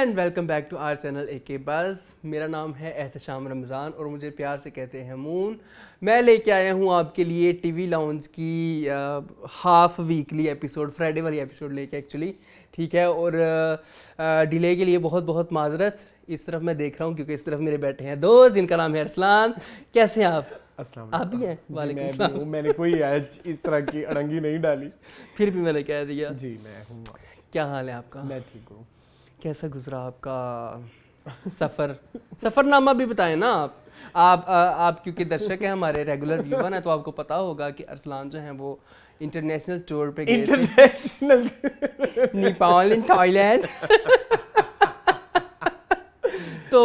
And welcome back to our channel A K बस मेरा नाम है एहतशाम रमज़ान और मुझे प्यार से कहते हैं मून मैं लेके आया हूँ आपके लिए टीवी लाउंज की हाफ़ वीकली एपिसोड फ्राइडे वाली एपिसोड लेके एक्चुअली ठीक है और डिले के लिए बहुत बहुत माजरत इस तरफ मैं देख रहा हूँ क्योंकि इस तरफ मेरे बैठे हैं दोस्त जिनका नाम है अरसलान कैसे हैं आप आप भी हैं मैं मैंने कोई आज इस तरह की अड़ंगी नहीं डाली फिर भी मैंने कह दिया जी मैं हूँ क्या हाल है आपका मैं ठीक हूँ कैसा गुजरा आपका सफ़र सफ़रनामा भी बताएं ना आप आप आ, आप क्योंकि दर्शक हैं हमारे रेगुलर व्यूवर हैं तो आपको पता होगा कि अरसलान जो हैं वो इंटरनेशनल टूर पे गए इंटरनेशनल नेपाल इन थाईलैंड तो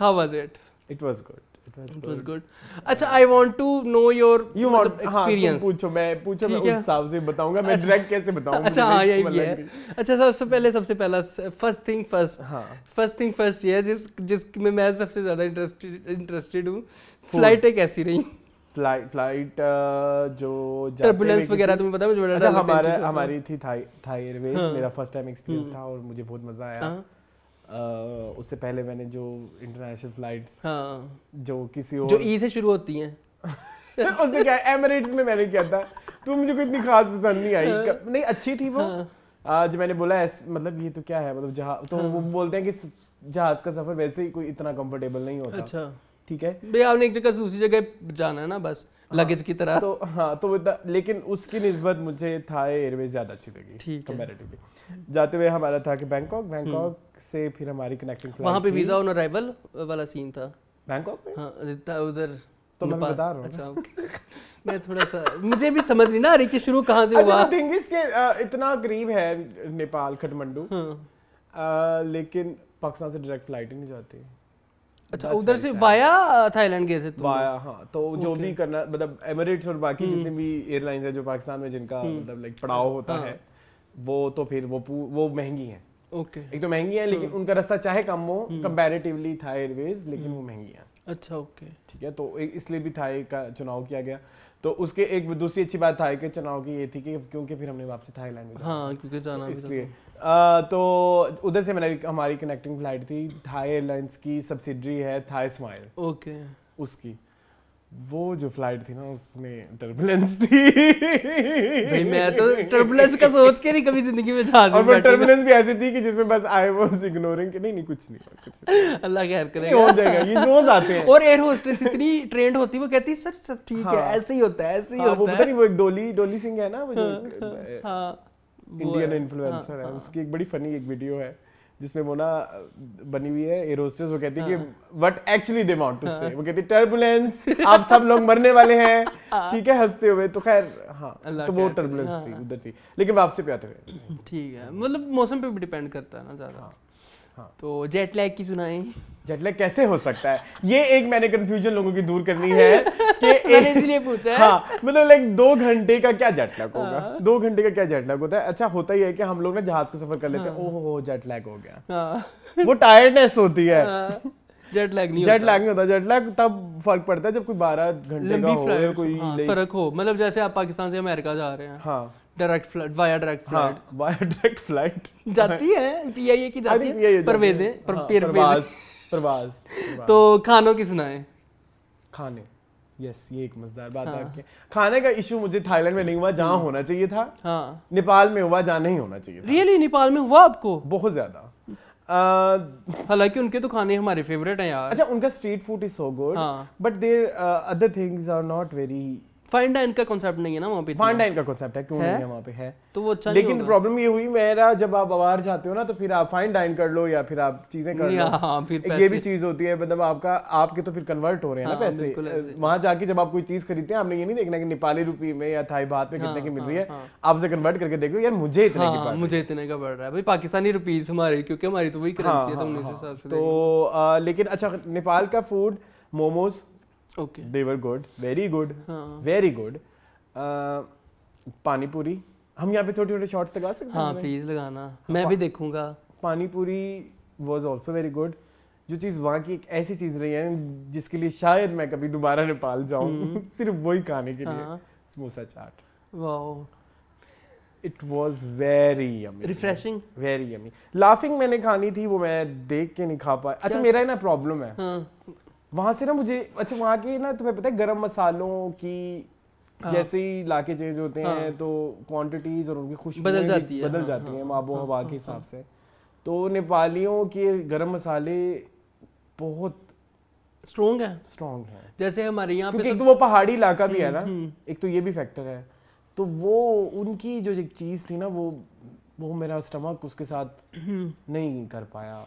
how was it it was good it was good अच्छा I want to know your you want experience पूछो मैं पूछो मैं उस हिसाब से बताऊंगा मैं अच्छा, कैसे अच्छा हां यही है अच्छा सबसे पहले सबसे पहला फर्स्ट थिंग फर्स्ट हां फर्स्ट थिंग फर्स्ट ये जिस मैं सबसे ज्यादा इंटरेस्टेड इंटरेस्टेड हूं फ्लाइट रही फ्लाइट फ्लाइट uh, जो टर्बुलेंस वगैरह तुम्हें पता है मुझे बड़ा अच्छा हमारा हमारी थी थाई थाई एयरवेज हाँ। मेरा फर्स्ट टाइम एक्सपीरियंस था और मुझे बहुत मजा आया हाँ। Uh, उससे पहले मैंने जो इंटरनेशनल फ्लाइट हाँ जो किसी और जो e ई से शुरू होती हैं उससे क्या एमरेट्स में मैंने किया था तो मुझे कोई इतनी खास पसंद नहीं आई हाँ। नहीं अच्छी थी वो हाँ। जब मैंने बोला मतलब ये तो क्या है मतलब जहाज तो हाँ। वो बोलते हैं कि जहाज का सफर वैसे ही कोई इतना कंफर्टेबल नहीं होता अच्छा ठीक है भैया आपने एक जगह से दूसरी जगह जाना है ना बस लगेज हाँ, की तरह तो हाँ तो लेकिन उसकी नस्बत मुझे था एयरवेज ज़्यादा अच्छी लगी ठीक है जाते हुए हमारा था कि बैंकॉक बैंकॉक हम्म। से फिर हमारी कनेक्टिंग वहाँ पे वीज़ा ऑन अराइवल वाला सीन था बैंकॉक में हाँ उधर तो मैं बता रहा हूँ अच्छा मैं थोड़ा सा मुझे भी समझ नहीं ना आ रही कि शुरू कहाँ से अच्छा, हुआ थिंग तो के इतना करीब है नेपाल खटमंडू हाँ। लेकिन पाकिस्तान से डायरेक्ट फ्लाइट ही नहीं जाती अच्छा उधर से वाया थाईलैंड uh, गए थे तो वाया हाँ तो okay. जो भी करना मतलब एमिरेट्स और बाकी hmm. जितने भी एयरलाइंस है जो पाकिस्तान में जिनका hmm. मतलब लाइक पड़ाव होता हाँ. है वो तो फिर वो वो महंगी है ओके okay. एक तो महंगी है लेकिन hmm. उनका रास्ता चाहे कम हो कंपैरेटिवली था एयरवेज लेकिन वो महंगी है अच्छा ओके ठीक है तो इसलिए भी थाई का चुनाव किया गया तो उसके एक दूसरी अच्छी बात था चुनाव की ये थी कि क्योंकि फिर हमने वापसी थाईलैंड में हाँ क्योंकि जाना तो इसलिए तो उधर से मेरा हमारी कनेक्टिंग फ्लाइट थी थाई एयरलाइंस की सब्सिडरी है थाई स्माइल ओके उसकी वो जो फ्लाइट थी ना उसमें टर्बुलेंस थी भाई मैं तो टर्बुलेंस का सोच के नहीं कभी जिंदगी में जहाज और वो टर्बुलेंस भी ऐसी थी कि जिसमें बस आई वाज इग्नोरिंग कि नहीं नहीं कुछ नहीं कुछ अल्लाह खैर करे हो जाएगा ये रोज आते हैं और एयर होस्टेस इतनी ट्रेंड होती वो कहती है सर सब ठीक है हाँ। ऐसे ही होता है ऐसे ही हाँ, होता है वो पता नहीं वो एक डोली डोली सिंह है ना वो जो हां इंडियन इन्फ्लुएंसर हाँ, है हाँ. उसकी एक बड़ी फनी एक वीडियो है जिसमें वो ना बनी हुई है एरोस्पेस वो कहती है कि what actually they want to say वो कहती है टर्बुलेंस आप सब लोग मरने वाले हैं हाँ। ठीक है हंसते हुए तो खैर हाँ तो वो टर्बुलेंस हाँ, थी हाँ। उधर थी लेकिन वापसी पे आते हुए ठीक है मतलब मौसम पे भी डिपेंड करता है ना ज्यादा हाँ। तो जेट लैग की सुनाए जेट लैग कैसे हो सकता है ये एक मैंने कंफ्यूजन लोगों की दूर करनी है कि मैंने इसलिए पूछा है हाँ मतलब लाइक दो घंटे का क्या जेट लैग होगा हाँ। दो घंटे का क्या जेट लैग होता है अच्छा होता ही है कि हम लोग ना जहाज का सफर कर लेते हैं हाँ। ओहो हो जेट लैग हो गया हाँ। वो टायर्डनेस होती है हाँ। जेट लैग नहीं जेट लैग नहीं होता जेट लैग तब फर्क पड़ता है जब कोई बारह घंटे का हो कोई हाँ, फर्क हो मतलब जैसे आप पाकिस्तान से अमेरिका जा रहे हैं हाँ direct flight via direct flight via direct flight जाती है पीआईए की जाती है परवेज है परवेजें परवाज परवाज तो खानों की सुनाएं खाने यस ये एक मजेदार बात हाँ। आपके खाने का इशू मुझे थाईलैंड में नहीं हुआ जहां हम्म। होना चाहिए था हाँ। नेपाल में हुआ जहां नहीं होना चाहिए रियली नेपाल में हुआ आपको बहुत ज्यादा हालांकि उनके तो खाने हमारे फेवरेट हैं यार अच्छा उनका street food is so good but their other things are not very का कॉन्सेप्ट नहीं है ना वहाँ पे का कॉन्सेप्ट है क्यों है? नहीं है वहाँ पे है तो वो अच्छा लेकिन प्रॉब्लम ये हुई मेरा जब आप बाहर जाते हो ना तो फिर आप फाइन डाइन कर लो या फिर आप चीजें कर लो हाँ, फिर ये भी चीज होती है मतलब आपका आपके तो फिर कन्वर्ट हो रहे हैं ना हाँ, पैसे वहाँ जाके जब आप कोई चीज खरीदते हैं आपने ये नहीं देखना की नेपाली रूपी में या थाई भात में कितने हाँ, की मिल रही है आप उसे कन्वर्ट करके देख लो यार मुझे इतने की मुझे इतने का पड़ रहा है भाई पाकिस्तानी रुपीज हमारे क्योंकि हमारी तो वही करेंसी है तो लेकिन अच्छा नेपाल का food momos okay they were good very good very good pani puri हम यहाँ पे छोटे छोटे शॉर्ट्स लगा सकते हैं हाँ प्लीज लगाना हाँ, मैं भी देखूंगा पानी पूरी वॉज ऑल्सो वेरी गुड जो चीज़ वहाँ की एक ऐसी चीज़ रही है जिसके लिए शायद मैं कभी दोबारा नेपाल जाऊँ हम्म। सिर्फ वही खाने के लिए हाँ। Samosa chaat wow it was very yummy refreshing very yummy laughing मैंने खानी थी वो मैं देख के नहीं खा पाया अच्छा मेरा ही ना प्रॉब्लम है हाँ। वहाँ से ना मुझे अच्छा वहाँ की ना तुम्हें पता है गरम मसालों की हाँ। जैसे ही लाके चेंज होते हाँ। हैं तो क्वांटिटीज और उनकी खुशबू बदल जाती है बदल हाँ, जाती हाँ। है आबो हाँ, हवा के हिसाब से तो नेपालियों के गरम मसाले बहुत स्ट्रॉन्ग है स्ट्रॉन्ग है जैसे हमारे यहाँ पे तो वो पहाड़ी इलाका भी है हम्म, ना हम्म। एक तो ये भी फैक्टर है तो वो उनकी जो एक चीज़ थी ना वो वो मेरा स्टमक उसके साथ हम्म। नहीं कर पाया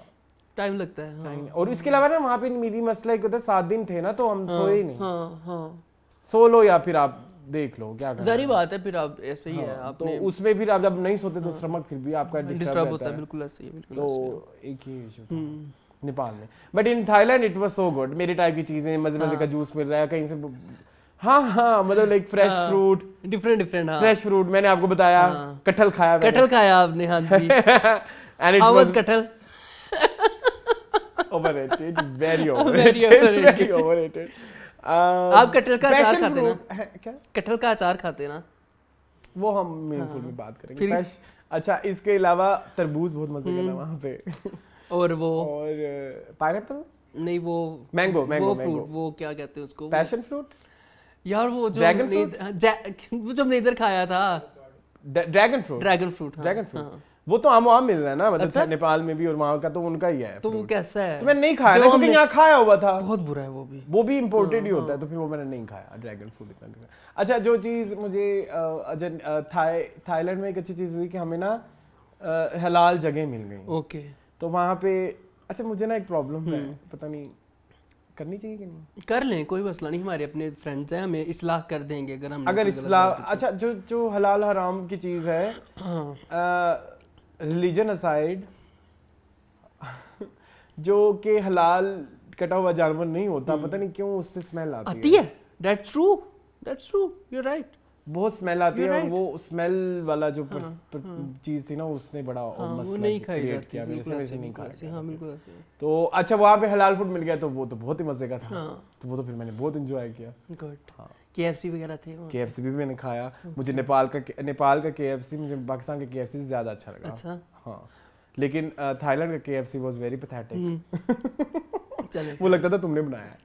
टाइम लगता है हाँ, और हाँ, इसके अलावा ना वहाँ पे मेरी मसला एक होता है सात दिन थे ना तो हम हाँ, सोए ही नहीं हाँ, हाँ। सो लो या फिर आप देख लो क्या है? बात है फिर आप ऐसे ही हाँ, है आप तो उसमें फिर आप जब नहीं सोते तो श्रमक फिर भी आपका डिस्टर्ब होता है बिल्कुल ऐसे ही बिल्कुल तो एक ही इशू हम्म। नेपाल में but in Thailand it was so good मेरे टाइप की चीजें मजे मजे का जूस मिल रहा है कहीं से हाँ हाँ मतलब like fresh fruit different different fresh fruit मैंने आपको बताया कटहल खाया कटहल खाया आपने हाँ जी एंड इट वाज कटहल overrated very overrated very overrated आप um, कटहल का अचार खाते ना क्या कटहल का अचार खाते ना वो हम मेन फूड में हाँ। बात करेंगे अच्छा इसके अलावा तरबूज बहुत मजे का हम्म। वहाँ पे और वो और पाइनएप्पल नहीं वो मैंगो मैंगो फ्रूट वो क्या कहते हैं उसको पैशन फ्रूट यार वो जो ड्रैगन फ्रूट हाँ, जो हमने इधर खाया था dragon fruit dragon fruit dragon fruit वो तो आम आम मिल रहा है ना मतलब अच्छा? नेपाल में भी और वहाँ का तो उनका ही है तो कैसा है तो मैंने नहीं खाया क्योंकि यहाँ खाया हुआ था बहुत बुरा है वो भी वो भी इम्पोर्टेड ही हाँ, होता है हाँ। तो फिर वो मैंने नहीं खाया ड्रैगन फ्रूट इतना अच्छा जो चीज़ मुझे थाईलैंड में एक अच्छी चीज़ हुई कि हमें ना हलाल जगह मिल गई ओके तो वहाँ पे अच्छा मुझे ना एक प्रॉब्लम है हम्म। पता नहीं करनी चाहिए कि नहीं कर लें कोई मसला नहीं हमारे अपने फ्रेंड्स हैं हमें इसलाह कर देंगे अगर हम अगर इसलाह अच्छा जो जो हलाल हराम की चीज़ है हाँ। रिलीजन असाइड जो के हलाल कटा हुआ जानवर नहीं होता hmm. पता नहीं क्यों उससे स्मेल आती, आती है that's true that's true you right बहुत स्मेल आती You're है right. वो स्मेल वाला जो हाँ, हाँ, चीज थी ना उसने बड़ा हाँ, वो नहीं क्रिएट किया मेरे से नहीं, नहीं खाया हां बिल्कुल हाँ, तो अच्छा वहां पे हलाल फूड मिल गया तो वो तो बहुत ही मजे का था हाँ। तो वो तो फिर मैंने बहुत एंजॉय किया गुड हां के वगैरह थे के भी मैंने खाया okay. मुझे नेपाल का नेपाल का के मुझे पाकिस्तान के के से ज़्यादा अच्छा लगा अच्छा हाँ लेकिन थाईलैंड का के वाज वेरी पैथेटिक वो लगता था तुमने बनाया है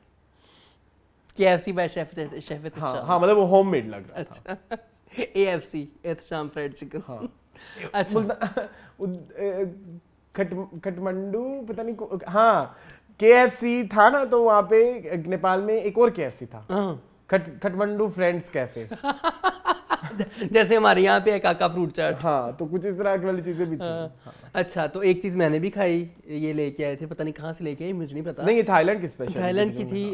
एफ बाय शेफ शेफ हाँ, हाँ मतलब वो होममेड लग रहा अच्छा, हाँ। अच्छा। ए एफ सी एहतशाम फ्राइड चिकन हाँ अच्छा खटमंडू पता नहीं हाँ के एफ सी था ना तो वहाँ पे नेपाल में एक और के एफ सी था हाँ। खटमंडू फ्रेंड्स कैफे जैसे हमारे यहाँ पे है काका फ्रूट चाट हाँ तो कुछ इस तरह की वाली चीजें भी थी हाँ, हाँ। अच्छा तो एक चीज मैंने भी खाई ये लेके आए थे पता नहीं कहाँ से लेके आए मुझे नहीं पता नहीं ये थाईलैंड की स्पेशल थाईलैंड की थी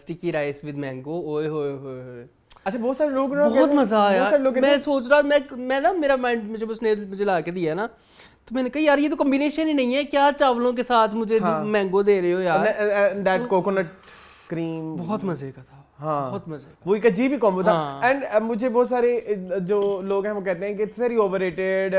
स्टिकी राइस विद मैंगो ओए होए होए अच्छा बहुत सारे लोग बहुत मजा आया मैं सोच रहा मैं मैं ना मेरा माइंड मुझे उसने मुझे ला के दिया ना तो मैंने कहा यार ये तो कॉम्बिनेशन ही नहीं है क्या चावलों के साथ मुझे मैंगो हाँ। दे रहे हो यार कोकोनट क्रीम बहुत मजे का था हाँ बहुत मजे वो एक अजीब था एंड हाँ. uh, मुझे बहुत सारे uh, जो लोग हैं वो कहते हैं कि it's very overrated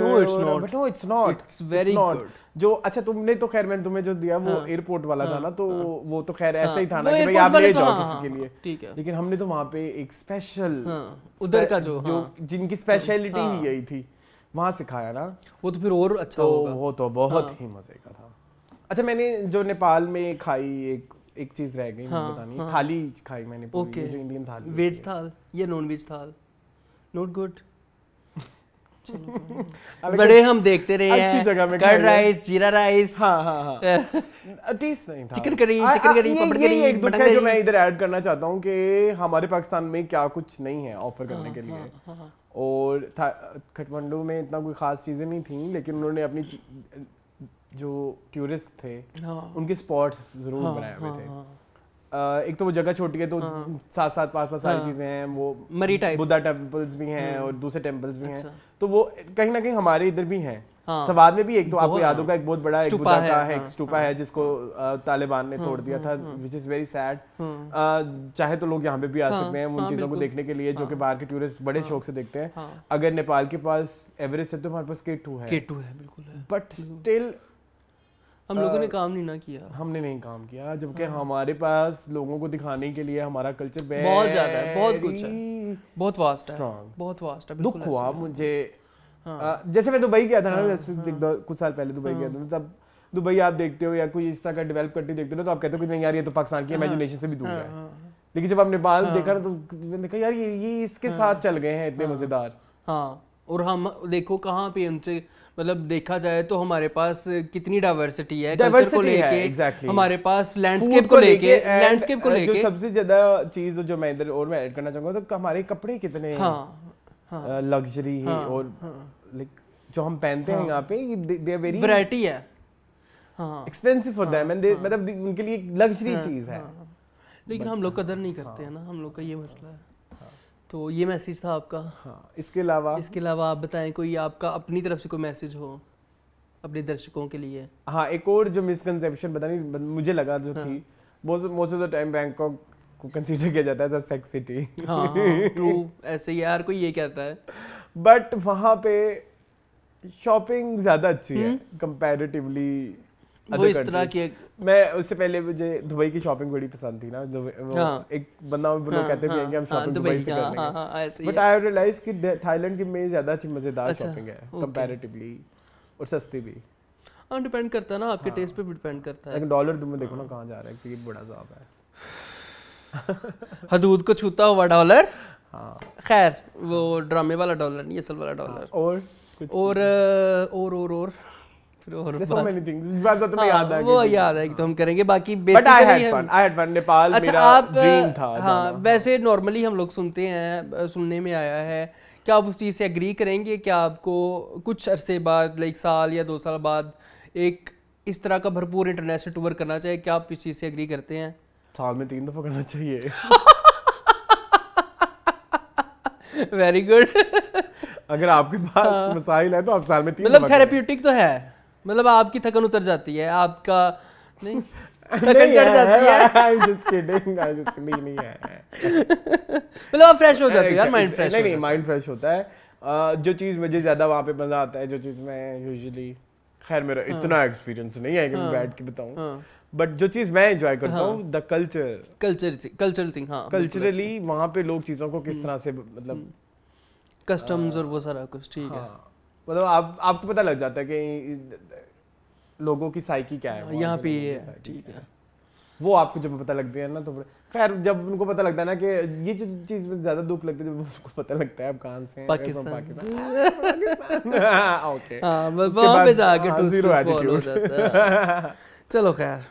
no it's not but no it's not it's very good जो अच्छा तुमने तो खैर मैंने तुम्हें जो दिया वो हाँ, एयरपोर्ट वाला हाँ, था ना तो हाँ, वो तो खैर ऐसे ही था हाँ। ना कि भाई आप ले तो जाओ हाँ, किसी के हाँ, लिए ठीक है लेकिन हमने तो वहाँ पे एक स्पेशल उधर का जो जो जिनकी स्पेशलिटी ही यही थी वहाँ सिखाया ना वो तो फिर और अच्छा तो वो तो बहुत ही मजे का था अच्छा मैंने जो नेपाल में खाई एक एक चीज रह गई हाँ, बतानी हाँ. थाली खाई मैंने पूरी okay. जो इंडियन थाली वेज थाल या नॉन वेज थाल नॉट गुड बड़े हम देखते रहे हैं अच्छी जगह में कर्ड राइस जीरा राइस हाँ हाँ हाँ टेस्ट नहीं था चिकन करी चिकन करी पापड़ करी एक दुख है जो मैं इधर ऐड करना चाहता हूँ कि हमारे पाकिस्तान में क्या कुछ नहीं है ऑफर करने हाँ, के लिए हाँ, हाँ, और खटमंडू में इतना कोई खास चीज़ें नहीं थी लेकिन उन्होंने अपनी जो टूरिस्ट थे हाँ। उनके स्पॉट्स जरूर हाँ, बनाए हुए हाँ, थे हाँ। Uh, एक तो वो जगह छोटी है तो हाँ। साथ साथ पास पास सारी हाँ। चीजें हैं वो मरी टाइप बुद्धा टेम्पल्स भी हैं हम्म। और दूसरे टेम्पल्स भी अच्छा। हैं तो वो कहीं ना कहीं हमारे इधर भी हैं हाँ। सवाद में भी एक तो आपको याद होगा हाँ। एक बहुत बड़ा स्टूपा एक बुद्धा का है एक हाँ, स्टूपा हाँ। है जिसको तालिबान ने तोड़ दिया था विच इज वेरी सैड चाहे तो लोग यहाँ पे भी आ सकते हैं उन चीजों को देखने के लिए जो कि बाहर के टूरिस्ट बड़े शौक से देखते हैं अगर नेपाल के पास एवरेस्ट है तो हमारे पास के टू है बट स्टिल हम लोगों ने काम नहीं ना किया हमने नहीं काम किया जबकि हाँ। हमारे पास लोगों को दिखाने के लिए हमारा कल्चर बहुत ज्यादा है बहुत कुछ है बहुत वास्ट है बहुत वास्ट है दुख हुआ मुझे हाँ। जैसे मैं दुबई गया था ना हाँ, जैसे हाँ। कुछ साल पहले दुबई गया हाँ। था तब दुबई आप देखते हो या कोई इस तरह का डेवलप करती देखते हो तो आप कहते हो कि नहीं यार ये तो पाकिस्तान की इमेजिनेशन हाँ। से भी दूर है लेकिन जब आप नेपाल देखा ना तो देखा यार ये ये इसके साथ चल गए हैं इतने मजेदार हाँ और हम देखो कहाँ पे उनसे मतलब देखा जाए तो हमारे पास कितनी डाइवर्सिटी है डाइवर्सिटी को लेके exactly. हमारे पास लैंडस्केप को लेके लैंडस्केप को uh, लेके सबसे ज्यादा चीज जो मैं इधर और मैं ऐड करना चाहूंगा तो हमारे कपड़े कितने हाँ, लग्जरी हाँ।, uh, हाँ, और लाइक हाँ, जो हम पहनते हैं हाँ। यहाँ पे दे वेरी वैरायटी है एक्सपेंसिव फॉर देम एंड मतलब उनके लिए लग्जरी हाँ, चीज है लेकिन हम लोग कदर नहीं करते हैं ना हम लोग का ये मसला है तो ये मैसेज था आपका हाँ इसके अलावा इसके अलावा आप बताएं कोई आपका अपनी तरफ से कोई मैसेज हो अपने दर्शकों के लिए हाँ एक और जो मिसकनसेप्शन पता नहीं मुझे लगा जो हाँ. थी most of the time Bangkok को कंसीडर किया जाता है सेक्स सिटी हाँ, हाँ, ऐसे यार कोई ये कहता है बट वहाँ पे शॉपिंग ज़्यादा अच्छी है कंपेरेटिवली हम्म। वो इस तरह की मैं उससे पहले मुझे दुबई की शॉपिंग बड़ी पसंद थी ना हाँ, एक बंदा वो हाँ, कहते हाँ, भी हैं हाँ। कि हम शॉपिंग हाँ, दुबई से करेंगे बट आई रियलाइज कि थाईलैंड की में ज्यादा अच्छी मजेदार शॉपिंग अच्छा, है कंपैरेटिवली और सस्ती भी हाँ डिपेंड करता है ना आपके टेस्ट हाँ। पे भी डिपेंड करता है डॉलर तुम तो देखो ना कहां जा रहा है कि बड़ा जाब है हदूद को छूता हुआ डॉलर हां खैर वो ड्रामे वाला डॉलर नहीं असल वाला डॉलर और और और और तो हाँ, तो अच्छा, हाँ, क्या आप उस चीज़ से अग्री करेंगे क्या आपको कुछ अरसे बाद लाइक साल या दो साल बाद एक इस तरह का भरपूर इंटरनेशनल टूर करना चाहिए क्या आप इस चीज़ से अग्री करते हैं साल में तीन दफ़ा करना चाहिए वेरी गुड अगर आपके पास हाँ। मसाइल है तो आप साल में तीन मतलब थेरेप्यूटिक तो है मतलब आपकी थकन उतर जाती है आपका नहीं थकन चढ़ जाती है I am just kidding I just kidding नहीं है मतलब आप फ्रेश हो जाते हो यार माइंड फ्रेश नहीं नहीं माइंड फ्रेश होता है जो चीज़ मुझे ज़्यादा वहां पे मज़ा आता है जो चीज़ मैं यूजुअली खैर मेरा हाँ। इतना एक्सपीरियंस नहीं है कि मैं हाँ, बैठ के बताऊं बट हाँ। जो चीज मैं एंजॉय करता हूँ the culture culture thing cultural thing हाँ कल्चरली अच्छा। वहां पे लोग चीज़ों को किस हम्म। तरह से मतलब कस्टम्स हम्म। और वो सारा कुछ ठीक है मतलब आप आपको पता लग जाता है कि लोगों की साइकी क्या है हाँ, यहाँ पे ये ठीक है वो आपको जब पता लगती है ना तो खैर जब उनको पता लगता है ना कि ये जो चीज में ज्यादा दुख लगता है जब उनको पता लगता है आप कहाँ से पाकिस्तान पाकिस्तान ओके हाँ, हाँ, वहाँ पे जाके जीरो एटीट्यूड चलो खैर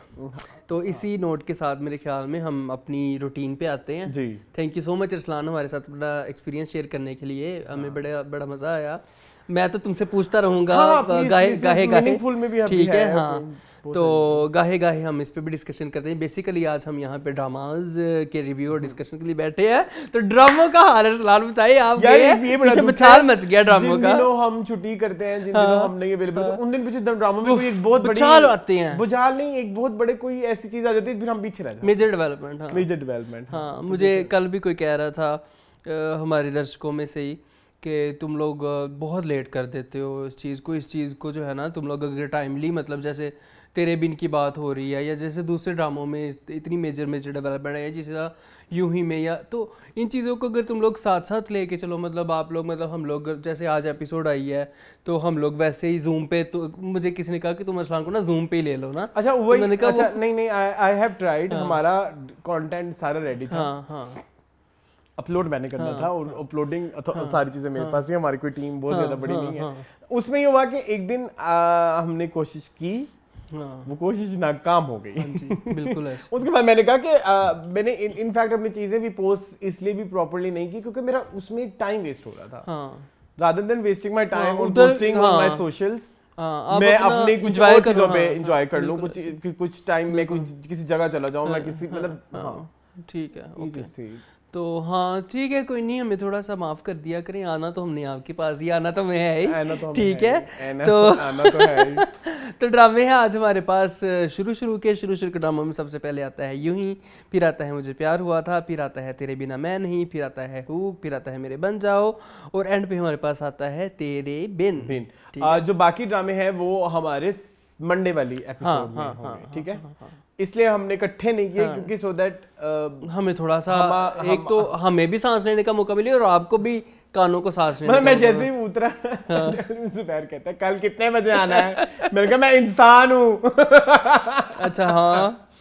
तो इसी नोट के साथ मेरे ख्याल में हम अपनी रूटीन पे आते हैं जी thank you so much Arsalan हमारे साथ बड़ा एक्सपीरियंस शेयर करने के लिए हमें हाँ। बड़ा बड़ा मज़ा आया मैं तो तुमसे पूछता रहूँगा हाँ, गाहे गाहे में भी ठीक है हाँ तो गाहे गाहे हम इस पर भी डिस्कशन करते हैं बेसिकली आज हम यहाँ पे ड्रामाज के रिव्यू और डिस्कशन हाँ। के लिए बैठे हैं तो ड्रामो का हाल सलाल बताए आप ये मच गया ड्रामो का हम छुट्टी करते हैं जिन दिनों हम नहीं अवेलेबल उन दिन पीछे ड्रामों में एक बहुत बड़ी आते हैं बुझाल नहीं एक बहुत बड़े कोई ऐसी चीज आ जाती है फिर हम पीछे रह जाते मेजर डेवलपमेंट हाँ मेजर डेवलपमेंट हाँ।, हाँ, मुझे कल भी कोई कह रहा था हमारे दर्शकों में से ही कि तुम लोग बहुत लेट कर देते हो इस चीज़ को इस चीज़ को जो है ना तुम लोग अगर टाइमली मतलब जैसे तेरे बिन की बात हो रही है या जैसे दूसरे ड्रामों में इतनी मेजर मेजर डेवलपमेंट है जैसे यूं ही में या तो इन चीज़ों को अगर तुम लोग साथ साथ लेके चलो मतलब आप लोग मतलब हम लोग जैसे आज एपिसोड आई है तो हम लोग वैसे ही जूम पे तो मुझे किसी ने कहा कि तुम असलान को ना जूम पे ही ले लो ना अच्छा तो वही तो अच्छा, अच्छा, नहीं नहीं आई हैव ट्राइड हमारा कंटेंट सारा रेडी था हाँ हाँ अपलोड मैंने करना हाँ, था और अपलोडिंग तो हाँ, सारी चीज़ें मेरे हाँ, पास ही हमारी कोई टीम बहुत हाँ, ज़्यादा बड़ी हाँ, नहीं है हाँ, उसमें ये हुआ कि एक दिन आ, हमने कोशिश की हाँ। वो कोशिश नाकाम हो गई हाँ बिल्कुल उसके बाद मैंने कहा कि आ, मैंने इनफैक्ट अपनी चीज़ें भी पोस्ट इसलिए भी प्रॉपरली नहीं की क्योंकि मेरा उसमें टाइम वेस्ट हो रहा था हाँ। Then wasting wasting time time हाँ, on posting on my socials मैं अपने कुछ और चीजों पे एंजॉय कर लूं कुछ कुछ टाइम में कुछ किसी जगह चला जाऊं मैं किसी मतलब ठीक है ओके तो हाँ ठीक है कोई नहीं हमें थोड़ा सा माफ कर दिया करें आना तो हमने आपके पास ही आना तो मैं है ही तो ठीक है, तो तो, तो ड्रामे हैं आज हमारे पास शुरू शुरू के शुरू शुरू के ड्रामों में सबसे पहले आता है यूं ही फिर आता है मुझे प्यार हुआ था फिर आता है तेरे बिना मैं नहीं फिर आता है हु फिर आता है मेरे बन जाओ और एंड पे हमारे पास आता है तेरे बिन बिन जो बाकी ड्रामे हैं वो हमारे मंडे वाली एपिसोड हाँ, में हाँ, हाँ, ठीक है इसलिए हमने इकट्ठे नहीं किए हाँ। क्योंकि सो so देट uh, हमें थोड़ा सा हम, एक हम, तो हमें भी सांस लेने का मौका मिले और आपको भी कानों को सांस लेने मतलब मैं, मैं जैसे ही उतरा हाँ। जुबैर कहता है कल कितने बजे आना है मैंने कहा मैं इंसान हूँ अच्छा हाँ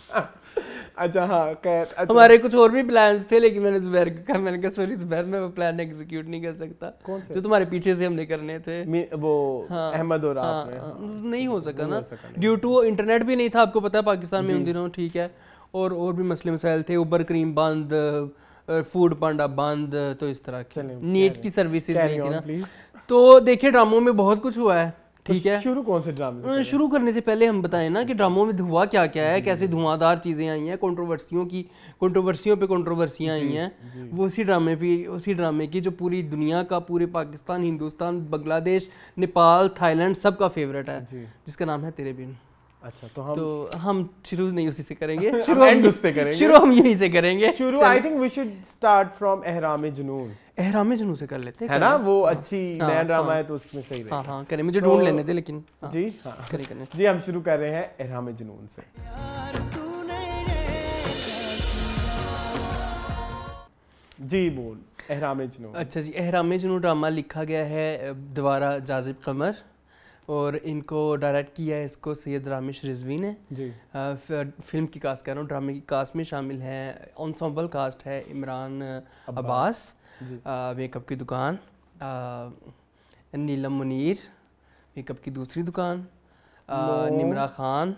अच्छा हाँ खैर अच्छा। हमारे कुछ और भी प्लान्स थे लेकिन मैंने जुबैर को कहा मैंने कहा सॉरी जुबैर मैं वो प्लान एग्जीक्यूट नहीं कर सकता कौन से जो तुम्हारे पीछे से हमने करने थे वो हाँ, अहमद और आप आपने हाँ, हाँ। नहीं हो सका ना ड्यू टू इंटरनेट भी नहीं था आपको पता है पाकिस्तान में उन दिनों ठीक है और और भी मसले मसाइल थे उबर क्रीम बंद फूड पांडा बंद तो इस तरह की नेट की सर्विसेज नहीं थी ना तो देखिए ड्रामों में बहुत कुछ हुआ है तो ठीक है शुरू कौन से ड्रामे हाँ, शुरू करने से पहले हम बताएं ना कि ड्रामों में धुआं क्या क्या है कैसे धुआंधार चीज़ें आई हैं कंट्रोवर्सियों की कंट्रोवर्सियों पे कंट्रोवर्सियां आई हैं वो उसी ड्रामे पे उसी ड्रामे की जो पूरी दुनिया का पूरे पाकिस्तान हिंदुस्तान बांग्लादेश नेपाल थाईलैंड सबका फेवरेट है जिसका नाम है तेरे बिन अच्छा तो हम तो हम शुरू नहीं उसी से करेंगे शुरू हम, हम यही से करेंगे शुरू I think we should start from Ehraam Junoon Ehraam जुनू से कर लेते हैं ना वो अच्छी हाँ, नया हाँ। ड्रामा है तो उसमें सही हाँ, हाँ करें मुझे तो ढूंढ लेने लेकिन जी हाँ करें करें जी हम शुरू कर रहे हैं एहराम जुनून से जी बोल एहराम अच्छा जी एहराम ड्रामा लिखा गया है दोबारा जाजिब कमर और इनको डायरेक्ट किया है इसको सैयद रामेश रिजवी ने जी फिल्म की कास्ट कह रहा हूँ ड्रामे की कास्ट में शामिल है ऑनसम्बल कास्ट है इमरान अब्बास, अब्बास मेकअप की दुकान नीलम मुनीर मेकअप की दूसरी दुकान निमरा खान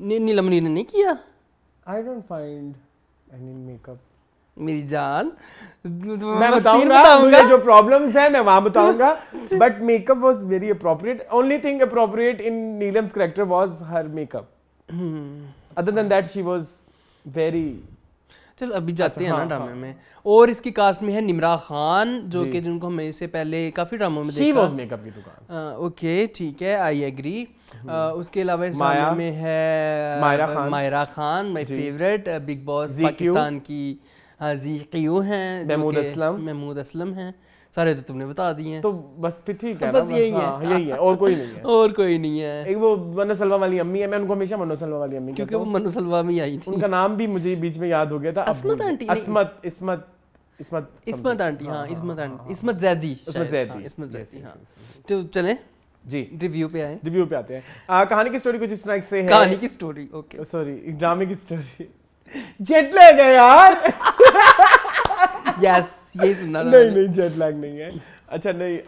नि, नीलम मुनीर ने नहीं किया I don't find any makeup मेरी जान मैं मतलब बताऊंगा मुझे जो प्रॉब्लम्स हैं मैं वहां बताऊंगा but makeup was very appropriate only thing appropriate in Neelam's character was her makeup other than that she was very चलो अभी जाते अच्छा, हैं हाँ, ना ड्रामे हाँ, में और इसकी कास्ट में है निमरा खान जो कि जिनको हमें इससे पहले काफी ड्रामों में देखा है मेकअप की दुकान ओके ठीक है आई एग्री हम्म। उसके अलावा इस ड्रामे में है Mayra Khan Mayra Khan my favourite Big Boss Pakistan की हाँ जी क्यू हैं महमूद असलम महमूद असलम हैं సరే రెతుమ్నే బతా దియే తో బస్ పీ ٹھీక్ హై బస్ యహి హై యహి హై ఔర్ కోయీ నహీ హై ఔర్ కోయీ నహీ హై ఏక్ వ మనుసల్వా వాలీ అమ్మీ హై మే ఉన్కో ఎమష మనుసల్వా వాలీ అమ్మీ క్యుకియే వ మనుసల్వా మే ఆయీ థీ ఉన్కా నామ్ భీ ముఝే బీచ్ మే యాద్ హో గయా థ అస్మత్ ఆంటీ అస్మత్ ఇస్మత్ ఇస్మత్ ఆంటీ హా ఇస్మత్ ఆంటీ ఇస్మత్ జైదీ అస్మత్ జైదీ ఇస్మత్ జైదీ తో చలే జీ రివ్యూ పాయే రివ్యూ పాతే హై ఆ કહానీ కీ స్టోరీ కుచ్ ఇస్ స్టైల్ సే హై કહానీ కీ story okay sorry dramatic story jet lag ఆ యార్ yes ये सुनना था नहीं नहीं जेट लैग नहीं है अच्छा नहीं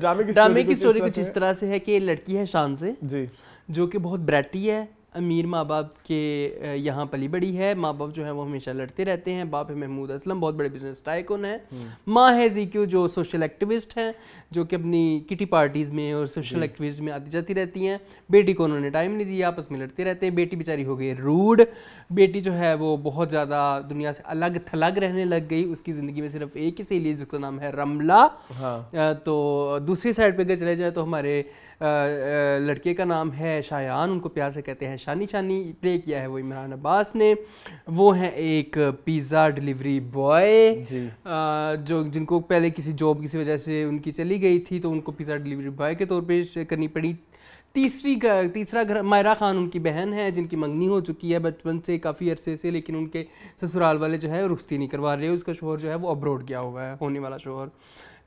ड्रामे की ड्रामे की स्टोरी कुछ इस तरह से है कि लड़की है शान से जी जो कि बहुत ब्रैटी है अमीर माँ बाप के यहाँ पली बड़ी है माँ बाप जो है वो हमेशा लड़ते रहते हैं बाप है महमूद असलम बहुत बड़े बिजनेस टाइकन हैं माँ है जी क्यू जो सोशल एक्टिविस्ट हैं जो कि अपनी किटी पार्टीज़ में और सोशल एक्टिविस्ट में आती जाती रहती हैं बेटी को उन्होंने टाइम नहीं दिया आपस में लड़ते रहते हैं बेटी बेचारी हो गई रूड बेटी जो है वो बहुत ज़्यादा दुनिया से अलग थलग रहने लग गई उसकी ज़िंदगी में सिर्फ एक ही सहेली है जिसका नाम है रमला हाँ। तो दूसरी साइड पर अगर चले जाए तो हमारे लड़के का नाम है शायान उनको प्यार से कहते हैं शानी शानी प्ले किया है वो इमरान अब्बास ने वो हैं एक पिज़्ज़ा डिलीवरी बॉय जो जिनको पहले किसी जॉब किसी वजह से उनकी चली गई थी तो उनको पिज़्ज़ा डिलीवरी बॉय के तौर पर करनी पड़ी तीसरी तीसरा घर मायरा खान उनकी बहन है जिनकी मंगनी हो चुकी है बचपन से काफ़ी अरसे से लेकिन उनके ससुराल वाले जो है रुस्ती नहीं करवा रहे उसका शोहर जो है वो अब्रोड गया हुआ है होने वाला शोहर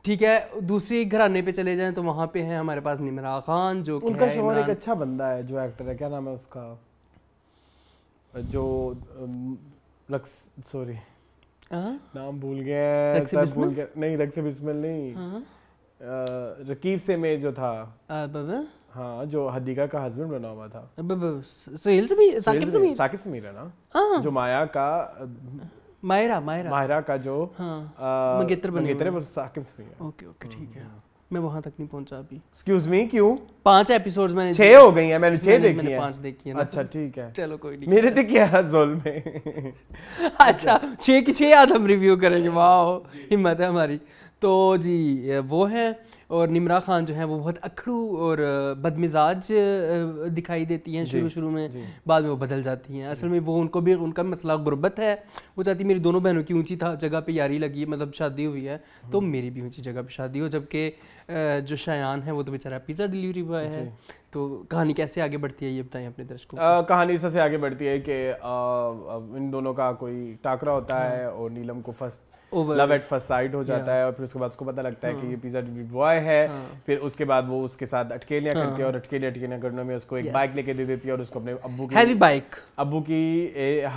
ठीक है दूसरी घराने पे चले जाएं तो वहाँ पे हैं हमारे पास निमरा खान जो उनका शोहर एक अच्छा बंदा है जो एक्टर है क्या नाम है उसका जो लक्स सॉरी नाम भूल गए भूल गए नहीं रक्स बिस्मिल नहीं हाँ। रकीब से में जो था हाँ जो हदीका का हस्बैंड बना हुआ था सुहेल से भी साकिब से भी साकिब से मिला ना हाँ। जो माया का मायरा मायरा मायरा का जो हाँ, मंगेतर बने मंगेतर वो साकिब से है ओके ओके हम्म, ठीक है हम्म। मैं वहां तक नहीं पहुंचा अभी एक्सक्यूज मी क्यों पांच एपिसोड्स मैंने छह हो गई हैं मैंने छह देखी मैंने पांच देखी है अच्छा ठीक है चलो कोई नहीं मेरे तो क्या जुल्म में अच्छा छह की छह आज हम रिव्यू करेंगे वाओ हिम्मत है हमारी तो जी वो है और निमरा खान जो है वो बहुत अखड़ू और बदमिजाज दिखाई देती हैं शुरू शुरू में बाद में वो बदल जाती हैं असल में वो उनको भी उनका मसला गुर्बत है वो चाहती मेरी दोनों बहनों की ऊँची था जगह पर यारी लगी मतलब शादी हुई है तो हम्म। मेरी भी ऊँची जगह पर शादी हो जबकि जो शायान है वो तो बेचारा पिज़्ज़ा डिलीवरी बॉय है तो कहानी कैसे आगे बढ़ती है ये बताएं अपने दर्शकों को कहानी सबसे आगे बढ़ती है कि इन दोनों का कोई टाकरा होता हाँ। है और नीलम को first love at first sight हो जाता है और फिर उसके बाद उसको पता लगता है कि ये पिज्जा डिलीवरी बॉय है हाँ। फिर उसके बाद वो उसके साथ अटकेलियां हाँ। करती है और अटकेलियां अटकेलियां करने में उसको एक बाइक लेके दे देती है और उसको अपने अबू की हैवी बाइक अबू की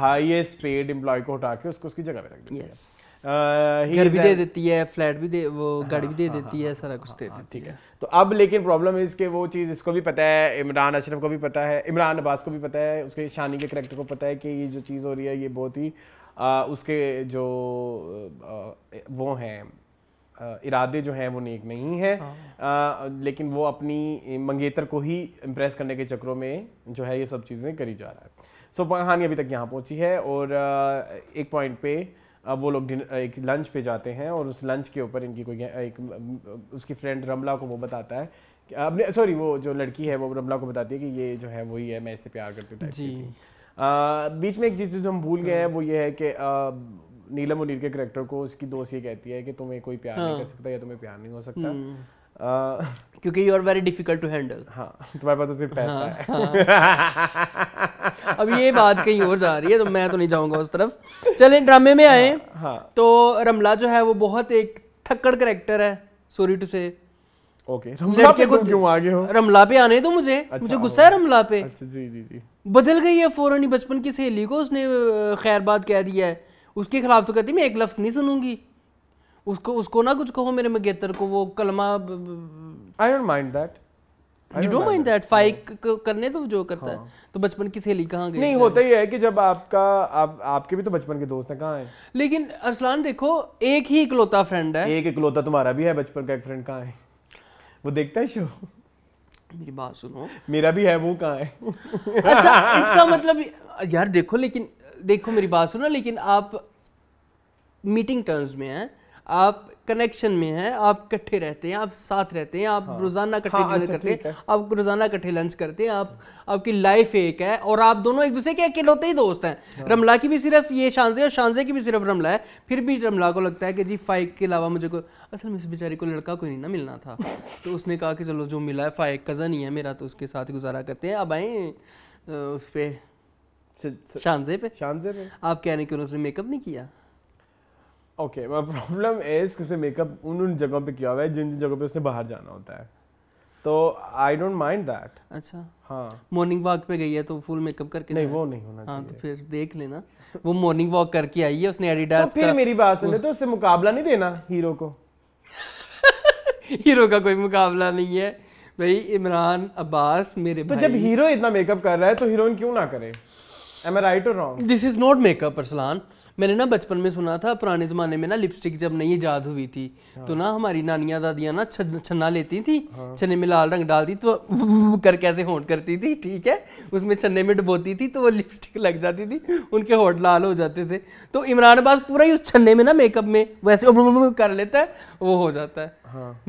हाईएस्ट पेड एम्प्लॉय को हटा के उसको उसकी जगह पे रख देती है uh, घर भी दे देती है फ्लैट भी दे वो हाँ, गाड़ी भी दे देती है सारा कुछ दे देती है तो अब लेकिन प्रॉब्लम है इसके वो चीज़ इसको भी पता है इमरान अशरफ को भी पता है इमरान अब्बास को भी पता है उसके शानी के करेक्टर को पता है कि ये जो चीज़ हो रही है ये बहुत ही आ, उसके जो आ, वो हैं इरादे जो हैं वो नेक नहीं हैं हाँ। लेकिन वो अपनी मंगेतर को ही इम्प्रेस करने के चक्रों में जो है ये सब चीज़ें करी जा रहा है सो कहानी अभी तक यहाँ पहुँची है और एक पॉइंट पे वो लोग एक लंच पे जाते हैं और उस लंच के ऊपर इनकी कोई एक उसकी फ्रेंड रमला को वो बताता है अपने सॉरी वो जो लड़की है वो रमला को बताती है कि ये जो है वही है मैं इससे प्यार करती हूँ बीच में एक चीज़ जो हम भूल गए हैं वो ये है कि नीलम मुनीर के करेक्टर को उसकी दोस्त ये कहती है कि तुम्हें कोई प्यार नहीं कर हाँ। सकता या तुम्हें प्यार नहीं हो सकता हम्म। क्योंकि you are very difficult to handle हाँ तुम्हारे पास तो सिर्फ पैसा हाँ, है हाँ। अब ये बात कहीं और जा रही है तो मैं तो नहीं जाऊंगा उस तरफ चले ड्रामे में आए हाँ, तो रमला जो है वो बहुत एक थक्कड़ करेक्टर है सॉरी टू से ओके रमला पे क्यों आ गए हो रमला पे आने तो मुझे मुझे अच्छा, गुस्सा है रमला पे अच्छा जी जी जी बदल गई है फ़ौरन ही बचपन की सहेली को उसने खैर बात कह दिया है उसके खिलाफ तो कहती मैं एक लफ्ज़ नहीं सुनूंगी उसको उसको ना कुछ कहो मेरे मगेतर को वो कलमा I don't mind that you don't mind that फाइक करने तो जो करता हाँ। है तो बचपन की सहेली कहाँ गई नहीं होता ही है कि जब आपका आप आपके भी तो बचपन के दोस्त हैं कहाँ हैं लेकिन अरसलान देखो एक ही इकलौता फ्रेंड है एक इकलौता तुम्हारा भी है बचपन का एक फ्रेंड कहाँ है वो देखता है शो मेरी बात सुनो मेरा भी है वो कहाँ है अच्छा इसका मतलब यार देखो लेकिन देखो मेरी बात सुनो लेकिन आप मीटिंग टर्म्स में हैं आप कनेक्शन में है आप इकट्ठे रहते हैं आप साथ रहते हैं आप हाँ, रोजाना इकट्ठे हाँ, अच्छा, करते हैं है। आप रोजाना इकट्ठे लंच करते हैं आप आपकी लाइफ एक है और आप दोनों एक दूसरे के अकेलौते ही दोस्त हैं हाँ। रमला की भी सिर्फ ये शानजे और शानजे की भी सिर्फ रमला है फिर भी रमला को लगता है कि जी फाइक के अलावा मुझे को असल में इस बेचारी को लड़का कोई नहीं ना मिलना था तो उसने कहा कि चलो जो मिला है फाइक कज़न ही है मेरा तो उसके साथ गुजारा करते हैं अब आए उस पर शानजे पे शानजे पे आप कह रहे हैं कि उन्होंने मेकअप नहीं किया ओके माय प्रॉब्लम इज उसने मेकअप उन उन जगहों पे किया हुआ है जिन जिन जगहों पे उसने बाहर जाना होता है तो आई डोंट माइंड दैट अच्छा हाँ मॉर्निंग वॉक पे गई है तो फुल मेकअप करके नहीं वो नहीं होना हाँ, तो चाहिए तो फिर देख लेना वो मॉर्निंग वॉक करके आई है उसने एडिडास तो फिर मेरी बात सुने तो उससे मुकाबला नहीं देना हीरो को हीरो का कोई मुकाबला नहीं है भाई इमरान अब्बास मेरे तो जब हीरो इतना मेकअप कर रहा है तो हीरोइन क्यों ना करे एम आई राइट और wrong this is not makeup Arsalan मैंने ना बचपन में सुना था पुराने ज़माने में ना लिपस्टिक जब नहीं ईजाद हुई थी हाँ। तो ना हमारी नानियाँ दादियाँ ना छन्ना लेती थी हाँ। छन्ने में लाल रंग डालती तो कर कैसे होंठ करती थी ठीक है उसमें छन्ने में डुबोती थी तो वो लिपस्टिक लग जाती थी उनके होट लाल हो जाते थे तो इमरान अब्बास पूरा ही उस छन्ने में ना मेकअप में वैसे कर लेता है वो हो जाता है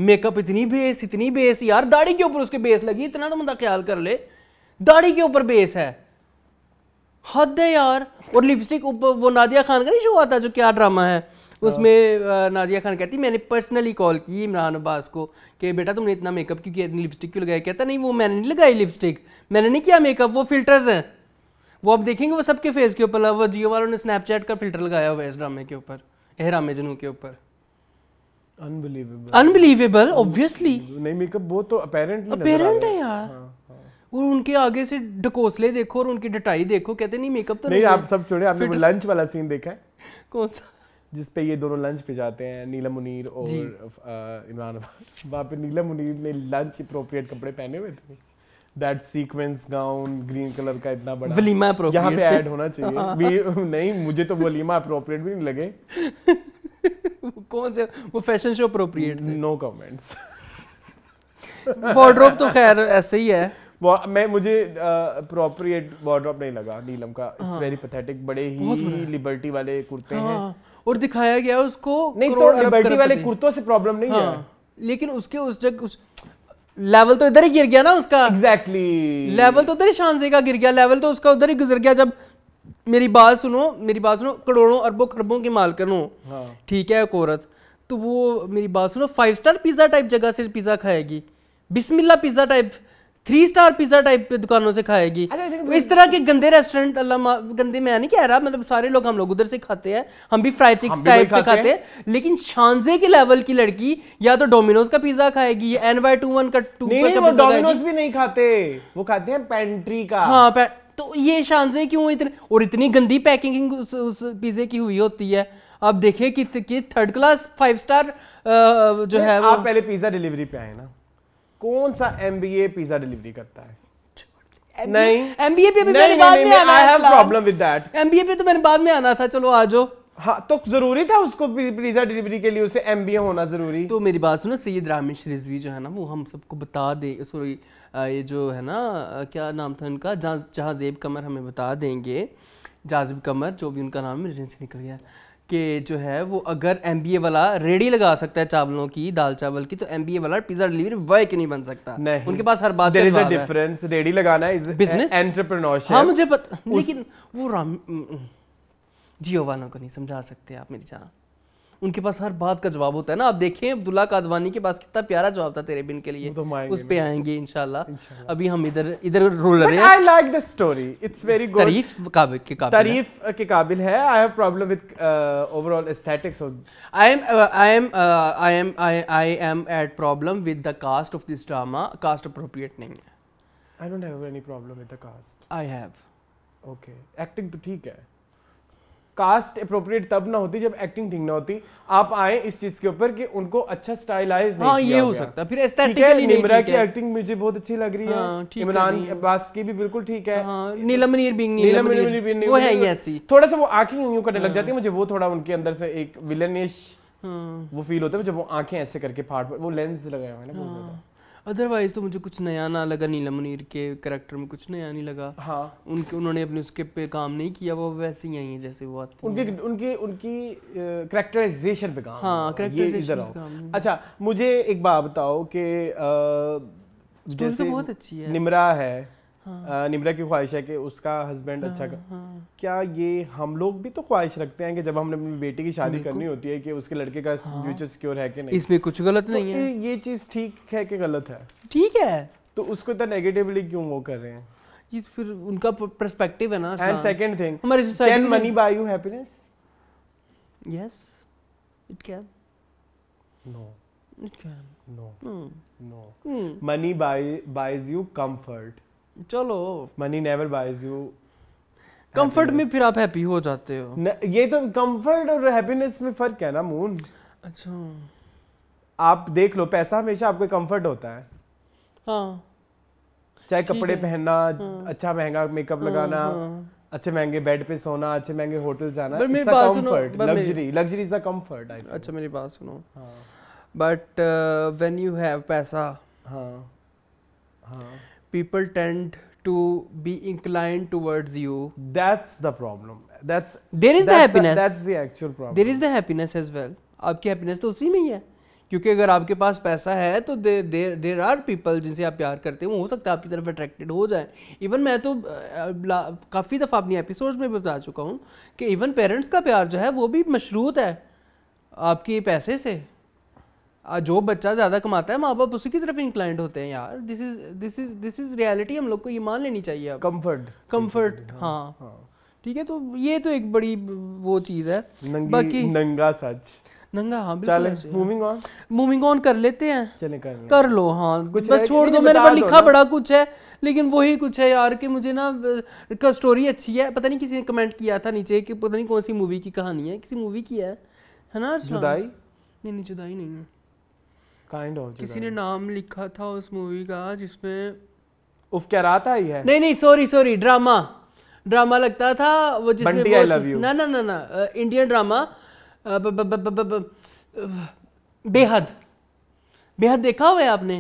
मेकअप हाँ। इतनी बेस इतनी बेस यार दाढ़ी के ऊपर उसके बेस लगी इतना तो बंदा ख्याल कर ले दाढ़ी के ऊपर बेस है हद है यार और लिपस्टिक वो नादिया खान का नहीं शो आता जो क्या ड्रामा है उसमें हाँ। नादिया खान कहती मैंने पर्सनली कॉल की इमरान अब्बास को कि बेटा तुमने इतना मेकअप क्यों किया इतनी लिपस्टिक क्यों लगाया कहता नहीं वो मैंने नहीं लगाई लिपस्टिक मैंने नहीं किया मेकअप वो फिल्टर्स हैं वो आप देखेंगे वो सबके फेस के ऊपर वो जियो वालों ने स्नैपचैट का फिल्टर लगाया हुआ है इस ड्रामे के ऊपर एहराम जनू के ऊपर अनबिलीवेबल अनबिलीवेबल ऑब्वियसली नहीं मेकअप वो तो अपेरेंट अपेरेंट है यार हाँ। और उनके आगे से डकोसले देखो और उनकी डटाई देखो कहते नहीं मेकअप तो नहीं, आप सब छोड़े आपने वो लंच वाला सीन देखा है कौन सा जिस पे ये दोनों लंच पे जाते हैं नीलम मुनीर और इमरान वहाँ पे नीलम मुनीर ने लंच अप्रोप्रिएट कपड़े पहने हुए थे that sequins gown green colour का इतना बड़ा वलीमा यहाँ पे ऐड होना चाहिए भी, हाँ। नहीं मुझे तो वलीमा अप्रोप्रिएट भी नहीं लगे कौन से वो fashion show appropriate no comments wardrobe तो खैर ऐसे ही है मैं मुझे अप्रोप्रिएट वार्ड्रॉप नहीं लगा नीलम का इट्स वेरी पैथेटिक बड़े ही लिबर्टी वाले कुर्ते हैं हाँ, और दिखाया गया उसको नहीं तो लिबर्टी वाले कुर्तों से प्रॉब्लम नहीं है हाँ, लेकिन उसके उस जगह उस लेवल तो इधर ही गिर गया ना उसका एग्जैक्टली लेवल तो उधर ही शानजे का गिर गया लेवल तो उसका उधर ही गुजर गया जब मेरी बात सुनो मेरी बात सुनो करोड़ों अरबों खरबों के माल करो हाँ। ठीक है एक औरत तो वो मेरी बात सुनो फाइव स्टार पिज्जा टाइप जगह से पिज्जा खाएगी Bismillah pizza type three star pizza type की दुकानों से खाएगी तो इस तरह के गंदे रेस्टोरेंट अल्लाह गंदे में नहीं कह रहा मतलब सारे लोग हम लोग उधर से खाते हैं हम भी फ्राइड चिक्स टाइप से खाते हैं लेकिन शांजे के लेवल की लड़की या तो डोमिनोज का पिज्जा खाएगी एन वाई टू वन का टू डोमिनोज भी नहीं खाते वो खाते हैं पेंट्री का हाँ तो ये शांजे क्यों इतने और इतनी गंदी पैकिंग उस, उस पिज्जे की हुई होती है आप देखिए कि, कि थर्ड क्लास फाइव स्टार जो है आप पहले पिज्जा डिलीवरी पे आए ना कौन सा एमबीए पिज्जा डिलीवरी करता है नहीं एमबीए पे भी मैंने बाद में आना I have problem with that MBA पे तो मैंने बाद में आना था चलो आ जाओ हाँ तो जरूरी था उसको पिज्जा डिलीवरी के लिए उसे एम होना जरूरी तो मेरी बात सुनो सैयद रामेश रिजवी जो है ना वो हम सबको बता दे सॉरी ये जो है ना क्या नाम था उनका जहाँ जहाँ जेब कमर हमें बता देंगे जाजिब कमर जो भी उनका नाम है से निकल गया कि जो है वो अगर एम वाला रेडी लगा सकता है चावलों की दाल चावल की तो एम वाला पिज्जा डिलीवरी बॉय के नहीं बन सकता नहीं उनके पास हर बात डिफरेंस रेडी लगाना इज बिजनेस एंटरप्रेन्योरशिप हाँ मुझे पता लेकिन वो राम जियो वालों को नहीं समझा सकते आप मेरी जान उनके पास हर बात का जवाब होता है ना आप देखें अब्दुल्ला कादवानी के पास कितना प्यारा जवाब था तेरे बिन के लिए तो उस पे आएंगे इंशाल्लाह अभी हम इधर इधर रोल रहे हैं I like the story it's very good तारीफ काबिल के काबिल तारीफ के काबिल है I have problem with overall aesthetics I am I am I am I am at problem with the cast of this drama cast appropriate नहीं है I don't have any problem with the cast I have okay acting तो ठीक है cast appropriate तब ना होती जब acting ठीक ना होती आप आए इस चीज के ऊपर कि उनको अच्छा स्टाइलाइज हाँ, ये हो सकता फिर एस्थेटिकली निमरा की एक्टिंग मुझे बहुत अच्छी लग रही है हाँ, इमरान अब्बास की भी बिल्कुल ठीक है हाँ, नीलम नीर बिंग नीलम नीर वो है ऐसी थोड़ा सा वो आंखें यूं करने लग हाँ। जाती है मुझे वो थोड़ा उनके अंदर से एक विलनिश वो फील होता है जब वो आंखें ऐसे करके फाड़ वो लेंस लगाया हुआ है ना बहुत ज्यादा अदरवाइज तो मुझे कुछ नया ना लगा नीलम मुनीर के करेक्टर में कुछ नया नहीं लगा हाँ उनके उन्होंने अपने उसके पे काम नहीं किया वो वैसे ही आई है जैसे वो आती उनके उनकी उनकी करेक्टराइजेशन पे काम हाँ करेक्टराइजेशन अच्छा मुझे एक बात बताओ कि तो जैसे बहुत अच्छी है निमरा है हाँ। निमरा की ख्वाहिश है कि उसका हस्बैंड हाँ, अच्छा कर हाँ। क्या ये हम लोग भी तो ख्वाहिश रखते हैं कि जब हमने अपनी बेटी की शादी करनी होती है कि उसके लड़के का हाँ। फ्यूचर सिक्योर है कि नहीं इसमें कुछ गलत तो नहीं है ये चीज़ ठीक है कि गलत है ठीक है तो उसको इतना नेगेटिवली क्यों वो कर रहे हैं ये तो फिर उनका पर्सपेक्टिव है ना एंड सेकंड थिंग हमारी society can money buy you happiness yes it can no it can no no money buy buys you comfort चलो money never buys you comfort में फिर आप हैप्पी हो जाते हो न, ये तो कंफर्ट और हैप्पीनेस में फर्क है ना मून अच्छा आप देख लो पैसा हमेशा आपको कंफर्ट होता है हाँ चाहे कपड़े पहनना हाँ, अच्छा महंगा मेकअप हाँ, लगाना हाँ, अच्छे महंगे बेड पे सोना अच्छे महंगे होटल जाना मेरी बात सुनो luxury luxury is a comfort अच्छा मेरी बात सुनो बट व्हेन यू हैव पैसा हाँ हाँ people tend to be inclined towards you. That's the problem. That's there is that's the happiness. The, that's the actual problem. There is the happiness as well. आपकी happiness तो उसी में ही है क्योंकि अगर आपके पास पैसा है तो देर देर आर पीपल जिनसे आप प्यार करते हो हो सकता है आपकी तरफ अट्रैक्टेड हो जाए इवन मैं तो काफ़ी दफ़ा अपनी एपिसोड्स में भी बता चुका हूँ कि इवन पेरेंट्स का प्यार जो है वो भी मशरूत है आपके पैसे से जो बच्चा ज़्यादा कमाता है माँ बाप उसी की तरफ इंक्लाइंड होते हैं यार this is this is this is reality हम लोग को ये मान लेनी चाहिए अब कंफर्ट कंफर्ट हाँ, हाँ।, हाँ ठीक है तो ये तो एक बड़ी वो चीज़ है बाकी नंगा सच नंगा हाँ बिल्कुल मूविंग ऑन मूविंग ऑन कर लेते हैं चले कर, कर लो हाँ कुछ बस छोड़ दो मैंने पर लिखा बड़ा कुछ है लेकिन वही कुछ है यार कि मुझे ना का स्टोरी अच्छी है पता नहीं किसी ने कमेंट किया था नीचे कि पता नहीं कौन सी मूवी की कहानी है किसी मूवी की है है ना जुदाई नहीं नहीं जुदाई नहीं है काइंड ऑफ किसी ने नाम लिखा था उस मूवी का जिसमें उफ क्या रात आई है नहीं नहीं सॉरी सॉरी ड्रामा ड्रामा लगता था वो जिसमें आई लव यू ना ना ना ना इंडियन ड्रामा बेहद बेहद देखा हुआ है आपने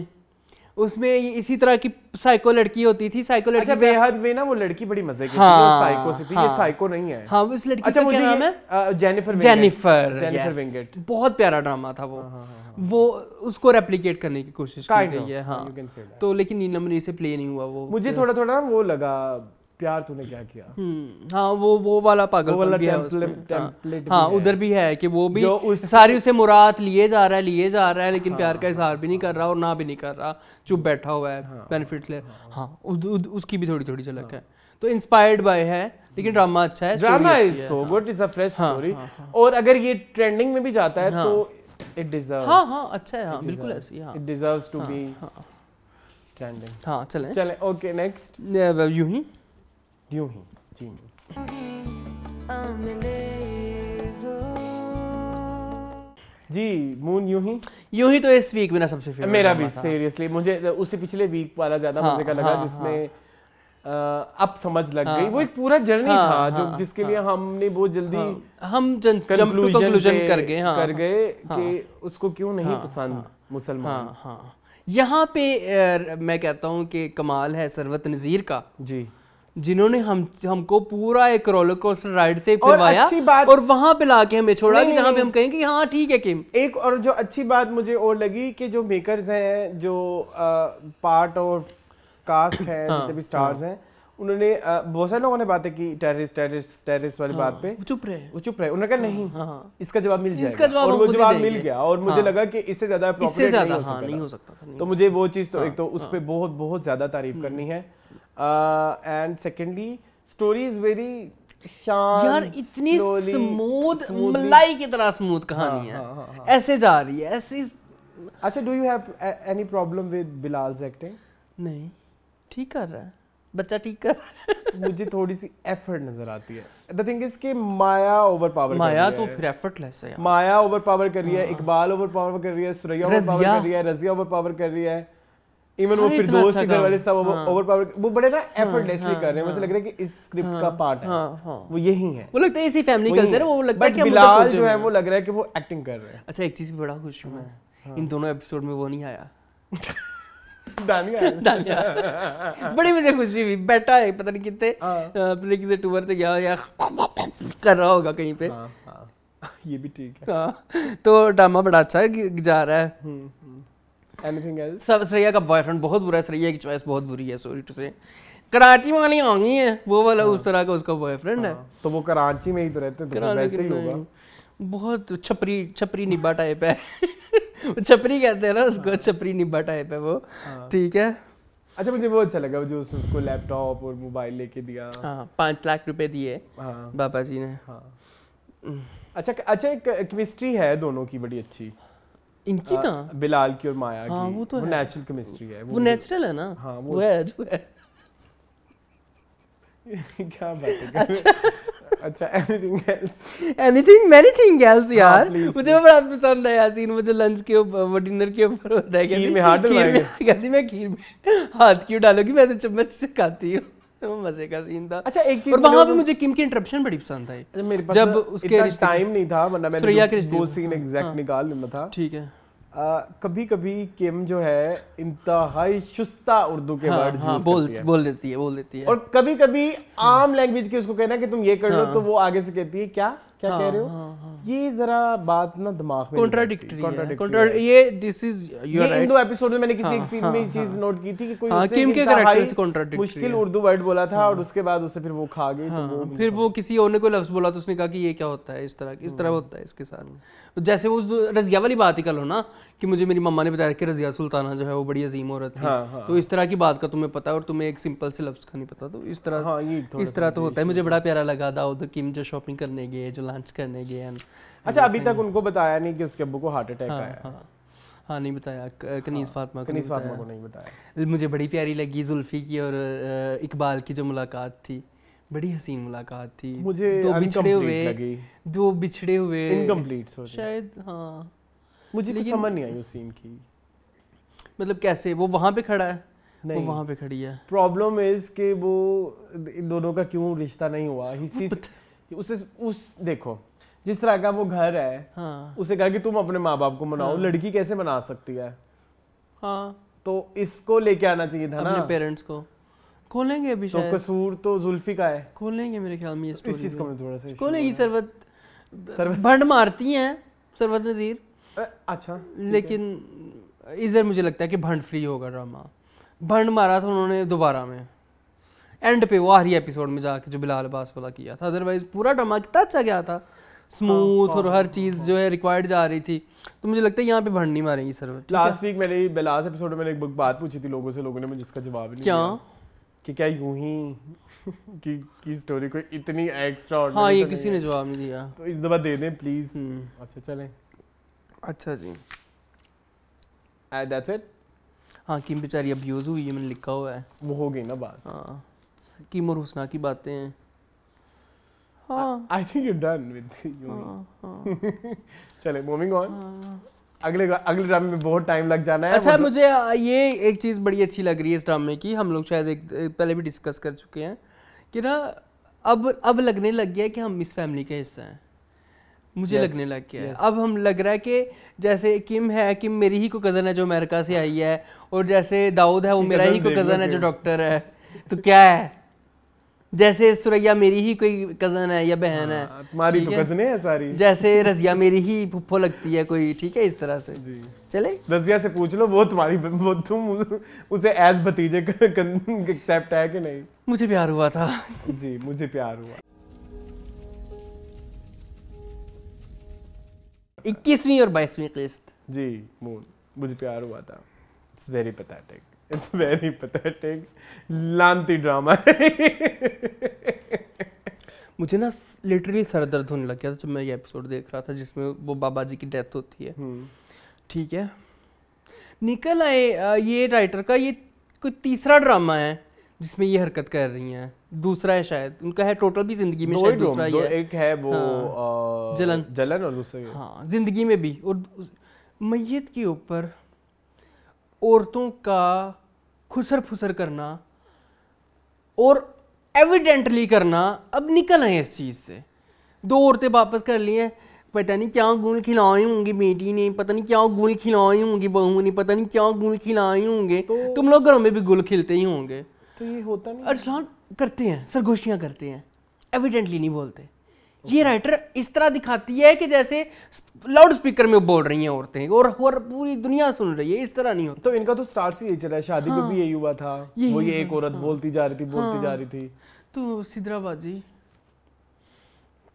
उसमें इसी तरह की साइको लड़की होती थी साइको अच्छा, लड़की अच्छा, बेहद में ना वो लड़की बड़ी मजे की हाँ, थी साइको से थी हाँ, ये साइको नहीं है हाँ उस लड़की अच्छा, का क्या नाम है जेनिफर जेनिफर जेनिफर विंगेट बहुत प्यारा ड्रामा था वो हाँ, हाँ, हाँ, हाँ। वो उसको रेप्लिकेट करने की कोशिश की गई है हाँ तो लेकिन नीलम से प्ले नहीं हुआ वो मुझे तो थोड़ा थोड़ा वो लगा प्यार तूने क्या किया हम्म, हाँ वो वो वाला पागल वाला भी टेम्पले, है टेम्पलेट हाँ, हाँ उधर भी है कि वो भी उस सारी उसे मुराद लिए जा रहा है लिए जा रहा है लेकिन हाँ, प्यार का हाँ, इजहार भी नहीं हाँ। कर रहा और ना भी नहीं कर रहा चुप बैठा हुआ है बेनिफिट हाँ, ले हाँ उसकी भी थोड़ी थोड़ी झलक है तो इंस्पायर्ड बाय है लेकिन ड्रामा अच्छा है drama is so good it's a fresh story और अगर ये ट्रेंडिंग में भी जाता है तो हाँ, तो इट डिजर्व्स हां हां अच्छा है हां बिल्कुल ऐसी हां it deserves to be trending हां चलें चलें ओके नेक्स्ट यू ही यूं ही जी जी मून यूं ही यूं ही तो इस वीक में ना सबसे फेवरेट मेरा भी सीरियसली मुझे तो उससे पिछले वीक वाला ज्यादा हाँ, मजे का लगा हाँ, जिसमें हाँ। अब समझ लग हाँ, गई वो हाँ। एक पूरा जर्नी हाँ, था हाँ, जो जिसके लिए हाँ। हमने बहुत जल्दी हम कंक्लूजन कर गए कर गए कि उसको क्यों नहीं पसंद मुसलमान यहाँ पे मैं कहता हूँ कि कमाल है सरवत नज़ीर का जी जिन्होंने हम हमको पूरा एक रोलर कोस्टर राइड से करवाया और, बात और वहां पे लाके हमें छोड़ा कि जहां पे हम कहेंगे कि हाँ ठीक है किम एक और जो अच्छी बात मुझे और लगी कि जो मेकर्स हैं जो आ, पार्ट ऑफ कास्ट हैं हाँ, जितने भी स्टार्स हाँ, हैं उन्होंने बहुत सारे लोगों ने बातें की टेरिस टेरिस टेरिस वाली हाँ, बात पे वो चुप रहे वो चुप रहे उन्होंने कहा हाँ, नहीं हाँ, इसका जवाब मिल जाएगा जवाब और वो जवाब मिल गया और मुझे हाँ, लगा कि इससे ज्यादा इससे ज्यादा हाँ, नहीं, हो सकता तो मुझे वो चीज तो हाँ, एक तो उस पर बहुत बहुत ज्यादा तारीफ हम्म। करनी है and secondly story is very यार इतनी स्मूथ मलाई की तरह स्मूथ कहानी हाँ, है हाँ, हाँ, हाँ. ऐसे जा रही है ऐसी अच्छा do you have any problem with Bilal acting नहीं ठीक कर रहा है बच्चा ठीक कर मुझे थोड़ी सी एफर्ट नजर आती है द थिंग इज के माया ओवर पावर माया तो फिर एफर्टलेस है माया ओवर पावर कर रही है हाँ। इकबाल ओवर पावर कर रही है सुरैया ओवर पावर कर रही है रजिया ओवर पावर कर रही है इवन वो फिर दोस्त अच्छा के घर वाले सब ओवर पावर हाँ। वो बड़े ना एफर्टलेसली हाँ, हाँ, कर रहे हैं मुझे हाँ। लग रहा है कि इस स्क्रिप्ट का पार्ट है वो यही है वो लगता है इसी फैमिली कल्चर है वो लगता है कि तो बिलाल जो है वो लग रहा है कि वो एक्टिंग कर रहे हैं अच्छा एक चीज भी बड़ा खुश हूं मैं इन दोनों एपिसोड में वो नहीं आया बड़ी मुझे खुशी हुई बैठा है पता नहीं कितने अपने किसी टूर पे गया या कर रहा होगा कहीं पे ये भी ठीक है तो ड्रामा बड़ा अच्छा जा रहा है हम्म। एनीथिंग एल्स सब श्रेया का बॉयफ्रेंड बहुत बुरा है श्रेया की चॉइस बहुत बुरी है सॉरी टू से कराची वाली आंगी है वो वाला उस हाँ। तरह का उसका बॉयफ्रेंड है हाँ, तो वो कराची में ही तो रहते हैं तो वैसे ही होगा बहुत छपरी छपरी निब्बा टाइप है छपरी कहते हैं ना उसको हाँ। छपरी निब्बा टाइप है वो ठीक है अच्छा मुझे वो अच्छा लगा जो उसको लैपटॉप और मोबाइल लेके दिया हाँ पाँच लाख रुपए दिए हाँ बाबा जी ने हाँ अच्छा अच्छा एक केमिस्ट्री है दोनों की बड़ी अच्छी इनकी ना हाँ, बिलाल की और माया हाँ, की वो तो वो नेचुरल केमिस्ट्री है वो, नेचुरल है ना हाँ वो, वो है जो है क्या बात है अच्छा अच्छा anything else anything many thing else यार मुझे वो बड़ा पसंद है यासीन मुझे लंच के ऊपर डिनर के ऊपर होता है खीर में हाथ डाल कहती मैं खीर में हाथ क्यों डालोगी मैं तो चम्मच से खाती हूँ मजे का सीन था अच्छा एक चीज और वहां पे तो। मुझे किम की इंटरप्शन बड़ी पसंद आई मेरे पास जब उसके टाइम नहीं था वरना मैंने वो सीन एग्जैक्ट हाँ। निकाल लेना था ठीक है कभी कभी किम जो है इंतहाई शुस्ता उर्दू के वर्ड हाँ, हाँ बोल बोल देती है बोल देती है और कभी कभी आम लैंग्वेज के उसको कहना कि तुम ये कर लो हाँ। तो वो आगे से कहती है क्या क्या हाँ, कह रहे हो हाँ, हाँ, हाँ. ये जरा बात ना दिमाग में कॉन्ट्राडिक्टरी ये दिस इज योर इन दो एपिसोड में मैंने किसी हाँ, एक सीन में हाँ, चीज नोट की थी कि कोई हाँ, किम के कैरेक्टर से कॉन्ट्राडिक्टरी मुश्किल उर्दू वर्ड बोला था और उसके बाद उसे फिर वो खा गई तो वो फिर वो किसी और ने कोई लफ्ज बोला तो उसने कहा कि ये क्या होता है इस तरह इस तरह होता है इसके साथ तो जैसे वो रजिया वाली बात ही कल हो ना कि मुझे मेरी मम्मा ने बताया कि रजिया सुल्ताना जो है वो बड़ी अजीम औरत है तो इस तरह की बात का तुम्हें पता है और तुम्हें एक सिंपल से लफ्ज का नहीं पता तो इस तरह इस तरह तो होता है मुझे बड़ा प्यारा लगा दाऊद किम जो शॉपिंग करने गए जो लंच करने गए हैं अच्छा अभी तक उनको बताया नहीं कि उसके अबू को हार्ट अटैक हाँ, आया हाँ, हाँ नहीं बताया हाँ, कनीस हाँ, फातमा कनीस फातमा को नहीं बताया मुझे बड़ी प्यारी लगी जुल्फी की और इकबाल की जो मुलाकात थी बड़ी हसीन मुलाकात थी मुझे दो बिछड़े हुए लगी। दो बिछड़े हुए इनकम्प्लीट शायद हाँ मुझे लेकिन समझ नहीं आई उस सीन की मतलब कैसे वो वहाँ पे खड़ा है नहीं वो वहाँ पे खड़ी है प्रॉब्लम इज कि वो दोनों का क्यों रिश्ता नहीं हुआ ही कि उसे उस देखो जिस तरह का वो घर है हाँ। उसे कहा कि तुम अपने माँ बाप को मनाओ हाँ। लड़की कैसे मना सकती है हाँ तो इसको लेके आना चाहिए था ना पेरेंट्स को खोलेंगे अभी तो कसूर तो जुल्फी का है खोलेंगे मेरे ख्याल में तो इस चीज का थोड़ा सा खोलेगी सरवत सरवत भंड मारती हैं सरवत नज़ीर अच्छा लेकिन इधर मुझे लगता है कि भंड फ्री होगा ड्रामा भंड मारा था उन्होंने दोबारा में एंड पे वो आखिरी एपिसोड में जाके जो बिलाल अब्बास वाला किया था अदरवाइज पूरा ड्रामा कितना अच्छा गया था स्मूथ हाँ, और हाँ, हर हाँ, चीज़ जो है रिक्वायर्ड जा रही थी तो मुझे लगता है यहाँ पे नहीं मारेंगी सर लास्ट वीक मैंने बिलास एपिसोड में मैंने एक बात पूछी थी लोगों से लोगों ने मुझे उसका जवाब नहीं क्या कि क्या यूं ही कि की स्टोरी को इतनी एक्स्ट्रा और हाँ ये तो किसी ने जवाब नहीं दिया तो इस दफा दे दें प्लीज हम्म। अच्छा चलें अच्छा जी एंड दैट्स इट हाँ किम बेचारी अब्यूज़ हुई है मैंने लिखा हुआ है वो हो गई ना बात हाँ हकीम और हुसना की बातें हैं I think you done with चले मूविंग ऑन अगले अगले ड्रामे में बहुत टाइम लग जाना है अच्छा मतलब- मुझे ये एक चीज़ बड़ी अच्छी लग रही है इस ड्रामे की हम लोग शायद एक पहले भी डिस्कस कर चुके हैं कि ना अब अब लगने लग गया कि हम इस फैमिली का हिस्सा हैं मुझे yes, लगने लग गया yes. अब हम लग रहा है कि जैसे किम है किम मेरी ही को कज़न है जो अमेरिका से आई है और जैसे दाऊद है वो मेरा ही को कज़न है जो डॉक्टर है तो क्या है जैसे सुरैया मेरी ही कोई कजन है या बहन है हाँ, तुम्हारी तो कजन है सारी जैसे रजिया मेरी ही फुप्पो लगती है कोई ठीक है इस तरह से चले रजिया से पूछ लो वो तुम्हारी वो तुम उसे एज भतीजे एक्सेप्ट है कि नहीं मुझे प्यार हुआ था जी मुझे प्यार हुआ 21वीं और 22वीं किस्त जी मूल मुझे प्यार हुआ था it's very pathetic It's very pathetic. Lanti drama. मुझे ना लिटरली सर दर्द होने लग गया था जब मैं ये एपिसोड देख रहा था जिसमें वो बाबा जी की डेथ होती है हम्म। ठीक है निकल आए ये राइटर का ये कोई तीसरा ड्रामा है जिसमें ये हरकत कर रही हैं दूसरा है शायद उनका है टोटल भी जिंदगी में शायद दूसरा ही है एक है वो हाँ, जलन जलन और दूसरा हाँ जिंदगी में भी और मैयत के ऊपर औरतों का खुसर फुसर करना और एविडेंटली करना अब निकल आए इस चीज़ से दो औरतें वापस कर ली हैं पता नहीं क्या गुल खिलाए होंगे बेटी ने पता नहीं क्या गुल खिलाई होंगी बहू ने पता नहीं क्या गुल खिलाए होंगे तो तुम लोग घरों में भी गुल खिलते ही होंगे तो ये होता नहीं अरसलान करते हैं सरगोशियाँ करते हैं एविडेंटली नहीं बोलते ये राइटर इस तरह दिखाती है कि जैसे लाउड स्पीकर में बोल रही हैं औरतें और और पूरी दुनिया सुन रही है इस तरह नहीं होता तो इनका तो स्टार्ट से यही चला है शादी हाँ, में भी यही हुआ था ये वो ये एक औरत बोलती जा रही थी बोलती जा रही थी तो सिद्राबाजी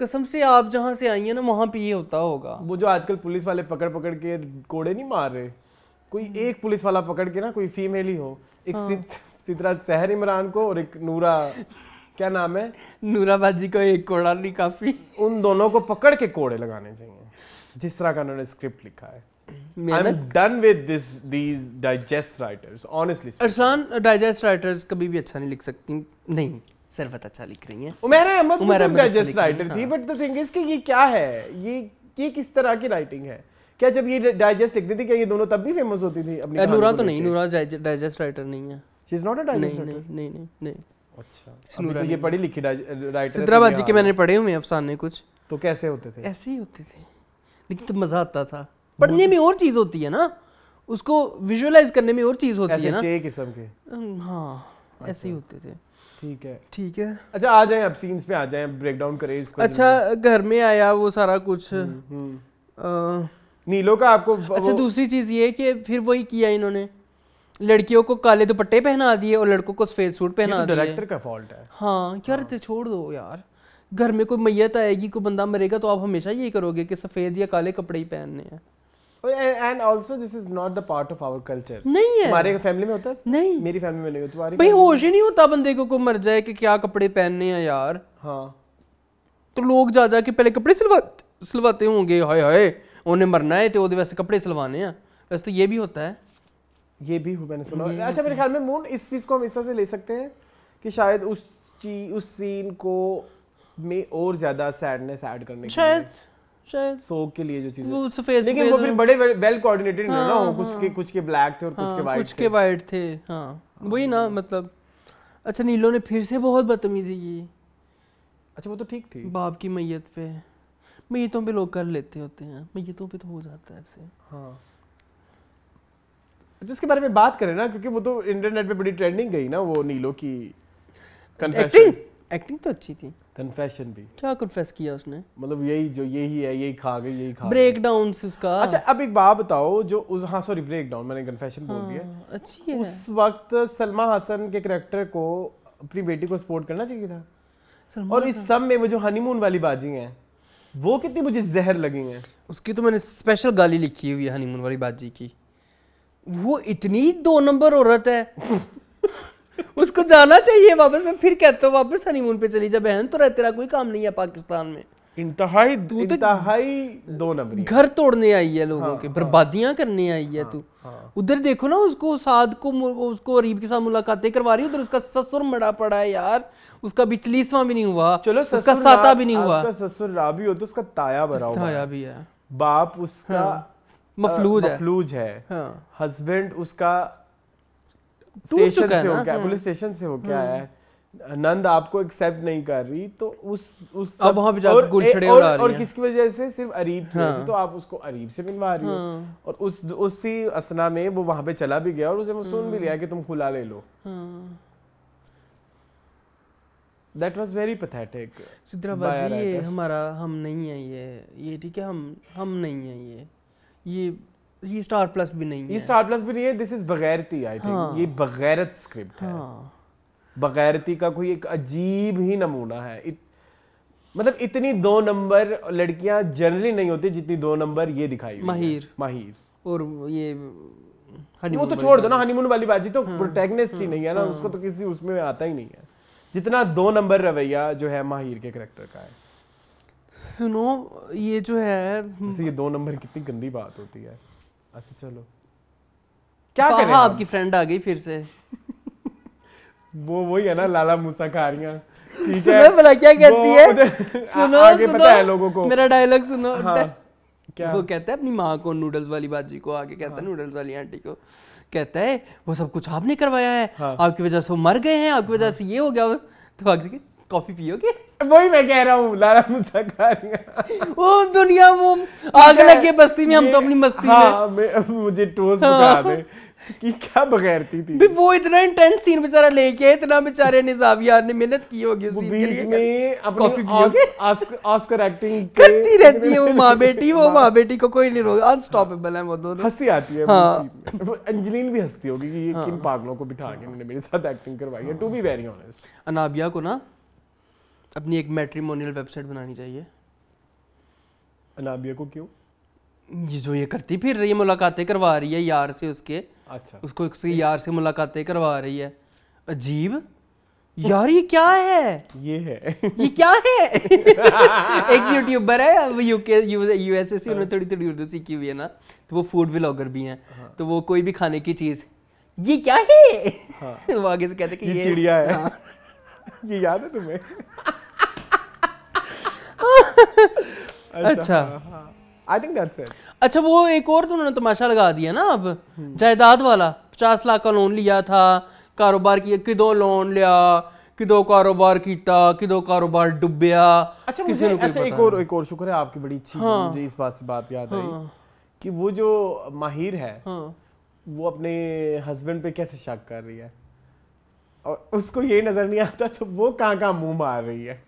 कसम से आप जहाँ से आई है ना वहाँ पे ये होता होगा वो जो आजकल पुलिस वाले पकड़ पकड़ के कोड़े नहीं मार रहे कोई एक पुलिस वाला पकड़ के ना कोई फीमेल ही हो एक हाँ। सिद्रा सहर इमरान को और एक नूरा क्या नाम है नूराबाद जी का एक कोड़ा नहीं काफी उन दोनों को पकड़ के कोड़े लगाने चाहिए जिस तरह का उन्होंने स्क्रिप्ट लिखा है कभी भी अच्छा नहीं लिख सकती नहीं सिर्फ अच्छा लिख रही है उमर अहमद उमर डाइजेस्ट राइटर थी बट द थिंग इज कि ये क्या है ये ये किस तरह की राइटिंग है क्या जब ये डाइजेस्ट लिखती थी क्या ये दोनों तब भी फेमस होती थी अपनी नूरा तो नहीं नूरा डाइजेस्ट राइटर नहीं है she is not a digest writer नहीं नहीं नहीं अच्छा तो ये पढ़ी लिखी राइटर तो जी के मैंने पढ़े हुए अफसाने कुछ तो कैसे होते थे ऐसे ही होते थे लेकिन तो मजा आता था पढ़ने में और चीज होती है ना उसको विजुअलाइज करने में और चीज होती है ना किस्म के हाँ ऐसे अच्छा। ही होते थे ठीक है ठीक है अच्छा आ जाए अब सीन्स पे आ जाए ब्रेकडाउन करें इसको अच्छा घर में आया वो सारा कुछ हम्म, हम्म। नीलो का आपको अच्छा दूसरी चीज ये कि फिर वही किया इन्होंने लड़कियों को काले दुपट्टे पहना दिए और लड़कों को सफेद सूट तो पहना दिए डायरेक्टर का फॉल्ट है हाँ यार हाँ। छोड़ दो यार घर में कोई मैयत आएगी कोई बंदा मरेगा तो आप हमेशा यही करोगे कि सफेद या काले कपड़े ही पहनने हैं and also this is not the part of our culture नहीं है हमारे फैमिली में होता है नहीं मेरी फैमिली में नहीं होता तुम्हारी भाई होश ही नहीं होता बंदे को को मर जाए कि क्या कपड़े पहनने हैं यार हाँ तो लोग जा जा के पहले कपड़े सिलवा सिलवाते होंगे हाय हाय उन्हें मरना है तो वैसे कपड़े सिलवाने हैं वैसे तो ये भी होता है ये भी मैंने सुना अच्छा मेरे तो ख्याल में मून इस चीज़ को हम इस तरह से ले सकते हैं कि शायद उस ची उस सीन को में और ज़्यादा सैडनेस ऐड करने के शायद शायद सोग के लिए जो चीज वो सफेद लेकिन वो फिर बड़े वेल कोऑर्डिनेटेड हाँ, ना हो कुछ हाँ। के कुछ के ब्लैक थे और कुछ के वाइट हाँ, कुछ के वाइट थे हां हाँ। वही ना मतलब अच्छा नीलो ने फिर से बहुत बदतमीजी की अच्छा वो तो ठीक थी बाप की मैयत पे मैयतों पे लोग कर लेते होते हैं मैयतों पे तो हो जाता है ऐसे हां तो उसके बारे में बात करें ना क्योंकि वो तो इंटरनेट पे बड़ी ट्रेंडिंग गई ना वो नीलो की कन्फेशन एक्टिंग तो अच्छी थी कन्फेशन भी क्या कन्फेस किया उसने मतलब यही जो यही है यही खा गई यही खा ब्रेक डाउन उसका अच्छा अब एक बात बताओ जो उस हाँ सॉरी ब्रेक डाउन मैंने कन्फेशन बोल दिया हाँ, अच्छी है उस वक्त सलमा हसन के करेक्टर को अपनी बेटी को सपोर्ट करना चाहिए था और इस सब में वो जो हनीमून वाली बाजी है वो कितनी मुझे जहर लगी है उसकी तो मैंने स्पेशल गाली लिखी हुई है हनीमून वाली बाजी की वो इतनी दो नंबर औरत है उसको जाना चाहिए वापस मैं फिर कहता हूँ वापस हनीमून पे चली जा बहन तो रह तेरा कोई काम नहीं है पाकिस्तान में इंतहाई तू तो इंतहाई दो नंबर घर तोड़ने आई है लोगों हाँ, के हाँ। बर्बादियां हाँ, करने आई है हाँ, तू हाँ, उधर देखो ना उसको साध को उसको गरीब के साथ मुलाकातें करवा रही है उधर उसका ससुर मरा पड़ा है यार उसका बिचलीसवा भी नहीं हुआ चलो उसका साता भी नहीं हुआ उसका ससुर भी हो तो उसका ताया भरा ताया भी है बाप उसका हाँ। मफलूज है मफलूज है हस्बैंड हाँ। उसका तो स्टेशन हाँ। से हो गया पुलिस स्टेशन से हो गया है नंद आपको एक्सेप्ट नहीं कर रही तो उस उस अब वहां पे जाकर गुलछड़े उड़ा रही और किसकी वजह से सिर्फ अरीब की वजह से हाँ। तो आप उसको अरीब से मिलवा रही हो और उस उसी असना में वो वहां पे चला भी गया और उसे वो सुन भी लिया कि तुम खुला ले लो दैट वाज वेरी पैथेटिक सिद्राबाद ये हमारा हम नहीं है ये ये ठीक है हम हम नहीं है ये ये ये स्टार प्लस भी नहीं ये स्टार प्लस भी नहीं है दिस इज बगैरती आई थिंक ये बगैरत स्क्रिप्ट हाँ. है बगैरती का कोई एक अजीब ही नमूना है इत, मतलब इतनी दो नंबर लड़कियां जनरली नहीं होती जितनी दो नंबर ये दिखाई माहिर माहिर और ये वो तो छोड़ दो ना हनीमून वाली बाजी तो हाँ, प्रोटेगनिस्ट ही हाँ। नहीं है ना हाँ। उसको तो किसी उसमें आता ही नहीं है जितना दो नंबर रवैया जो है माहिर के करेक्टर का है सुनो ये जो है ये दो नंबर कितनी गंदी बात होती है अच्छा चलो क्या करें आपकी फ्रेंड आ गई फिर से वो वही है ना लाला मूसा खा रही ठीक है भला क्या कहती है सुनो आगे सुनो, पता है लोगों को मेरा डायलॉग सुनो हाँ, क्या वो कहता है अपनी माँ को नूडल्स वाली बाजी को आगे कहता है नूडल्स हाँ। वाली आंटी को कहता है वो सब कुछ आपने करवाया है हाँ। आपकी वजह से वो मर गए हैं आपकी वजह हाँ। से ये हो गया तो आगे कॉफी पियोगे वही मैं कह रहा हूँ लारा मुसाकारिया वो दुनिया वो आग लग के बस्ती में हम तो अपनी मस्ती हाँ, में मुझे टोस्ट हाँ। बता दे कि क्या बगैरती थी भी वो इतना इंटेंस सीन बेचारा लेके आया इतना बेचारे निजाम यार ने मेहनत की होगी उस बीच में कॉफी पियोगे ऑस्कर एक्टिंग करती रहती है वो माँ बेटी वो माँ बेटी को कोई नहीं रोक अनस्टॉपेबल है वो दोनों हंसी आती है हाँ। अंजलीन भी हंसती होगी कि ये हाँ। किन पागलों को बिठा के मैंने मेरे साथ एक्टिंग करवाई है to be very honest Anabia को ना अपनी एक मैट्रीमोनियल वेबसाइट बनानी चाहिए अनाबिया को क्यों ये जो ये करती फिर रही है मुलाकातें करवा रही है यार से उसके अच्छा उसको उसके यार से मुलाकातें करवा रही है अजीब यार ये क्या है ये है ये क्या है एक यूट्यूबर है वो यूके यूएसए से उन्होंने हाँ। थोड़ी थोड़ी उर्दू सीखी हुई है ना तो वो फूड व्लॉगर भी हैं हाँ। तो वो कोई भी खाने की चीज़ ये क्या है हाँ। वो आगे से कहते कि ये, ये चिड़िया है हाँ। ये याद है तुम्हें अच्छा आई थिंक दैट्स इट अच्छा वो एक और तो उन्होंने तमाशा लगा दिया ना अब हम्म। जायदाद वाला पचास लाख का लोन लिया था कारोबार किया किदो लोन लिया किदो कारोबार किया किदो कारोबार डूबया अच्छा मुझे अच्छा एक और एक और शुक्र है आपकी बड़ी अच्छी हाँ, मुझे इस बात से बात याद हाँ, आई कि वो जो माहिर है हाँ, वो अपने हस्बैंड पे कैसे शक कर रही है और उसको ये नजर नहीं आता तो वो कहाँ कहाँ मुंह मार रही है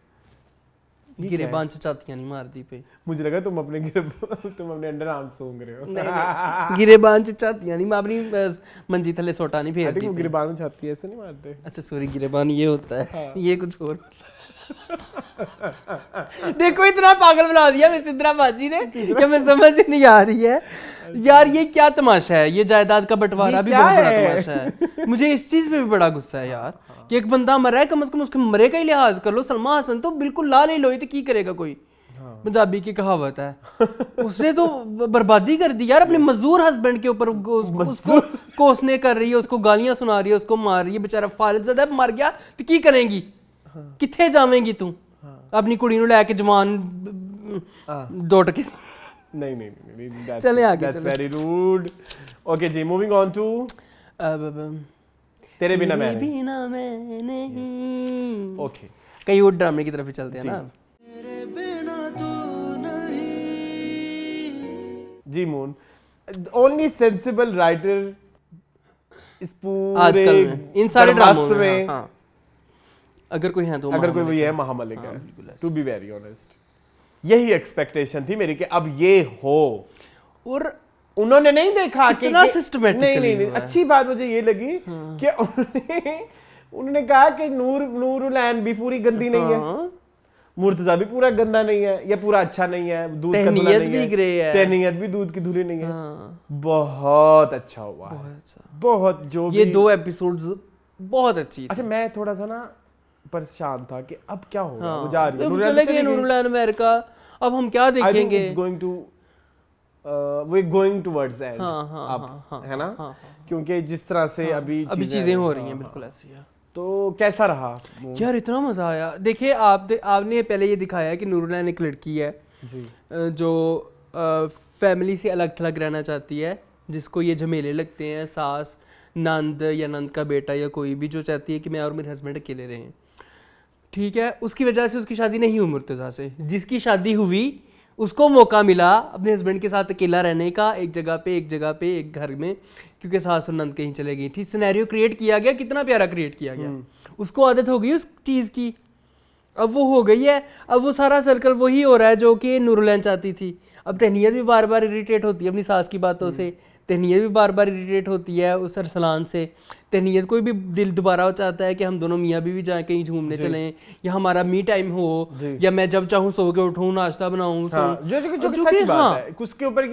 गिरेबान से नहीं मारती पे मुझे लगा तुम अपने तुम अपने अंडर आर्म सूंघ रहे हो गिरेबान से नहीं मंजी थले सोटा नहीं फेरती देखो गिरेबान से ऐसे नहीं मारते अच्छा सॉरी गिरेबान ये होता है हाँ। ये कुछ और देखो इतना पागल बना दिया मैं सिद्धरा बाजी ने कि मैं समझ ही नहीं आ रही है अच्छा। यार ये क्या तमाशा है ये जायदाद का बंटवारा भी बहुत बड़ा तमाशा है मुझे इस चीज पे भी बड़ा गुस्सा है यार कि एक बंदा मर रहा है कम अज कम उसके मरे का ही लिहाज कर लो सलमान हसन तो बिल्कुल लाल ही लोई तो की करेगा कोई हाँ। पंजाबी की कहावत है उसने तो बर्बादी कर दी यार अपने मजदूर हस्बैंड के ऊपर उसको कोसने कर रही है उसको गालियां सुना रही है उसको मार रही है बेचारा फारिज ज्यादा मर गया तो की करेंगी हाँ। कितने जावेंगी तू हाँ। अपनी कुड़ी लैके जवान हाँ। दौड़ के नहीं नहीं नहीं, चले आगे वेरी रूड ओके जी मूविंग ऑन टू तेरे बिना मैं बिना मैं नहीं ओके हम्म। कई और ड्रामे की तरफ ही चलते हैं ना तेरे बिना तू नहीं जी मोन ओनली सेंसिबल राइटर इस पूरे इन सारे ड्रामों में हाँ, हाँ। अगर कोई है तो अगर कोई वही है महामलिक हाँ, है टू बी वेरी ऑनेस्ट यही एक्सपेक्टेशन थी मेरी कि अब ये हो और उन्होंने नहीं देखा कि सिस्टमेटिक नहीं नहीं, नहीं अच्छी बात मुझे ये लगी हाँ। कि उन्होंने कहा कि नूर नूर उलैन भी पूरी गंदी नहीं है हाँ। मुर्तजा भी पूरा गंदा नहीं है या पूरा अच्छा नहीं है दूध का नहीं है भी ग्रे है तहनियत भी दूध की धुली नहीं है हाँ। बहुत अच्छा हुआ बहुत अच्छा बहुत जो ये दो एपिसोड्स बहुत अच्छी अच्छा मैं थोड़ा सा ना परेशान था कि अब क्या होगा हाँ। जा रही है तो अमेरिका अब हम क्या देखेंगे वे गोइंग टूवर्ड्स एंड अब हाँ, हाँ, है ना हाँ, क्योंकि जिस तरह से हाँ, अभी अभी चीजें हो रही हैं बिल्कुल ऐसी है तो कैसा रहा यार इतना मज़ा आया देखिए आप दे, आपने पहले ये दिखाया कि नूरलैन एक लड़की है जी। जो आ, फैमिली से अलग थलग रहना चाहती है जिसको ये झमेले लगते हैं सास नंद या नंद का बेटा या कोई भी जो चाहती है कि मैं और मेरे हस्बैंड अकेले रहें ठीक है उसकी वजह से उसकी शादी नहीं हुई मुर्तज़ा से जिसकी शादी हुई उसको मौका मिला अपने हस्बैंड के साथ अकेला रहने का एक जगह पे एक जगह पे एक घर में क्योंकि सास और नंद कहीं चले गई थी सिनेरियो क्रिएट किया गया कितना प्यारा क्रिएट किया गया हम्म। उसको आदत हो गई उस चीज़ की अब वो हो गई है अब वो सारा सर्कल वही हो रहा है जो कि नूरलैन चाहती थी अब तहनीत भी बार बार इरीटेट होती है अपनी सास की बातों हम्म। से तहनीत भी बार बार इरीटेट होती है उस अरसलान से तहनीत कोई भी दिल दोबारा चाहता है कि हम दोनों मियाँ भी जाएँ कहीं घूमने चलें या हमारा मी टाइम हो या मैं जब चाहूँ सो के उठूँ नाश्ता बनाऊँ हाँ, हाँ। ऊपर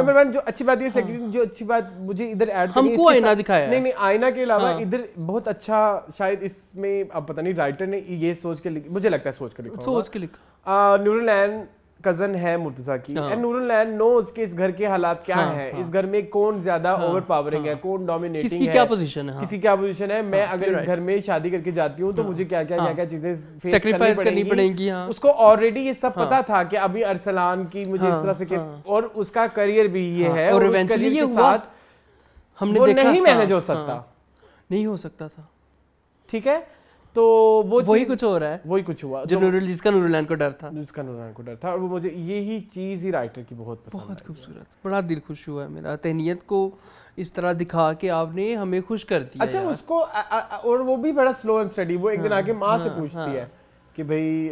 नंबर वन हाँ। जो अच्छी बात ये सेकंड जो अच्छी बात मुझे इधर ऐड हमको आईना दिखाया नहीं नहीं आईना के अलावा इधर बहुत अच्छा शायद इसमें अब पता नहीं राइटर ने ये सोच के मुझे लगता है सोच के लिखा सोच के लिखा न्यूरोलैंड कजन है मुर्तजा की एंड नूरुल नैन नोज के इस घर के हालात क्या हाँ, है हाँ, इस घर में कौन ज्यादा ओवर हाँ, पावरिंग है हाँ। कौन डोमिनेटिंग किसकी है, क्या पोजीशन है हाँ। किसी क्या पोजीशन है मैं अगर इस घर में शादी करके जाती हूँ तो मुझे क्या क्या क्या क्या चीजें सेक्रीफाइस करनी पड़ेंगी उसको ऑलरेडी ये सब पता था कि अभी अरसलान की मुझे इस तरह से और उसका करियर भी ये है और साथ हमने नहीं मैनेज हो सकता नहीं हो सकता था ठीक है तो वो वही कुछ हो रहा है वही कुछ हुआ जो तो, जिसका नूरुलैन को डर था जिसका नूरुलैन को डर था और वो मुझे यही चीज़ ही राइटर की बहुत पसंद बहुत खूबसूरत बड़ा दिल खुश हुआ है मेरा तहनीत को इस तरह दिखा के आपने हमें खुश कर दिया अच्छा उसको आ, आ, और वो भी बड़ा स्लो एंड स्टडी वो एक दिन हाँ, आके माँ से हाँ, पूछती हाँ। है कि भाई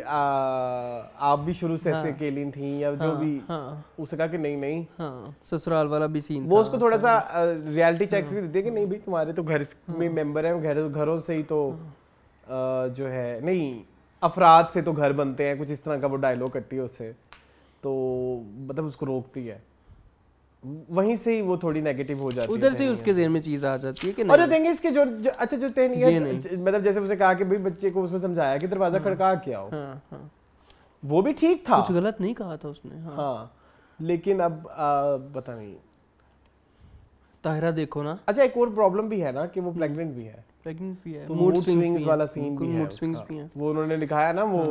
आप भी शुरू से ऐसे अकेली थी या जो भी उसे कहा कि नहीं नहीं ससुराल वाला भी सीन वो उसको थोड़ा सा रियलिटी चेक्स भी देती है कि नहीं भाई तुम्हारे तो घर में मेंबर है घरों से ही तो जो है नहीं अफराद से तो घर बनते हैं कुछ इस तरह का वो डायलॉग कटती है उससे तो मतलब उसको रोकती है वहीं से ही वो थोड़ी नेगेटिव हो जाती उधर से उसके जेहन में चीज आ जाती है कि नहीं और देंगे इसके जो, जो अच्छा जो ये मतलब जैसे उसे कहा कि भाई बच्चे को उसने समझाया कि दरवाजा हाँ। खड़का के आओ हाँ, हाँ। वो भी ठीक था कुछ गलत नहीं कहा था उसने हाँ, लेकिन अब पता नहीं ताहिरा देखो ना अच्छा एक और प्रॉब्लम भी है ना कि वो प्रेग्नेंट हम्म। भी है प्रेग्नेंट भी है तो मूड स्विंग्स वाला सीन भी है मूड स्विंग्स भी है वो उन्होंने दिखाया ना वो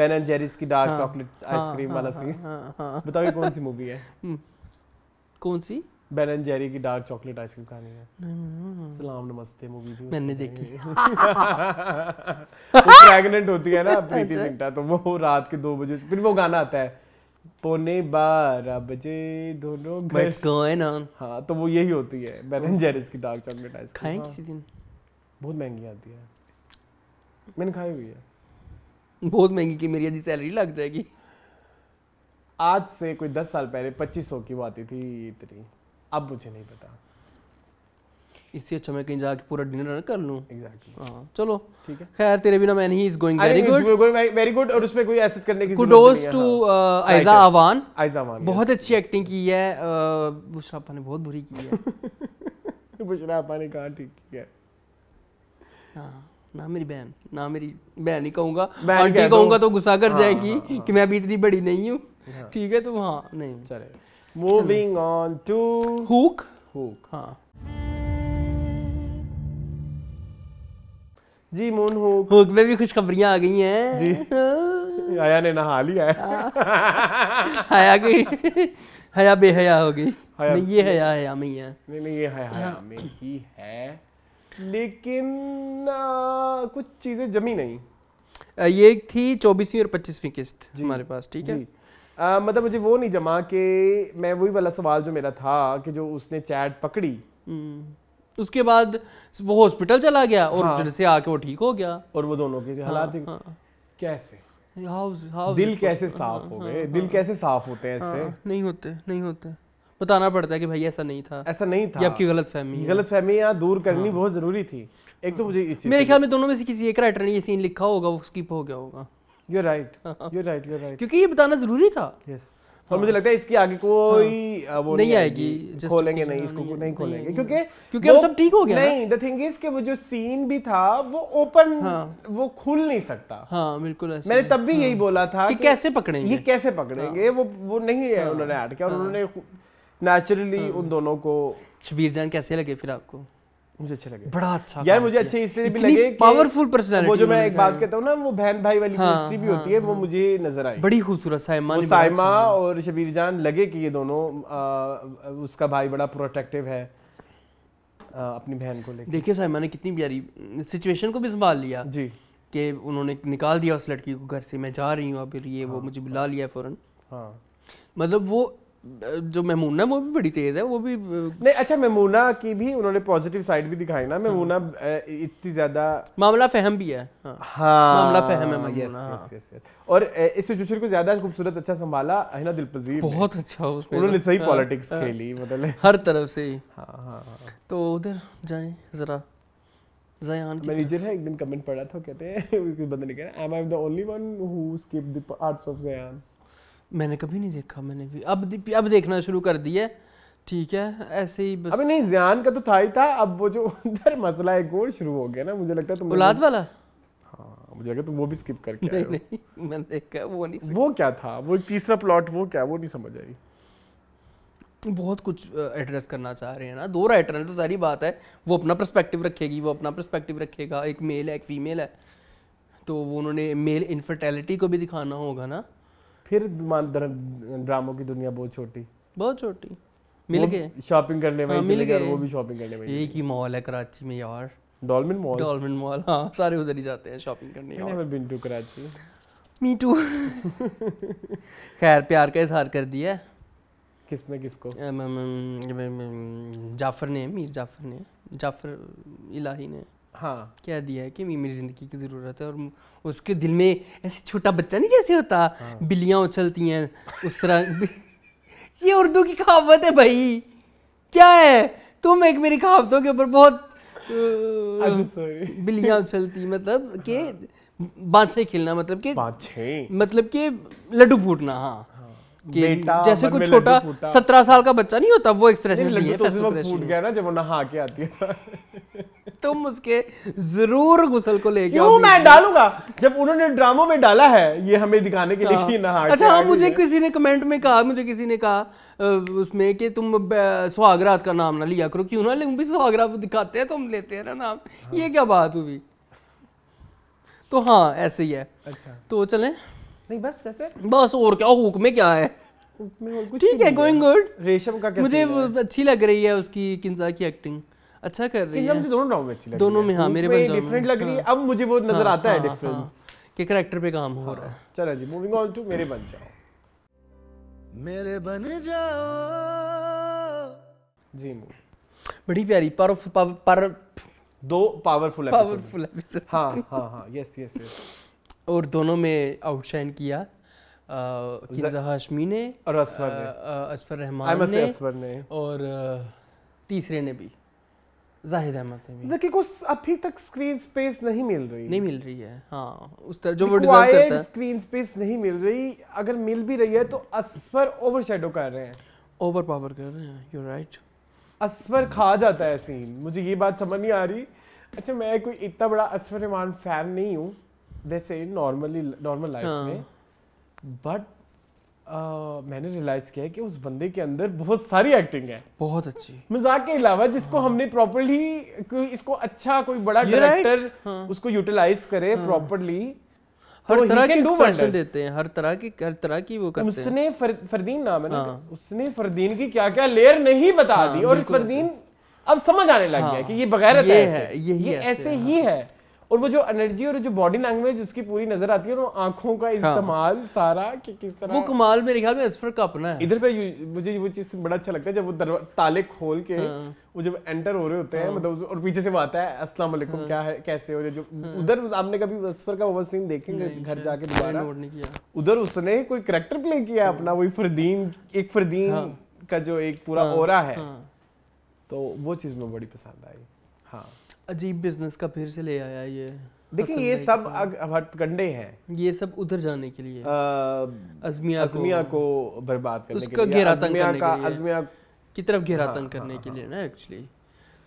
बेन एंड जेरीज की डार्क चॉकलेट आइसक्रीम वाला सीन हाँ, हाँ, हाँ। बताओ ये कौन सी मूवी है हम्म। कौन सी बेन एंड जेरी की डार्क चॉकलेट आइसक्रीम कहानी है सलाम नमस्ते मूवी थी मैंने देखी वो प्रेग्नेंट होती है ना अच्छा। प्रीति सिंटा तो वो रात के दो बजे फिर वो गाना आता है पौने बारह बजे दोनों What's हाँ तो वो यही होती है बेन जेरिस की डार्क चॉकलेट आइसक्रीम खाए हाँ, किसी दिन बहुत महंगी आती है मैंने खाई हुई है बहुत महंगी की मेरी यदि सैलरी लग जाएगी आज से कोई दस साल पहले पच्चीस सौ की वो आती थी इतनी अब मुझे नहीं पता इससे अच्छा मैं कहीं जाके पूरा डिनर कर लूँ exactly. हाँ चलो ठीक है खैर तेरे बिना मैं नहीं is going very good very good और उसमें कोई एसिस्ट करने की जरूरत नहीं कुडोस टू आयजा आवान आयजा आवान बहुत अच्छी एक्टिंग की है uh, बुशरा पानी बहुत बुरी की है बुशरा पानी कहां ठीक किया हाँ ना मेरी बहन ना मेरी बहन ही कहूंगा आंटी कहूंगा तो गुस्सा कर हाँ, जाएगी हाँ, हाँ। कि मैं अभी इतनी बड़ी नहीं हूं ठीक है तो हां नहीं चले moving on to Hook Hook हां जी मून हुक हुक में भी खुशखबरियां आ गई हैं जी हया ने नहा लिया है हया की हया बेहया हो गई नहीं ये हया हया में ही है नहीं नहीं ये हया हया हाँ। में ही है लेकिन आ, कुछ चीज़ें जमी नहीं आ, ये थी चौबीसवीं और पच्चीसवीं किस्त हमारे पास ठीक है आ, मतलब मुझे वो नहीं जमा कि मैं वही वाला सवाल जो मेरा था कि जो उसने चैट पकड़ी हम्म। उसके बाद वो हॉस्पिटल चला गया और हाँ। से आके वो ठीक हो गया और वो दोनों के हालात हाँ, हाँ। कैसे how, how दिल कैसे साफ हो हाँ, गए हाँ, दिल हाँ। कैसे साफ होते हैं ऐसे नहीं होते नहीं होते बताना पड़ता है कि भाई ऐसा नहीं था ऐसा नहीं था आपकी गलत फहमी गलत फहमी यहाँ दूर करनी बहुत जरूरी थी एक तो मुझे इस मेरे ख्याल में दोनों में से किसी एक राइटर ने ये सीन लिखा होगा वो स्किप हो गया होगा you right you right you right क्योंकि ये बताना जरूरी था यस yes. और मुझे हाँ। लगता है इसकी आगे कोई हाँ। वो नहीं आएगी खोलेंगे नहीं इसको नहीं नहीं खोलेंगे नहीं, क्योंकि क्योंकि अब सब ठीक हो गया नहीं द थिंग इज कि वो जो सीन भी था वो ओपन हाँ। वो खुल नहीं सकता हाँ बिल्कुल मैंने तब भी यही हाँ। बोला था कि कैसे पकड़ेंगे ये कैसे पकड़ेंगे हाँ। वो वो नहीं है उन्होंने ऐड किया उन्होंने नेचुरली उन दोनों को शबीर अच्छा, जान कैसे लगे फिर आपको मुझे अच्छे लगे बड़ा अच्छा यार मुझे अच्छे इसलिए भी लगे पावरफुल पर्सनालिटी वो जो मैं एक बात कहता हूँ ना वो बहन भाई वाली हाँ, भी हाँ, होती है हाँ, वो हाँ। मुझे नजर आई बड़ी खूबसूरत साइमा वो साइमा अच्छा और शबीर जान लगे कि ये दोनों आ, उसका भाई बड़ा प्रोटेक्टिव है आ, अपनी बहन को लेकर देखिए साइमा ने कितनी प्यारी सिचुएशन को भी संभाल लिया जी कि उन्होंने निकाल दिया उस लड़की को घर से मैं जा रही हूँ फिर ये वो हाँ, मुझे बुला लिया फ़ौरन हाँ मतलब वो जो मेमूना वो भी बड़ी तेज है वो भी नहीं अच्छा मेमूना की भी उन्होंने पॉजिटिव साइड भी दिखाई ना मेमूना हाँ। इतनी ज्यादा मामला फहम भी है हाँ, हाँ मामला फहम है Maimoona yes, yes, yes, yes, और इस सिचुएशन को ज्यादा खूबसूरत अच्छा संभाला है ना दिलपजीर बहुत अच्छा उसमें तो। उन्होंने सही पॉलिटिक्स हाँ। हाँ। खेली मतलब हर तरफ से ही तो उधर जाए जरा मैनेजर है एक दिन कमेंट पढ़ा था कहते हैं बंदे ने कहा I am the only one who skip the parts of Zayan मैंने कभी नहीं देखा मैंने भी अब अब देखना शुरू कर दिया ठीक है ऐसे ही बस अभी नहीं ज्ञान का तो था ही था अब वो जो उधर मसला एक और शुरू हो गया ना मुझे लगता है तुम औलाद वाला हाँ मुझे लगा तुम वो भी स्किप करके नहीं नहीं मैंने देखा वो नहीं वो क्या था वो तीसरा प्लॉट वो क्या वो नहीं समझ आई बहुत कुछ एड्रेस करना चाह रहे हैं ना दो राइटर हैं तो सारी बात है वो अपना पर्सपेक्टिव रखेगी वो अपना पर्सपेक्टिव रखेगा एक मेल है एक फीमेल है तो वो उन्होंने मेल इनफर्टिलिटी को भी दिखाना होगा ना फिर ड्रामों की दुनिया बहुत छोटी बहुत छोटी मिल गए शॉपिंग करने में हाँ, मिल गए वो भी शॉपिंग करने में एक ही मॉल है कराची में यार डॉल्मिन मॉल डॉल्मिन मॉल हाँ सारे उधर ही जाते हैं शॉपिंग करने never been to Karachi me too खैर प्यार का इजहार कर दिया किसने किसको जाफर ने मीर जाफर ने जाफर इलाही ने हाँ कह दिया है कि मेरी ज़िंदगी की ज़रूरत है और उसके दिल में ऐसे छोटा बच्चा नहीं जैसे होता हाँ। बिल्लियाँ उछलती हैं उस तरह ये उर्दू की कहावत है भाई क्या है तुम एक मेरी कहावतों के ऊपर बहुत बिल्लियाँ उछलती मतलब हाँ। के बाछे खेलना मतलब के बाछे मतलब के लड्डू फूटना हाँ कि जैसे कुछ छोटा सत्रह साल का बच्चा नहीं होता वो एक्सप्रेशन दिए तो फूट गया ना जब वो नहा के आती है तुम उसके जरूर गुसल को लेके क्यों मैं डालूंगा जब उन्होंने ड्रामों में डाला है ये हमें दिखाने के लिए हाँ। नहा अच्छा हाँ मुझे किसी ने कमेंट में कहा मुझे किसी ने कहा उसमें कि तुम सुहागरात का नाम ना लिया करो क्यों ना लेकिन भी सुहागरात दिखाते हैं तो हम लेते हैं ना नाम ये हाँ। क्या बात हुई तो हाँ ऐसे ही है अच्छा तो चलें नहीं बस बस और क्या हुक में क्या है ठीक है गोइंग गुड रेशम का मुझे अच्छी लग रही है उसकी किंजा की एक्टिंग अच्छा कर रही है दोनों ड्रामा में अच्छी लग दोनों में हां मेरे पास डिफरेंट लग रही है हाँ। अब मुझे वो नजर हाँ, आता है डिफरेंस के कैरेक्टर पे काम हो रहा है हाँ। चलो जी मूविंग ऑन टू मेरे बन जाओ मेरे बन जाओ जी बड़ी प्यारी पर पर दो पावरफुल एपिसोड पावरफुल एपिसोड हां हां हां यस यस यस और दोनों में आउटशाइन किया किंजा हाशमी ने और असफर ने असफर रहमान ने असफर ने और तीसरे ने भी जाहिद अहमद ने भी जकी को अभी तक स्क्रीन स्पेस नहीं मिल रही नहीं मिल रही है हाँ उस तरह जो वो डिजर्व करता है स्क्रीन स्पेस नहीं मिल रही अगर मिल भी रही है तो असफर ओवरशैडो कर रहे हैं ओवर पावर कर रहे हैं यू राइट असफर खा जाता है सीन मुझे ये बात समझ नहीं आ रही अच्छा मैं कोई इतना बड़ा असफर रहमान फैन नहीं हूँ वैसे से नॉर्मली नॉर्मल लाइफ में बट uh, मैंने रियलाइज किया है कि उस बंदे के अंदर बहुत सारी एक्टिंग है बहुत अच्छी मजाक के अलावा जिसको हाँ। हमने प्रॉपरली इसको अच्छा कोई बड़ा डायरेक्टर हाँ। उसको यूटिलाइज करे प्रॉपरली हाँ। हर तो हर तरह के एक्सप्रेशन देते हैं हर तरह की हर तरह की वो करते उसने हैं फर, फरदीन नाम है ना उसने फरदीन की क्या क्या लेयर नहीं बता हाँ, दी और फरदीन अब समझ आने लग गया कि ये बगैर ये है ये तो ऐसे ही है और वो जो एनर्जी और जो बॉडी लैंग्वेज उसकी पूरी नजर आती है वो आंखों का हाँ। इस्तेमाल हाँ। सारा कि किस तरह वो कमाल मेरे ख्याल में असफर का अपना है इधर पे मुझे वो चीज बड़ा अच्छा लगता है जब वो ताले खोल के हाँ। वो जब एंटर हो रहे होते हैं हाँ। मतलब और पीछे से वो आता है अस्सलाम वालेकुम हाँ। क्या है कैसे हो रहे जो हाँ। उधर आपने कभी असफर का वो सीन देखेंगे घर जाके दोबारा उधर उसने कोई करेक्टर प्ले किया हाँ। अपना वही फरदीन एक फरदीन का जो एक पूरा ओरा है तो वो चीज में बड़ी पसंद आई हाँ अजीब बिजनेस का फिर से ले आया ये देखिए ये सब हथकंडे हैं ये सब उधर जाने के लिए अजमिया अजमिया को, बर्बाद करने उसका घेरा तंग करने का अजमिया की तरफ घेरा तंग हाँ, करने हाँ, के हाँ। लिए ना एक्चुअली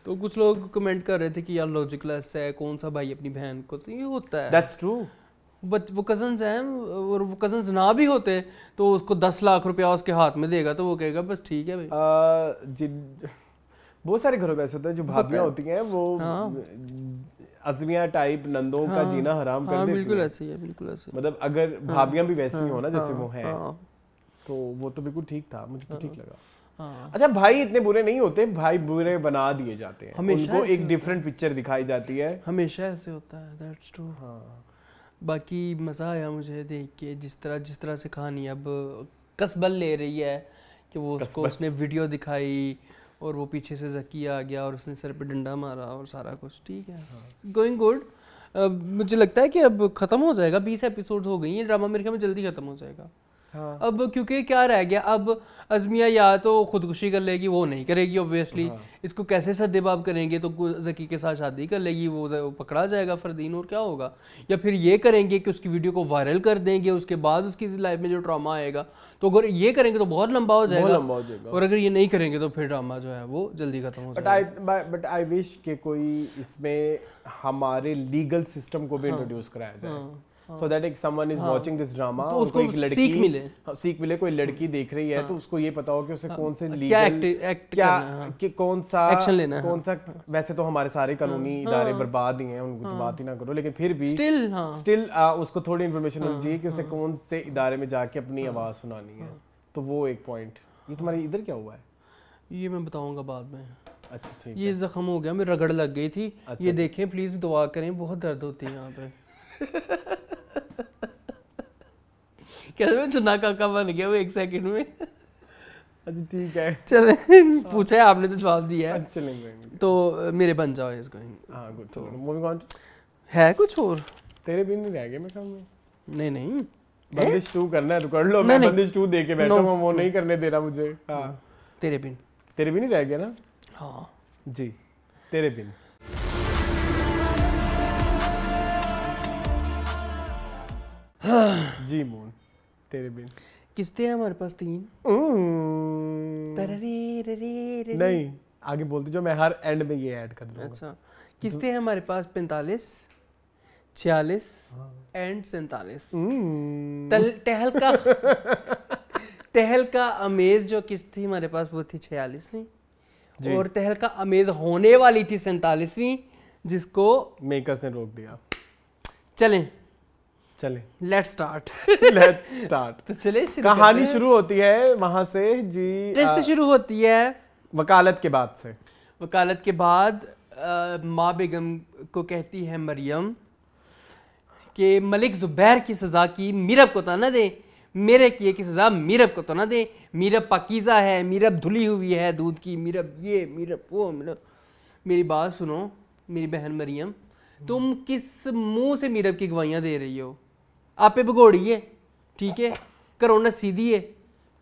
तो कुछ लोग कमेंट कर रहे थे कि यार लॉजिकलेस है कौन सा भाई अपनी बहन को तो ये होता है दैट्स ट्रू बट वो कजन्स हैं और वो कजन्स ना भी होते तो उसको दस लाख रुपया उसके हाथ में देगा तो वो कहेगा बस ठीक है भाई uh, बहुत सारे घरों में ऐसे होता है जो भाभियां होती हैं वो हाँ। अजमिया टाइप नंदों हाँ, का जीना हराम कर हाँ, देती बिल्कुल ऐसे ही है बिल्कुल ऐसे मतलब अगर हाँ, भाभियाँ भी वैसी हाँ, हो ना जैसे हाँ, वो हैं हाँ, तो वो तो बिल्कुल ठीक था मुझे तो ठीक हाँ। लगा अच्छा भाई इतने बुरे नहीं होते भाई बुरे बना दिए जाते हैं उनको एक डिफरेंट पिक्चर दिखाई जाती है हमेशा ऐसे होता है दैट्स ट्रू हाँ बाकी मज़ा आया मुझे देख के जिस तरह जिस तरह से कहानी अब कसबल ले रही है कि वो उसको उसने वीडियो दिखाई और वो पीछे से जकी आ गया और उसने सर पे डंडा मारा और सारा कुछ ठीक है गोइंग हाँ। गुड मुझे लगता है कि अब ख़त्म हो जाएगा बीस एपिसोड हो गई है ड्रामा मेरे ख्याल में जल्दी ख़त्म हो जाएगा हाँ। अब क्योंकि क्या रह गया अब अजमिया या तो खुदकुशी कर लेगी वो नहीं करेगी ऑब्वियसली हाँ। इसको कैसे सदेबाब करेंगे तो जकी के साथ शादी कर लेगी वो, पकड़ा जाएगा फरदीन और क्या होगा या फिर ये करेंगे कि उसकी वीडियो को वायरल कर देंगे उसके बाद उसकी लाइफ में जो ड्रामा आएगा तो अगर ये करेंगे तो बहुत लंबा हो जाएगा लंबा हो जाएगा और अगर ये नहीं करेंगे तो फिर ड्रामा जो है वो जल्दी खत्म हो जाएगा बट आई विश के कोई इसमें हमारे लीगल सिस्टम को भी इंट्रोड्यूस हाँ। कराया जाए हाँ। So that if someone is watching this drama तो उसको एक लड़की सीख मिले हाँ, सीख मिले कोई लड़की देख रही है हाँ। तो उसको ये पता हो कि उसे हाँ। कौन से लीगल क्या एक्ट, एक्ट क्या हाँ। कि कौन सा एक्शन लेना है कौन सा वैसे तो हमारे सारे कानूनी इदारे बर्बाद ही हैं उनको तो बात ही ना करो लेकिन फिर भी स्टिल स्टिल उसको थोड़ी इंफॉर्मेशन होनी चाहिए कि उसे कौन से इदारे में जाके अपनी आवाज़ सुनानी है तो वो एक पॉइंट ये तुम्हारे इधर क्या हुआ है ये मैं बताऊंगा बाद में अच्छा ठीक ये जख्म हो गया मेरी रगड़ लग गई थी अच्छा, ये देखें प्लीज़ दुआ करें बहुत दर्द होती है यहाँ पे कहते मैं चुना काका बन गया वो एक सेकंड में अच्छा ठीक है चले पूछा है आपने तो जवाब दिया है हाँ, चलेंगे तो मेरे बन जाओ इज गोइंग हां गुड तो मूविंग ऑन है कुछ और तेरे बिन नहीं रह गए मैं काम में नहीं नहीं बंदिश टू करना है कर लो मैं बंदिश टू दे के बैठा हूं वो नहीं करने दे रहा मुझे हां तेरे बिन तेरे बिन नहीं रह गया ना हाँ जी तेरे बिन हाँ। जी मोन तेरे बिन किस्ते हैं हमारे पास तीन हम्म। नहीं आगे बोलते जो मैं हर एंड में ये ऐड कर दूंगा अच्छा किस्ते हैं हमारे पास पैंतालीस छियालीस एंड हाँ। सैतालीस हम्म। तहलका तहलका अमेज जो किस्त थी हमारे पास वो थी छियालीसवीं और तहलका अमेज होने वाली थी सैतालीसवीं जिसको मेकर्स ने रोक दिया चलें चले लेट स्टार्ट लेट स्टार्ट तो चले कहानी शुरू होती है वहां से जी रिश्ते शुरू होती है वकालत के बाद से वकालत के बाद माँ बेगम को कहती है मरियम कि मलिक ज़ुबैर की सज़ा की मीरब को तो ना दे मेरे किए की सज़ा मीरब को तो ना दे मीरब पकीजा है मीरब धुली हुई है दूध की मीरब ये मीरब वो मीरब मेरी बात सुनो मेरी बहन मरियम तुम किस मुंह से मीरब की गवाहियाँ दे रही हो आपे है ठीक है करोना सीधी है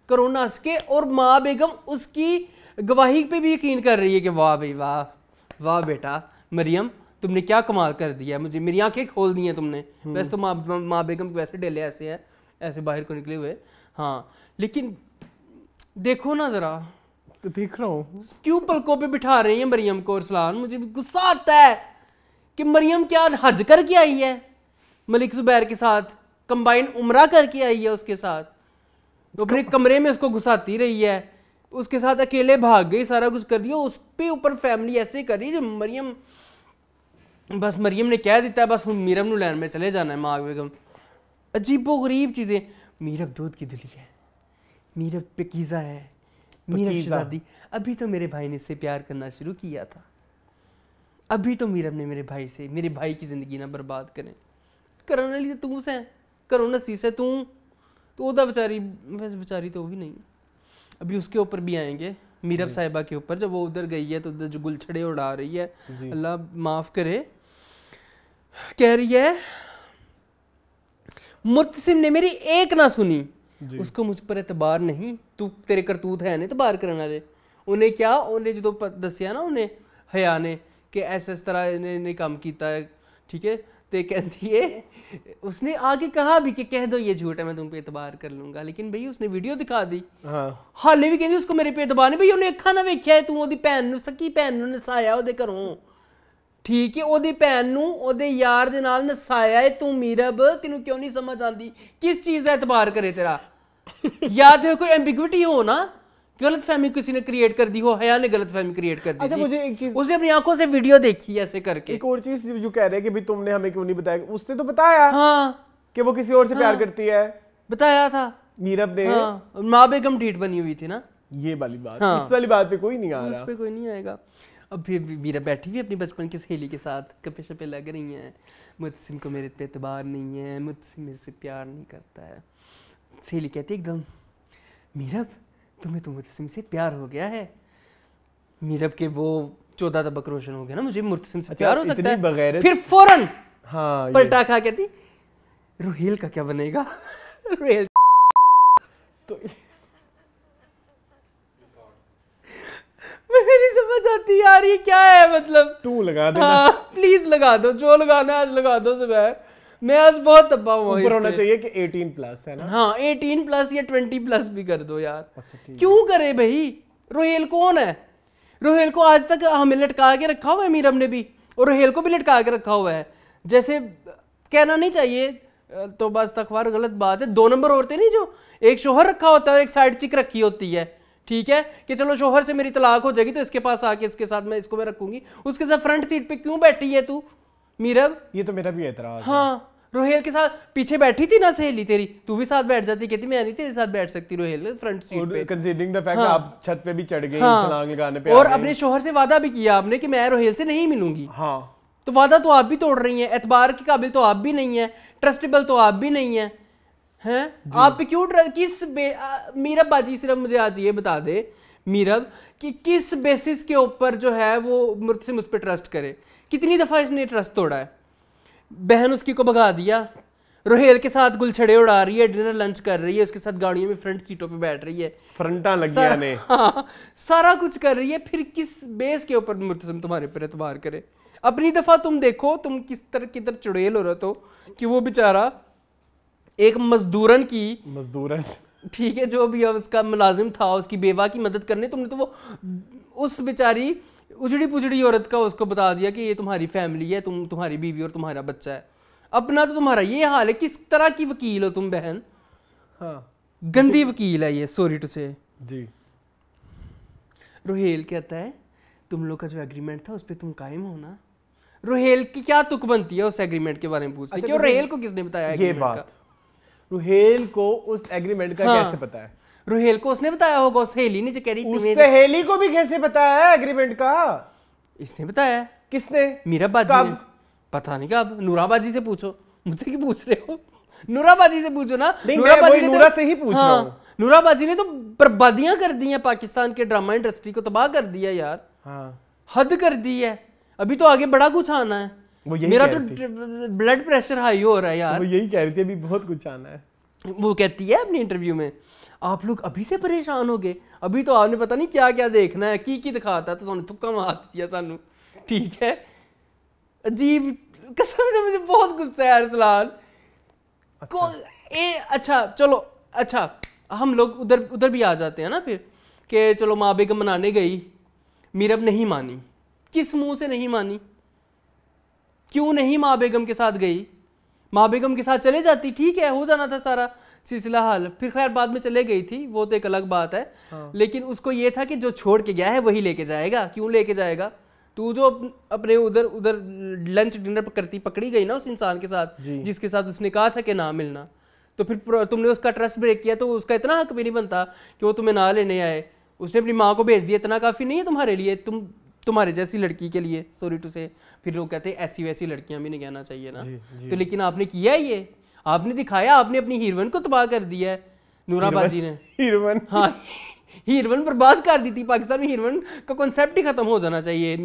करोना हंसके और माँ बेगम उसकी गवाही पे भी यकीन कर रही है कि वाह भाई वाह वाह बेटा मरियम तुमने क्या कमाल कर दिया मुझे मेरी आंखें खोल दी हैं तुमने हम्म। वैसे तो माँ मा बेगम वैसे डेले ऐसे हैं ऐसे बाहर को निकले हुए हाँ लेकिन देखो ना ज़रा तो देख रहा हूँ क्यों पलकों पे बिठा रही है मरियम को और सलान मुझे गुस्सा आता है कि मरियम क्या हज कर के आई है मलिक जुबैर के साथ कंबाइन उमरा करके आई है उसके साथ तो अपने कमरे में उसको घुसाती रही है उसके साथ अकेले भाग गई सारा कुछ कर दिया उस पर ऊपर फैमिली ऐसे कर रही जो मरियम बस मरियम ने कह दिता बस हम मीरम नु लैन में चले जाना है माग बेगम अजीबो गरीब चीज़ें मीरब दूध की दिली है मीरब पकीज़ा है मीरब शहजादी अभी तो मेरे भाई ने इससे प्यार करना शुरू किया था अभी तो मीरब ने मेरे भाई से मेरे भाई की ज़िंदगी ना बर्बाद करें करने वाली तो तू से है घरों नस्सी से तू तो ओदा बेचारी वैसे बेचारी तो वो भी नहीं अभी उसके ऊपर भी आएंगे मीरब साहिबा के ऊपर जब वो उधर गई है तो उधर जो गुलछड़े उड़ा रही है अल्लाह माफ़ करे कह रही है मुर्तसिम ने मेरी एक ना सुनी उसको मुझ पर एतबार नहीं तू तेरे करतूत है ने एतबार करना दे उन्हें क्या उन्हें जो दसिया ना उन्हें हया ने कि ऐसे इस तरह इन्हें काम किया है ठीक है ਤੇ कहती ਏ ਉਸਨੇ आगे ਕਹਾ ਵੀ ਕਿ ਕਹਿ ਦੋ ਇਹ ਝੂਠ ਹੈ ਮੈਂ ਤੁਮ पे ਇਤਬਾਰ ਕਰ ਲੂੰਗਾ ਲੇਕਿਨ ਭਈ ਉਸਨੇ ਵੀਡੀਓ ਦਿਖਾ ਦੀ ਹਾਂ ਹਾਲੇ ਵੀ ਕਹਿੰਦੀ ਉਸਕੋ ਮੇਰੇ ਪੇ ਇਤਬਾਰ ਨਹੀਂ ਭਈ ਉਹਨੇ ਅੱਖਾਂ ਨਾਲ ਵੇਖਿਆ ਤੂੰ ਉਹਦੀ ਭੈਣ ਨੂੰ ਸਕੀ ਭੈਣ ਨੂੰ ਨਸਾਇਆ ਉਹਦੇ ਘਰੋਂ ਠੀਕ ਹੈ ਉਹਦੀ ਭੈਣ ਨੂੰ ਉਹਦੇ ਯਾਰ ਦੇ ਨਾਲ ਨਸਾਇਆ ਏ ਤੂੰ ਮੀਰਬ ਤੈਨੂੰ ਕਿਉਂ ਨਹੀਂ ਸਮਝ ਆਂਦੀ ਕਿਸ ਚੀਜ਼ ਦਾ ਇਤਬਾਰ ਕਰੇ ਤੇਰਾ ਯਾਦ ਤੇ ਕੋਈ ਐਂਬਿਗੁਇਟੀ ਹੋ ਨਾ गलत फहमी किसी ने क्रिएट कर दी हो हया ने गलत फहमी क्रिएट कर दी अच्छा मुझे एक चीज उसने अपनी आंखों से वीडियो देखी ऐसे करके एक और चीज जो कह रहे हैं कि भाई तुमने हमें क्यों नहीं बताया उसने तो बताया हाँ कि वो किसी और से हाँ, प्यार करती है बताया था मीरब ने हाँ, माँ बेगम ढीठ बनी हुई थी ना ये वाली बात हाँ, इस वाली बात पे कोई नहीं आ रहा इस पे कोई नहीं आएगा अब फिर मीरा बैठी हुई अपनी बचपन की सहेली के साथ कपे शपे लग रही हैं मुतसिम को मेरे पे एतबार नहीं है मुतसिम मेरे से प्यार नहीं करता है सहेली कहती एकदम मीरब तुम्हें तो मुर्तसिम से प्यार हो गया है मीरब के वो चौदह तबक रोशन हो गया ना मुझे मुर्तसिम से अच्छा, प्यार हो सकता है फिर फौरन हाँ पलटा खा कहती रोहेल का क्या बनेगा रोहेल तो मेरी समझ आती यार ये क्या है मतलब तू लगा दे हाँ, प्लीज लगा दो जो लगाना आज लगा दो सुबह मैं आज बहुत दबा हुआ ऊपर होना चाहिए कि 18 प्लस है ना हाँ 18 प्लस या 20 प्लस भी कर दो यार अच्छा क्यों करे भाई रोहेल कौन है रोहेल को आज तक हमें लटका के रखा हुआ है मीरम ने भी और रोहेल को भी लटका के रखा हुआ है जैसे कहना नहीं चाहिए तो बस तखबार गलत बात है दो नंबर औरतें नहीं जो एक शोहर रखा होता है और एक साइड चिक रखी होती है ठीक है कि चलो शोहर से मेरी तलाक हो जाएगी तो इसके पास आके इसके साथ मैं इसको मैं रखूंगी उसके साथ फ्रंट सीट पे क्यों बैठी है तू मीरब ये तो मेरा भी एतराज हाँ रोहेल के साथ पीछे बैठी थी ना सहेली तेरी तू भी साथ बैठ जाती कहती मैं नहीं तेरे साथ बैठ सकती रोहेल फ्रंट सीट पे कंसीडरिंग द फैक्ट आप छत पे भी चढ़ गए हाँ, छलांग लगाने पे और अपने शोहर से वादा भी किया आपने कि मैं रोहेल से नहीं मिलूंगी हाँ तो वादा तो आप भी तोड़ रही हैं एतबार के काबिल तो आप भी नहीं है ट्रस्टेबल तो आप भी नहीं है हैं आप क्यों किस मीरब बाजी सिर्फ मुझे आज ये बता दे मीरब कि किस बेसिस के ऊपर जो है वो मुझसे मुझ पर ट्रस्ट करे कितनी दफ़ा इसने ट्रस्ट तोड़ा है बहन उसकी को भगा दिया रोहेल के साथ गुलछड़े उड़ा रही है डिनर लंच कर रही है उसके साथ गाड़ियों में फ्रंट सीटों पे बैठ रही है फ्रंटा लग गया ने हाँ, सारा कुछ कर रही है फिर किस बेस के ऊपर मुर्तजम तुम्हारे पर एतबार करे अपनी दफा तुम देखो तुम किस तरह किधर चुड़ैल हो रहे हो तो, कि वो बेचारा एक मजदूरन की मजदूरन ठीक है जो भी उसका मुलाजिम था उसकी बेवा की मदद करने तुमने तो वो उस बेचारी उजड़ी पुजड़ी औरत का उसको बता दिया कि ये तुम्हारी फैमिली है तुम तुम्हारी बीवी और तुम्हारा बच्चा है अपना तो तुम्हारा ये हाल है किस तरह की वकील हो तुम बहन हाँ गंदी वकील है ये सॉरी टू से जी रोहेल कहता है तुम लोग का जो एग्रीमेंट था उस पर तुम कायम हो ना रोहेल की क्या तुक बनती है उस एग्रीमेंट के बारे में पूछती अच्छा, है रोहेल को किसने बताया ये बात रोहेल को उस एग्रीमेंट का हाँ, कैसे पता है रोहेल को उसने बताया होगा उस हेली ने जो कह रही उस सहेली को भी कैसे बताया एग्रीमेंट का इसने बताया किसने मीरा बाजी ने पता नहीं कब नूराबाजी से पूछो मुझसे क्यों पूछ रहे हो नूराबाजी से पूछो ना नूराबाजी तो- नूरा से ही पूछ रहा हाँ, हूँ नूराबाजी ने तो बर्बादियां कर दी हैं पाकिस्तान के ड्रामा इंडस्ट्री को तबाह कर दिया यार हाँ। हद कर दी है अभी तो आगे बड़ा कुछ आना है वो यही मेरा तो ब्लड प्रेशर हाई हो रहा है यार वो यही कह रही थी अभी बहुत कुछ आना है वो कहती है अपने इंटरव्यू में आप लोग अभी से परेशान हो गए अभी तो आपने पता नहीं क्या क्या देखना है की की दिखाता तो तुमने थुक्का मार दिया सानू ठीक है अजीब कसम से मुझे बहुत गुस्सा है अरसलान अच्छा। ए अच्छा चलो अच्छा हम लोग उधर उधर भी आ जाते हैं ना फिर के चलो माँ बेगम मनाने गई मीरब नहीं मानी किस मुंह से नहीं मानी क्यों नहीं माँ बेगम के साथ गई माँ बेगम के साथ चले जाती ठीक है हो जाना था सारा सिलसिला हाल फिर खैर बाद में चले गई थी वो तो एक अलग बात है हाँ। लेकिन उसको ये था कि जो छोड़ के गया है वही लेके जाएगा क्यों लेके जाएगा तू जो अपने उधर उधर लंच डिनर करती पकड़ी गई ना उस इंसान के साथ जिसके साथ उसने कहा था कि ना मिलना तो फिर तुमने उसका ट्रस्ट ब्रेक किया तो उसका इतना हक भी नहीं बनता कि वो तुम्हें ना लेने आए उसने अपनी माँ को भेज दिया इतना काफ़ी नहीं है तुम्हारे लिए तुम तुम्हारे जैसी लड़की के लिए सॉरी टू से फिर लोग कहते हैं ऐसी वैसी लड़कियां भी नहीं कहना चाहिए ना जी, जी। तो लेकिन आपने किया ये आपने दिखाया आपने अपनी हीरवन को तबाह कर दिया है नूराबाजी ने हीरवन हाँ हीरवन बर्बाद कर दी थी पाकिस्तान में हीरवन का कॉन्सेप्ट ही खत्म हो जाना चाहिए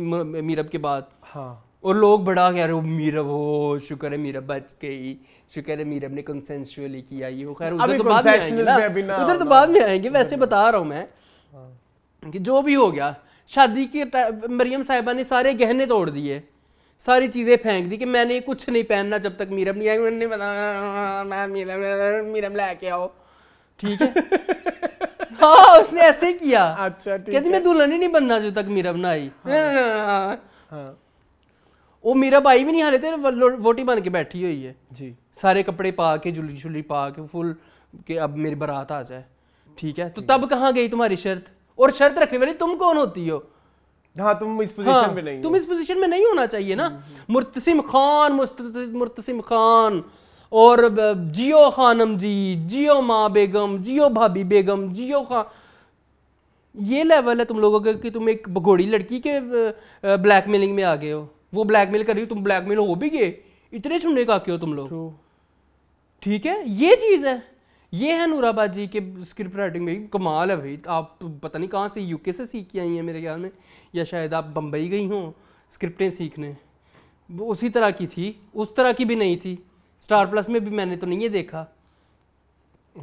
मीरब के बाद हाँ और लोग बड़ा कह रहे हो मीरब हो शुक्र है मीरब बच गई शुक्र है मीरब ने कंसेंशुअली किया ये खैर उधर तो बाद में आएंगे उधर तो बाद में आएंगे वैसे हाँ। बता रहा हूँ मैं हाँ। कि जो भी हो गया शादी के मरियम साहिबा ने सारे गहने तोड़ दिए सारी चीज़ें फेंक दी कि मैंने कुछ नहीं पहनना जब तक मीरम नहीं आई मैंने बताया मीरम मीरम लेके आओ ठीक है हाँ उसने ऐसे किया अच्छा ठीक कहती मैं दुल्हन ही नहीं बनना जब तक मीरम ना आई हाँ। हाँ। हाँ। वो मीरा भाई भी नहीं हाले थे तो वोटी बन के बैठी हुई है जी सारे कपड़े पा के जुली जुली पा के फुल के अब मेरी बारात आ जाए ठीक है तो तब कहाँ गई तुम्हारी शर्त और शर्त रखने वाली तुम कौन होती हो हाँ तुम इस पोजीशन हाँ, में नहीं तुम इस पोजीशन में नहीं होना चाहिए ना हम्म, हम्म। मुर्तसिम खान मुर्तसिम खान और जियो खानम जी जियो माँ बेगम जियो भाभी बेगम जियो खान ये लेवल है तुम लोगों का कि तुम एक भगोड़ी लड़की के ब्लैकमेलिंग में आ गए हो वो ब्लैकमेल कर रही हो तुम ब्लैकमेल हो भी गए इतने छुने का के हो तुम लोग ठीक है ये चीज़ है ये है नूराबाद जी के स्क्रिप्ट राइटिंग में कमाल है भाई आप पता नहीं कहाँ से यूके से सीख के आई हैं मेरे ख्याल में या शायद आप बम्बई गई हों स्क्रिप्टें सीखने वो उसी तरह की थी उस तरह की भी नहीं थी स्टार प्लस में भी मैंने तो नहीं ये देखा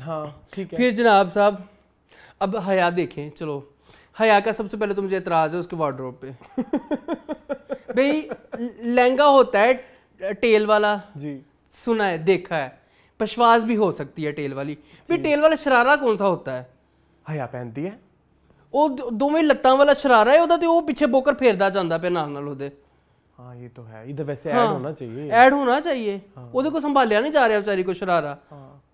हाँ ठीक है फिर जनाब साहब अब हया देखें चलो हया का सबसे पहले तो मुझे एतराज़ है उसके वार्ड्रोब पे भाई लहंगा होता है टेल वाला जी सुना है देखा है पशवास भी हो सकती है टेल वाली भी टेल वाला शरारा कौन सा होता है ਹਯਾ हाँ, ਪੈਂਦੀ तो हाँ, ये तो है इधर वैसे हाँ। ऐड हाँ, होना चाहिए ऐड होना चाहिए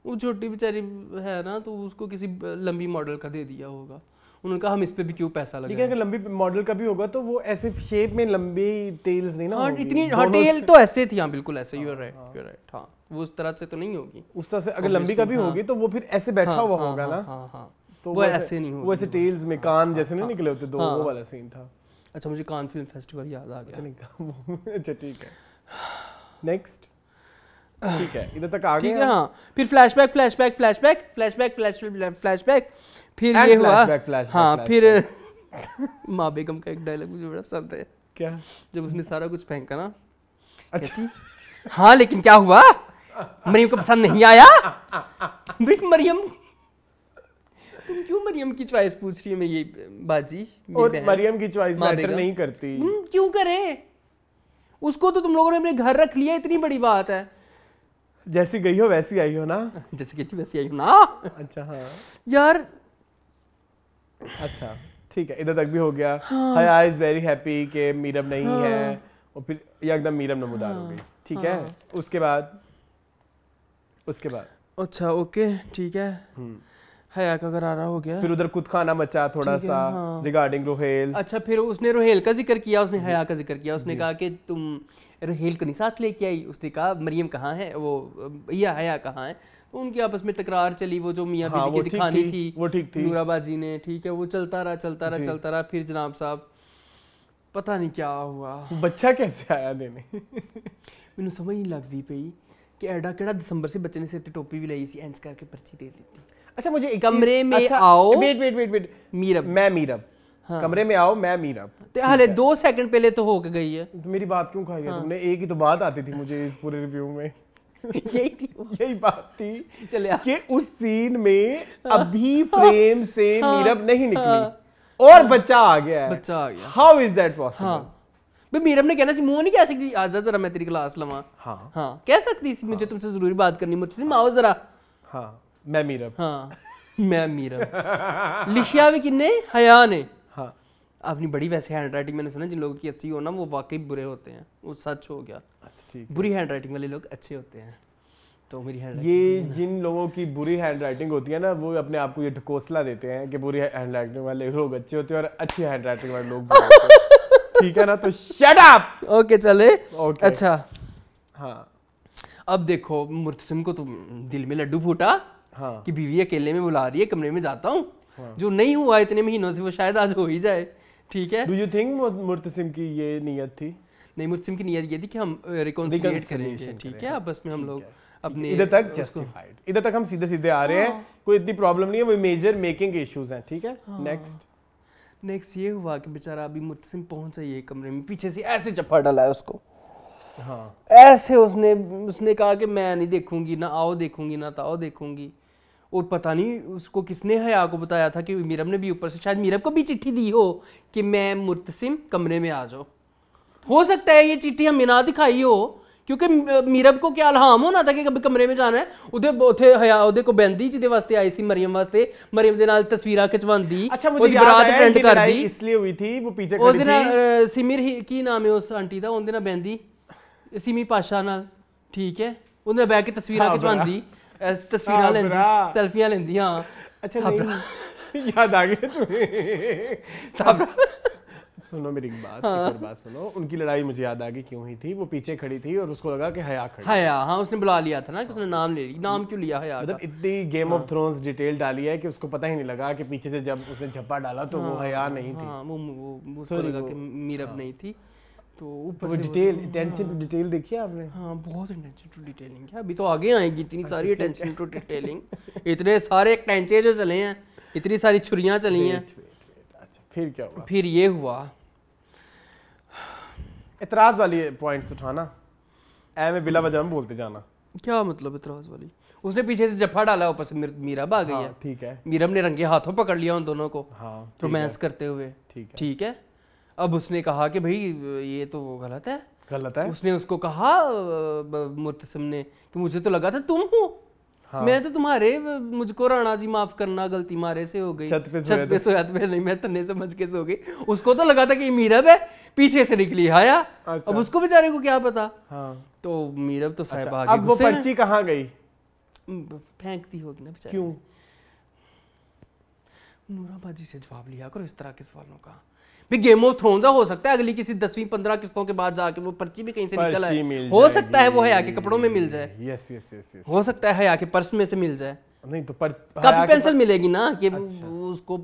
वो छोटी बेचारी है ना तो उसको किसी लंबी मॉडल का दे दिया होगा उन्होंने कहा हम इस पे भी क्यों पैसा लगा अगर लंबी मॉडल का भी होगा तो वो ऐसे शेप में लंबी टेल्स नहीं ना हाँ इतनी हाँ टेल तो ऐसे थी हाँ बिल्कुल ऐसे you are right you are right हाँ वो उस तरह से तो नहीं होगी उस तरह से अगर लंबी का भी हाँ। होगी तो वो फिर ऐसे बैठा हाँ, हुआ हाँ, होगा ना तो वो ऐसे नहीं होगा वो ऐसे टेल्स में कान जैसे नहीं निकले होते दो वो वाला सीन था अच्छा मुझे कान फिल्म फेस्टिवल याद आ गया अच्छा, अच्छा ठीक है नेक्स्ट ठीक है इधर तक आ गए ठीक है हां फिर flashback flashback flashback flashback flashback flashback फिर ये हुआ हां फिर माँ बेगम का एक डायलॉग मुझे बड़ा पसंद है क्या जब उसने सारा कुछ फेंका ना अच्छा हाँ लेकिन क्या हुआ मरियम को पसंद नहीं आया बिट मरियम तुम क्यों मरियम की चॉइस पूछ रही है मैं ये बाजी और मरियम की चॉइस मैटर नहीं करती क्यों करे उसको तो तुम लोगों ने अपने घर रख लिया इतनी बड़ी बात है जैसी गई हो वैसी आई हो ना जैसी गई थी वैसी आई हो ना अच्छा हाँ यार अच्छा ठीक है इधर तक भी हो गया हया इज वेरी हैप्पी के मीरम नहीं हाँ। है और फिर एकदम मीरम नमोदार हाँ। हो गई ठीक हाँ। है उसके बाद उसके बाद अच्छा ओके ठीक है हया का गरारा हो गया फिर उधर कुछ खाना मचा थोड़ा सा हाँ। रिगार्डिंग रोहेल अच्छा फिर उसने रोहेल का जिक्र किया उसने हया का जिक्र किया उसने कहा कि तुम रोहेल को नहीं साथ लेके आई उसने कहा मरियम कहाँ है वो भैया हया कहाँ है तो उनकी आपस में तकरार चली वो जो मियाँ हाँ, बीवी की दिखानी थी, थी वो ठीक थी नूराबाद जी ने ठीक है वो चलता रहा चलता रहा चलता रहा फिर जनाब साहब पता नहीं क्या हुआ बच्चा कैसे आया देने मैं समझ नहीं लगती पई कि एडा केड़ा दिसंबर से बच्चे ने सिर ते टोपी भी लाई सी एंच करके पर्ची दे दी थी अच्छा मुझे एक कमरे में अच्छा, आओ wait wait wait wait Meerab मैं मीरब हाँ। कमरे में आओ मैं मीरब तो हाले दो सेकंड पहले तो हो के गई है तो मेरी बात क्यों खाई है हाँ। तुमने एक ही तो बात आती थी मुझे इस पूरे रिव्यू में यही थी यही बात थी चले कि उस सीन में हाँ। अभी फ्रेम हाँ। से हाँ। मीरब नहीं निकली और बच्चा आ गया है बच्चा आ गया हाउ इज दैट पॉसिबल भाई मीरम ने कहना मुंह नहीं कह सकती आजा जरा मैं तेरी क्लास लवा हाँ हाँ कह सकती सी मुझे हाँ। तुमसे जरूरी बात करनी मुझसे आओ जरा हाँ मैं मीरम हाँ मैं लिखिया भी किन्ने हया ने हाँ अपनी बड़ी वैसे हैंड राइटिंग मैंने सुना जिन लोगों की अच्छी हो ना वो वाकई बुरे होते हैं वो सच हो गया अच्छा, बुरी हैंड राइटिंग वाले लोग अच्छे होते हैं तो मेरी हैंड ये जिन लोगों की बुरी हैंड राइटिंग होती है ना वो अपने आप को ये ढकोसला देते हैं कि बुरी हैंड राइटिंग वाले लोग अच्छे होते हैं और अच्छी हैंड राइटिंग वाले लोग ठीक है ना तो शट अप ओके चले okay. अच्छा हाँ अब देखो मुर्तसिम को तो दिल में लड्डू फूटा हाँ कि बीवी अकेले में बुला रही है कमरे में जाता हूँ हाँ. जो नहीं हुआ इतने महीनों से वो शायद आज हो ही जाए ठीक है डू यू थिंक मुर्तसिम की ये नीयत थी नहीं मुर्तसिम की नीयत ये थी कि हम रिकॉन्सिलिएट uh, करेंगे ठीक है आपस में हम लोग अपने इधर तक जस्टिफाइड इधर तक हम सीधे सीधे आ रहे हैं हाँ। कोई इतनी प्रॉब्लम नहीं है वो मेजर मेकिंग इश्यूज हैं ठीक है नेक्स्ट हाँ। नेक्स्ट ये हुआ कि बेचारा अभी मुतसिम पहुंचा ये कमरे में पीछे से ऐसे चप्पा डाला है उसको हाँ ऐसे उसने उसने कहा कि मैं नहीं देखूंगी ना आओ देखूंगी ना ताओ तो देखूंगी और पता नहीं उसको किसने हया को बताया था कि मीरब ने भी ऊपर से शायद मीरब को भी चिट्ठी दी हो कि मैं मुतसिम कमरे में आ जाओ हो सकता है ये चिट्ठी हमें ना दिखाई हो ਕਿਉਂਕਿ ਮੀਰਬ ਕੋ ਕੀ ਇਲਹਾਮ ਹੋਣਾ ਤਾਂ ਕਿ ਕਦੇ ਕਮਰੇ ਵਿੱਚ ਜਾਣਾ ਹੈ ਉਹਦੇ ਉਥੇ ਹਯਾ ਉਹਦੇ ਕੋ ਬੈਂਦੀ ਜਿਹਦੇ ਵਾਸਤੇ ਆਈ ਸੀ ਮਰੀਮ ਵਾਸਤੇ ਮਰੀਮ ਦੇ ਨਾਲ ਤਸਵੀਰਾਂ ਖਿਚਵਾਉਂਦੀ ਉਹਦੀ ਬਰਾਤ ਪ੍ਰਿੰਟ ਕਰਦੀ ਇਸ ਲਈ ਹੋਈ ਥੀ ਉਹ ਪੀਛੇ ਖੜੀ ਸੀ ਉਹਦੇ ਨਾਲ ਸਿਮਰ ਕੀ ਨਾਮ ਹੈ ਉਸ ਆਂਟੀ ਦਾ ਉਹਦੇ ਨਾਲ ਬੈਂਦੀ ਸਿਮੀ ਪਾਸ਼ਾ ਨਾਲ ਠੀਕ ਹੈ ਉਹਨੇ ਬੈ ਕੇ ਤਸਵੀਰਾਂ ਖਿਚਵਾਉਂਦੀ ਤਸਵੀਰਾਂ ਲੈਂਦੀ ਸੈਲਫੀਆਂ ਲੈਂਦੀ ਹਾਂ ਅੱਛਾ ਨਹੀਂ ਯਾਦ ਆ ਗਿਆ ਤੁਹਾਨੂੰ ਸਾਬਰਾ सुनो मेरी बात हाँ। एक बात सुनो उनकी लड़ाई मुझे याद आ गई क्यों ही थी वो पीछे खड़ी थी और उसको लगा कि हया खड़ी हया हाँ उसने बुला लिया था ना कि उसने नाम ले लिया नाम क्यों लिया हया मतलब इतनी गेम ऑफ थ्रोन्स डिटेल डाली है कि उसको पता ही नहीं लगा कि पीछे से जब उसने झप्पा डाला तो वो हाँ, हया नहीं थी हाँ, वो उसको लगा कि मीरब हाँ। नहीं थी तो, तो ऊपर डिटेल अटेंशन टू डिटेल देखी आपने हाँ बहुत अटेंशन टू डिटेलिंग है अभी तो आगे आएगी इतनी अच्छा, सारी अटेंशन टू डिटेलिंग इतने सारे टैंचे जो चले हैं इतनी सारी छुरियाँ चली हैं अच्छा फिर क्या हुआ फिर ये हुआ इतराज वाली पॉइंट्स उठाना ऐ में बिला वजह में बोलते जाना क्या मतलब इतराज वाली उसने पीछे से जफ्फा डाला ऊपर से मीरा भाग गई हाँ, है ठीक है मीरब ने रंगे हाथों पकड़ लिया उन दोनों को हाँ, रोमांस करते हुए ठीक है ठीक है अब उसने कहा कि भाई ये तो गलत है गलत है उसने उसको कहा मुर्तसम ने कि मुझे तो लगा था तुम हो हाँ। मैं तो तुम्हारे मुझको राणा जी माफ करना गलती मारे से हो गई छत पे छत पे सोया नहीं मैं तन्ने समझ के सो गई उसको तो लगा था कि मीरब है पीछे से निकली हाया अच्छा। अब उसको बेचारे को क्या पता हाँ। तो मीरब तो साहब अच्छा, अब वो पर्ची कहाँ गई फेंकती दी होगी ना बेचारे क्यों नूराबा जी से जवाब लिया करो इस तरह के सवालों का भी गेम ऑफ थ्रोन हो सकता है अगली किसी दसवीं पंद्रह किस्तों के बाद जाके वो पर्ची भी कहीं से निकल आए हो सकता है वो है आके कपड़ों में मिल जाए यस यस यस हो सकता है आके पर्स में से मिल जाए नहीं तो पर कॉपी पेंसिल पर... मिलेगी ना कि अच्छा। उसको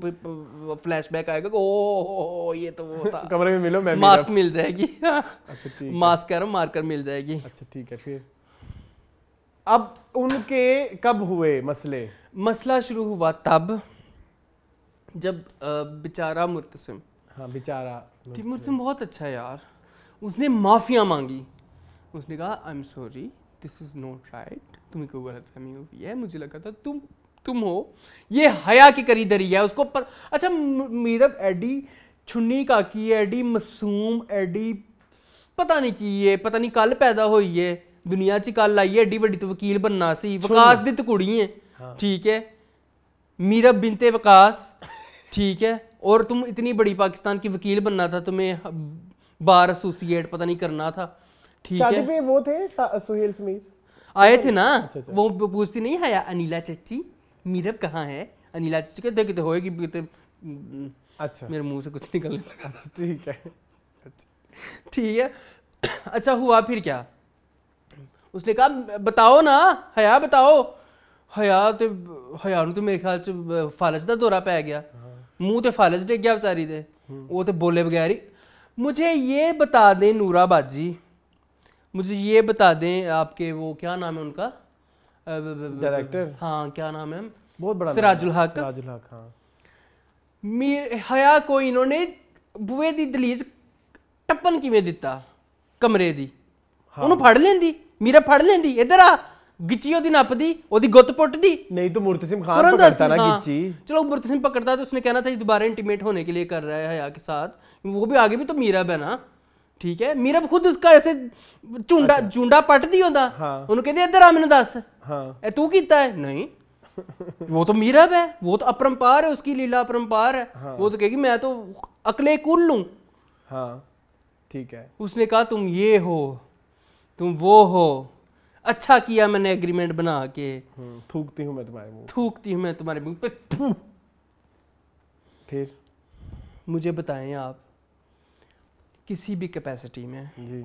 फ्लैशबैक आएगा ओ, ओ, ओ ये तो वो था कमरे में मिलो मैं मास्क मिल जाएगी अच्छा ठीक मास्क कह रहा मार्कर मिल जाएगी अच्छा ठीक है फिर अब उनके कब हुए मसले मसला शुरू हुआ तब जब बेचारा मुर्तसिम हाँ बेचारा मुर्तसिम बहुत अच्छा यार उसने माफ़िया मांगी उसने कहा I am sorry this is not right तुम्हें कोई गलत फहमी होगी यह मुझे लगा था तुम तुम हो ये हया की करीदरी है उसको पर अच्छा मीरब एडी छुन्नी काकी एडी मासूम एडी पता नहीं की है पता नहीं कल पैदा हुई है दुनिया च कल आई ਕੱਲ ਆਈ ਐਡੀ ਵੱਡੀ ਤੇ ਵਕੀਲ ਬੰਨਾ ਸੀ ਵਿਕਾਸ ਦੀ ਕੁੜੀ ਹੈ ਠੀਕ है मीरब बिनते वकास ठीक है और तुम इतनी बड़ी पाकिस्तान की वकील बनना था तुम्हें बार एसोसिएट पता नहीं करना था ठीक है पे वो थे सुहेल समीर आए थे ना अच्छा, अच्छा। वो पूछती नहीं है अनिला चच्ची मीरब कहाँ है अनिला चच्ची कहते कहते होएगी हम्म, अच्छा मेरे मुंह से कुछ निकलने लगा अच्छा ठीक है अच्छा। ठीक है अच्छा हुआ फिर क्या उसने कहा बताओ ना हया बताओ हया तो हया तो मेरे ख्याल से ਚ का दौरा पै गया हाँ। मुंह तो ਤੇ डिग गया बेचारी ਵਿਚਾਰੀ हम्म। वो तो बोले बगैर ही मुझे ये बता ਬਤਾ ਦੇ ਨੂਰਾ मुझे ये बता दें आपके वो क्या नाम है उनका डायरेक्टर हाँ क्या नाम है बहुत बड़ा सिराजुल हक सिराजुल हक हाँ मीर हया को इन्होंने ਬੂਏ ਦੀ ਦਲੀਜ਼ ਟੱਪਣ ਕਿਵੇਂ ਦਿੱਤਾ ਕਮਰੇ ਦੀ ਉਹਨੂੰ ਫੜ ਲੈਂਦੀ ਮੀਰਾ ਫੜ ਲੈਂਦੀ ਇਧਰ ਆ ਗਿੱਚੀ ਉਹਦੀ ਨੱਪਦੀ ਉਹਦੀ ਗੁੱਤ ਪੁੱਟਦੀ नहीं तो मुर्तसिम खान पकड़ता ना हाँ। गिच्ची चलो मुर्तसिम पकड़ता तो उसने कहना था दोबारा इंटीमेट होने के लिए कर रहा है हया के साथ वो भी आगे भी तो मीरा है ਠੀਕ ਹੈ ਮੀਰਬ ਖੁਦ ਇਸ ਐਸੇ ਝੁੰਡਾ ਝੁੰਡਾ ਪੱਟਦੀ ਹੁੰਦਾ ਉਹਨੂੰ ਕਹਿੰਦੀ ਇੱਧਰ ਆ ਮੈਨੂੰ ਦੱਸ ਹਾਂ ਇਹ ਤੂੰ ਕੀਤਾ ਹੈ ਨਹੀਂ वो तो मीरब है वो तो अपरम्पार है उसकी लीला अपरम्पार है हाँ। वो तो कहेगी मैं तो अकले कुल लूँ हाँ ठीक है उसने कहा तुम ये हो तुम वो हो अच्छा किया मैंने एग्रीमेंट बना के हम्म, थूकती हूँ तुम्हारे थूकती हूँ मैं तुम्हारे मुंह पे फिर मुझे बताए आप किसी भी कैपेसिटी में जी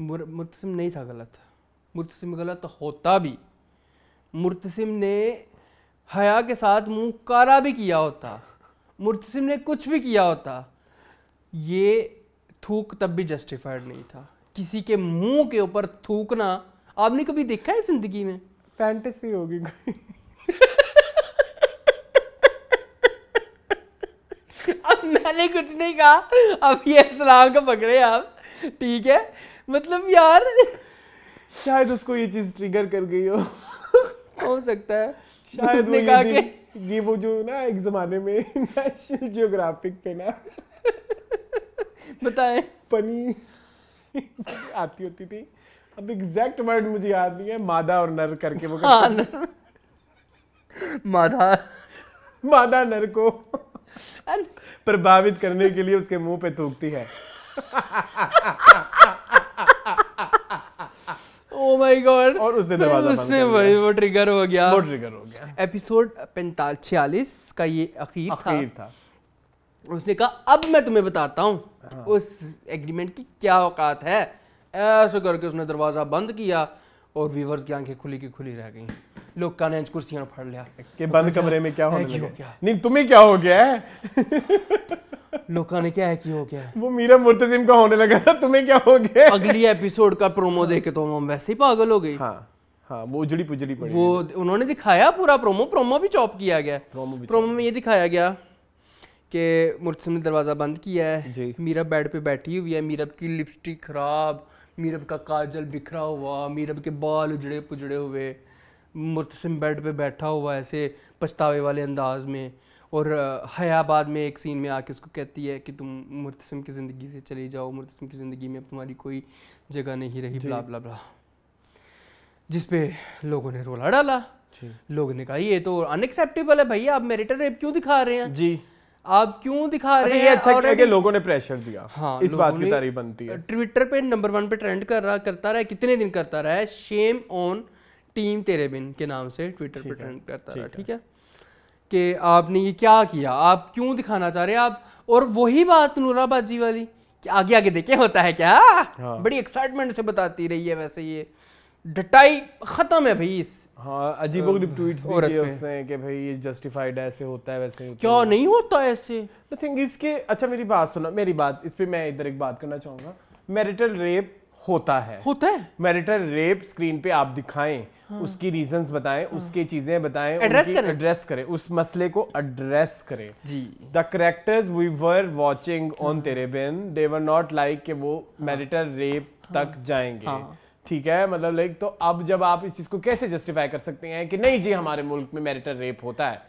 मुर्तसिम नहीं था गलत मुर्तसिम गलत तो होता भी मुर्तसिम ने हया के साथ मुंह कारा भी किया होता मुर्तसिम ने कुछ भी किया होता ये थूक तब भी जस्टिफाइड नहीं था किसी के मुंह के ऊपर थूकना आपने कभी देखा है जिंदगी में फैंटेसी होगी अब मैंने कुछ नहीं कहा अब ये इस्लाम का पकड़े आप ठीक है मतलब यार शायद उसको ये चीज ट्रिगर कर गई हो हो सकता है शायद उसने कहा कि ये वो जो ना एक जमाने में नेशनल जियोग्राफिक पे ना बताएं पनी आती होती थी अब एग्जैक्ट वर्ड मुझे याद नहीं है मादा और नर करके वो हाँ, नर। मादा मादा नर को प्रभावित करने के लिए उसके मुंह पे थूकती है ओह माय गॉड और उसने दरवाजा उसने वही वो ट्रिगर हो गया वो ट्रिगर हो गया एपिसोड छियालीस का ये अखीर, अखीर था।, उसने कहा अब मैं तुम्हें बताता हूँ हाँ। उस एग्रीमेंट की क्या औकात है ऐसे करके उसने दरवाज़ा बंद किया और व्यूवर्स की आंखें खुली की खुली रह गई ਲੋਕਾਂ ਨੇ ਇੰਜ ਕੁਰਸੀਆਂ ਨੂੰ ਫੜ ਲਿਆ ਕਿ ਬੰਦ ਕਮਰੇ ਮੇ ਕੀ ਹੋਣ ਲੱਗਾ ਨਹੀਂ तुम्हें क्या हो गया है लोका ने क्या है कि हो गया है वो मीरा मुर्तजिम का होने लगा था तुम्हें क्या हो गया अगली एपिसोड का प्रोमो दे के तो हम वैसे ही पागल हो गई हाँ हाँ वो उजड़ी पुजड़ी पड़ी वो उन्होंने दिखाया पूरा प्रोमो प्रोमो भी चॉप किया गया प्रोमो भी प्रोमो में ये दिखाया गया कि मुर्तजिम ने दरवाज़ा बंद किया है मीरा बेड पे बैठी हुई है मीरब की लिपस्टिक खराब मीरब का काजल बिखरा हुआ मीरब के बाल उजड़े पुजड़े हुए मुतसम बेड पे बैठा हुआ ऐसे पछतावे वाले अंदाज में और हयाबाद में एक सीन में आके उसको कहती है कि तुम मुतसम की ज़िंदगी से चले जाओ मुतसम की ज़िंदगी में अब तुम्हारी कोई जगह नहीं रही बला बला बला जिस पे लोगों ने रोला डाला लोगों ने कहा ये तो अनएक्सेप्टेबल है भैया आप मेरिटल रेप क्यों दिखा रहे हैं जी आप क्यों दिखा अच्छा, रहे हैं अच्छा और कि लोगों ने प्रेशर दिया हाँ इस बात की तारीफ बनती है ट्विटर पे नंबर वन पे ट्रेंड कर रहा करता रहा कितने दिन करता रहा है शेम ऑन टीम तेरे बिन के नाम से ट्विटर पर ट्रेंड करता रहा ठीक है कि आपने ये क्या किया आप क्यों दिखाना चाह रहे आप और वही बात नूराबाजी वाली कि आगे आगे देखे होता है क्या हाँ। बड़ी एक्साइटमेंट से बताती रही है वैसे ये डटाई खत्म है भाई इस हाँ अजीबो गरीब ट्वीट भी उसने कि भाई ये जस्टिफाइड ऐसे होता है वैसे होता क्या है। नहीं होता ऐसे द थिंग इसके अच्छा मेरी बात सुनो मेरी बात इस पे मैं इधर एक बात करना चाहूंगा मैरिटल रेप होता है होता है मैरिटल रेप स्क्रीन पे आप दिखाएं हाँ। उसकी रीजंस बताएं हाँ। उसके चीजें बताएं एड्रेस करें एड्रेस करें उस मसले को एड्रेस करें जी the characters we were watching on Tere Bin they were not like के वो मैरिटल हाँ। रेप तक जाएंगे ठीक है मतलब लाइक तो अब जब आप इस चीज को कैसे जस्टिफाई कर सकते हैं कि नहीं जी हमारे मुल्क में मैरिटल रेप होता है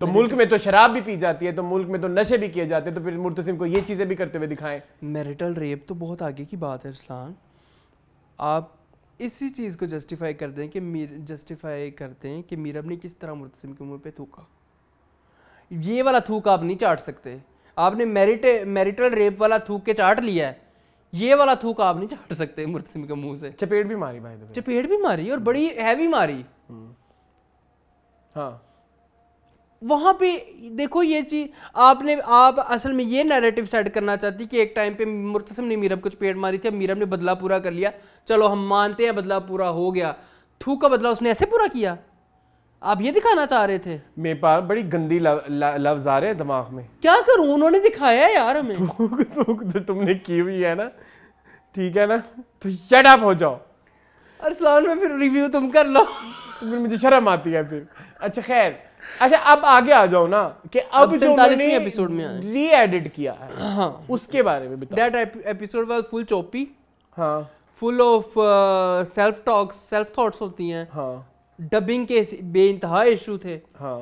तो मुल्क में तो शराब भी पी जाती है तो मुल्क में तो नशे भी किए जाते हैं तो फिर मुर्तसिम को ये चीज़ें भी करते हुए दिखाएं मैरिटल रेप तो बहुत आगे की बात है इस्लाम आप इसी चीज़ को जस्टिफाई करते हैं कि मीर जस्टिफाई करते हैं कि मीरब ने किस तरह मुर्तसिम के मुंह पे थूका ये वाला थूक आप नहीं चाट सकते आपने मेरिट मेरिटल रेप वाला थूक के चाट लिया है ये वाला थूक आप नहीं चाट सकते मुर्तसिम के मुंह से चपेट भी मारी भाई चपेट भी मारी और बड़ी हैवी मारी हम्म। हाँ वहाँ पे देखो ये चीज़ आपने आप असल में ये नैरेटिव सेट करना चाहती कि एक टाइम पे मुर्तसम ने मीरब कुछ पेड़ मारी थी अब मीरब ने बदला पूरा कर लिया चलो हम मानते हैं बदला पूरा हो गया थू का बदला उसने ऐसे पूरा किया आप ये दिखाना चाह रहे थे मेरे पास बड़ी गंदी लफ्ज आ रहे हैं दिमाग में क्या करूं उन्होंने दिखाया यार हमें थूक थूक जो तो तुमने की हुई है ना ठीक है ना तो शट अप हो जाओ अरसलान में फिर रिव्यू तुम कर लो तो मुझे शर्म आती है फिर अच्छा खैर अच्छा अब आगे आ जाओ ना कि अब जो मैंने एपिसोड में री एडिट किया है हाँ उसके बारे में बताओ that episode was full choppy हाँ full of self talks self thoughts होती हैं हाँ डबिंग के बेइंतहा इशू थे हाँ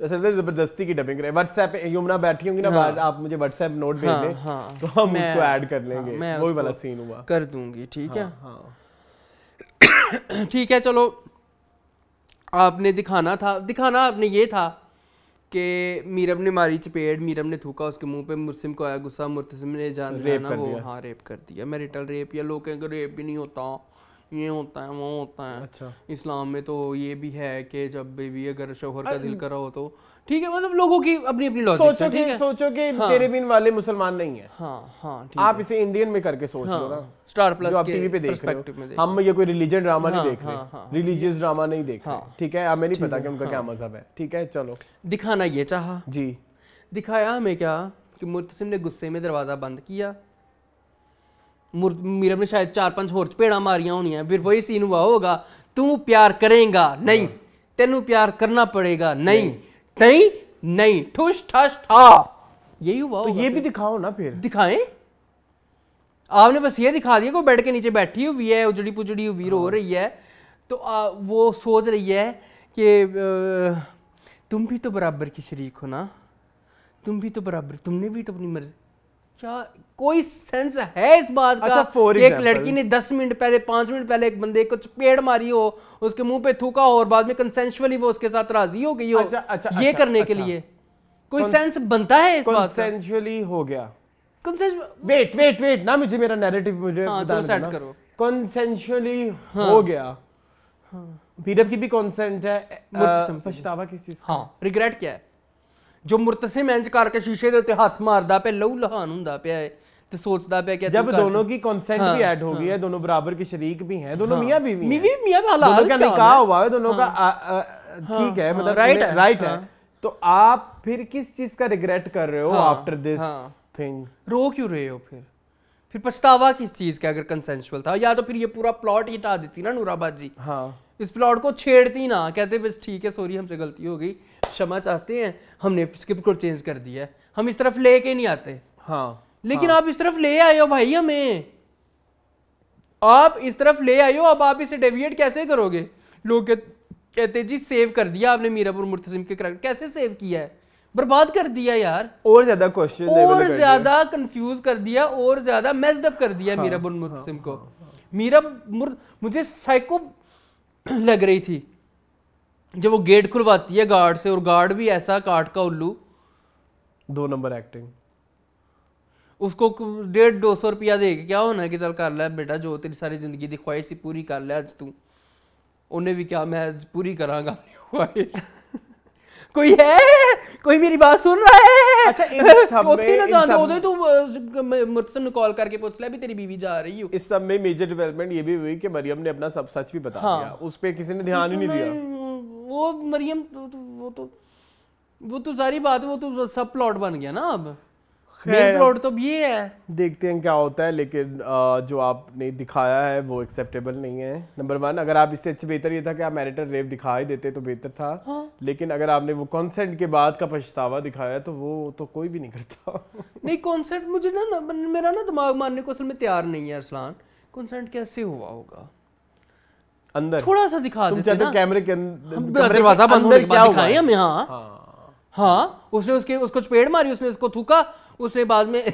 तो जबरदस्ती की डबिंग व्हाट्सएप यमुना बैठी होंगी ना हाँ, बाद आप मुझे व्हाट्सएप नोट भेज हाँ, दें हाँ, तो हम उसको ऐड कर लेंगे हाँ, वही वाला सीन हुआ कर दूंगी ठीक है हाँ, ठीक है चलो आपने दिखाना था दिखाना आपने ये था कि मीरम ने मारी चपेट मीरब ने थूका उसके मुंह पे मुरसिम को आया गुस्सा मुरतसिम ने जान रेप कर वो दिया। हाँ रेप कर दिया मैरिटल रेप या लोग कहेंगे रेप भी नहीं होता ये होता है वो होता है अच्छा इस्लाम में तो ये भी है कि जब भी अगर शोहर का दिल करा हो तो ठीक है मतलब लोगों की अपनी अपनी लॉजिक सोचो कि सोचो कि हाँ, तेरे बिन वाले मुसलमान नहीं है हाँ, हाँ, आप है। इसे इंडियन में करके सोच हाँ, ना स्टार प्लस जो आप टीवी पे देख रहे हो हम ये कोई हाँ, रिलीजन ड्रामा हाँ, हाँ। नहीं देख रहे रिलीजियस ड्रामा नहीं देख रहे ठीक है हमें नहीं पता कि उनका क्या मजहब है ठीक है चलो दिखाना ये चाह जी दिखाया हमें क्या कि मुतसिम ने गुस्से में दरवाज़ा बंद किया मीरम ने शायद चार पांच होर चपेड़ा मारिया होनी है फिर वही सीन हुआ होगा तू प्यार करेगा नहीं तेन प्यार करना पड़ेगा नहीं नहीं नहीं ठुस ठस ठा यही हुआ तो ये भी दिखाओ ना फिर दिखाएं आपने बस ये दिखा दिया को बेड के नीचे बैठी हुई है उजड़ी पुजड़ी हुई रो हाँ। रही है तो आ, वो सोच रही है कि तुम भी तो बराबर की शरीक हो ना तुम भी तो बराबर तुमने भी तो अपनी मर्जी क्या कोई सेंस है इस बात अच्छा, का कि एक लड़की ने दस मिनट पहले पांच मिनट पहले एक बंदे को पेड़ मारी हो उसके मुंह पे थूका हो और बाद में कंसेंशुअली वो उसके साथ राजी हो गई हो अच्छा, अच्छा, ये अच्छा, करने अच्छा, के लिए कोई सेंस बनता है इस बात कंसेंशुअली हो गया वेट वेट वेट ना मुझे मेरा नैरेटिव मुझे सेट हाँ, करो कंसेंशुअली हाँ। हो गया हाँ। भीरब की भी कंसेंट है पछतावा किस चीज हाँ रिग्रेट क्या है ਜੋ ਮੁਰਤਸਿਮ ਇੰਜ ਕਰਕੇ शीशे के ਉੱਤੇ हाथ मारदा पे लहू लहान ਹੁੰਦਾ पे ਏ तो सोचता पे क्या जब दोनों हाँ। दोनों बराबर शरीक भी हाँ। है हाँ। या तो फिर ये पूरा प्लॉट हटा देती ना नूराबाद जी हाँ इस प्लॉट को छेड़ती ना कहते बस ठीक है सॉरी हमसे गलती हो गई क्षमा चाहते हैं हमने स्क्रिप्ट को चेंज कर दिया है हम इस तरफ लेके नहीं आते हाँ लेकिन हाँ। आप इस तरफ ले आए हो भाई हमें आप इस तरफ ले आए हो अब आप इसे डेविएट कैसे करोगे लोग कहते जी सेव कर दिया आपने मीरापुर मुर्तजिम के करेक्ट कैसे सेव किया है बर्बाद कर दिया यार और ज्यादा क्वेश्चन और ज्यादा कंफ्यूज कर दिया और ज्यादा मेस्डअप कर दिया हाँ, मीरापुर मुर्तजिम हाँ, को हाँ, हाँ, मीरा मुझे साइको लग रही थी जब वो गेट खुलवाती है गार्ड से और गार्ड भी ऐसा काट का उल्लू दो नंबर एक्टिंग उसको डेढ़ दो सौ रुपया दे के क्या होना कि चल कर लै बेटा जो तेरी सारी जिंदगी की ख्वाहिश ही पूरी कर लिया अज तू उन्हें भी क्या मैं पूरी करांगा ख्वाहिश कोई है कोई मेरी बात सुन रहा है अच्छा इन सब में इन सब में तू मुझसे कॉल करके पूछ ले भी तेरी बीवी जा रही हो इस सब में मेजर डेवलपमेंट ये भी हुई कि मरियम ने अपना सब सच भी बता हाँ। दिया उस पे किसी ने ध्यान ही नहीं दिया वो मरियम वो तो वो तो सारी बात वो तो सब प्लॉट बन गया ना अब मेन प्लॉट तो ये है देखते हैं क्या होता है लेकिन जो आपने दिखाया है वो एक्सेप्टेबल नहीं है नंबर वन अगर आप इससे अच्छे बेहतर ये था कि आप मैरिटल रेप दिखाई देते तो बेहतर था हाँ। लेकिन अगर आपने वो कॉन्सेंट के बाद का पछतावा दिखाया तो वो तो कोई भी नहीं करता नहीं कॉन्सेंट मुझे ना मेरा ना दिमाग मानने को असल में तैयार नहीं है असलान कॉन्सेंट कैसे हुआ होगा अंदर थोड़ा सा दिखा देते ना कैमरे के अंदर दरवाजा बंद होने के बाद दिखाएं हमें हाँ हाँ उसने उसके उसको चपेट मारी उसने उसको थूका उसने बाद में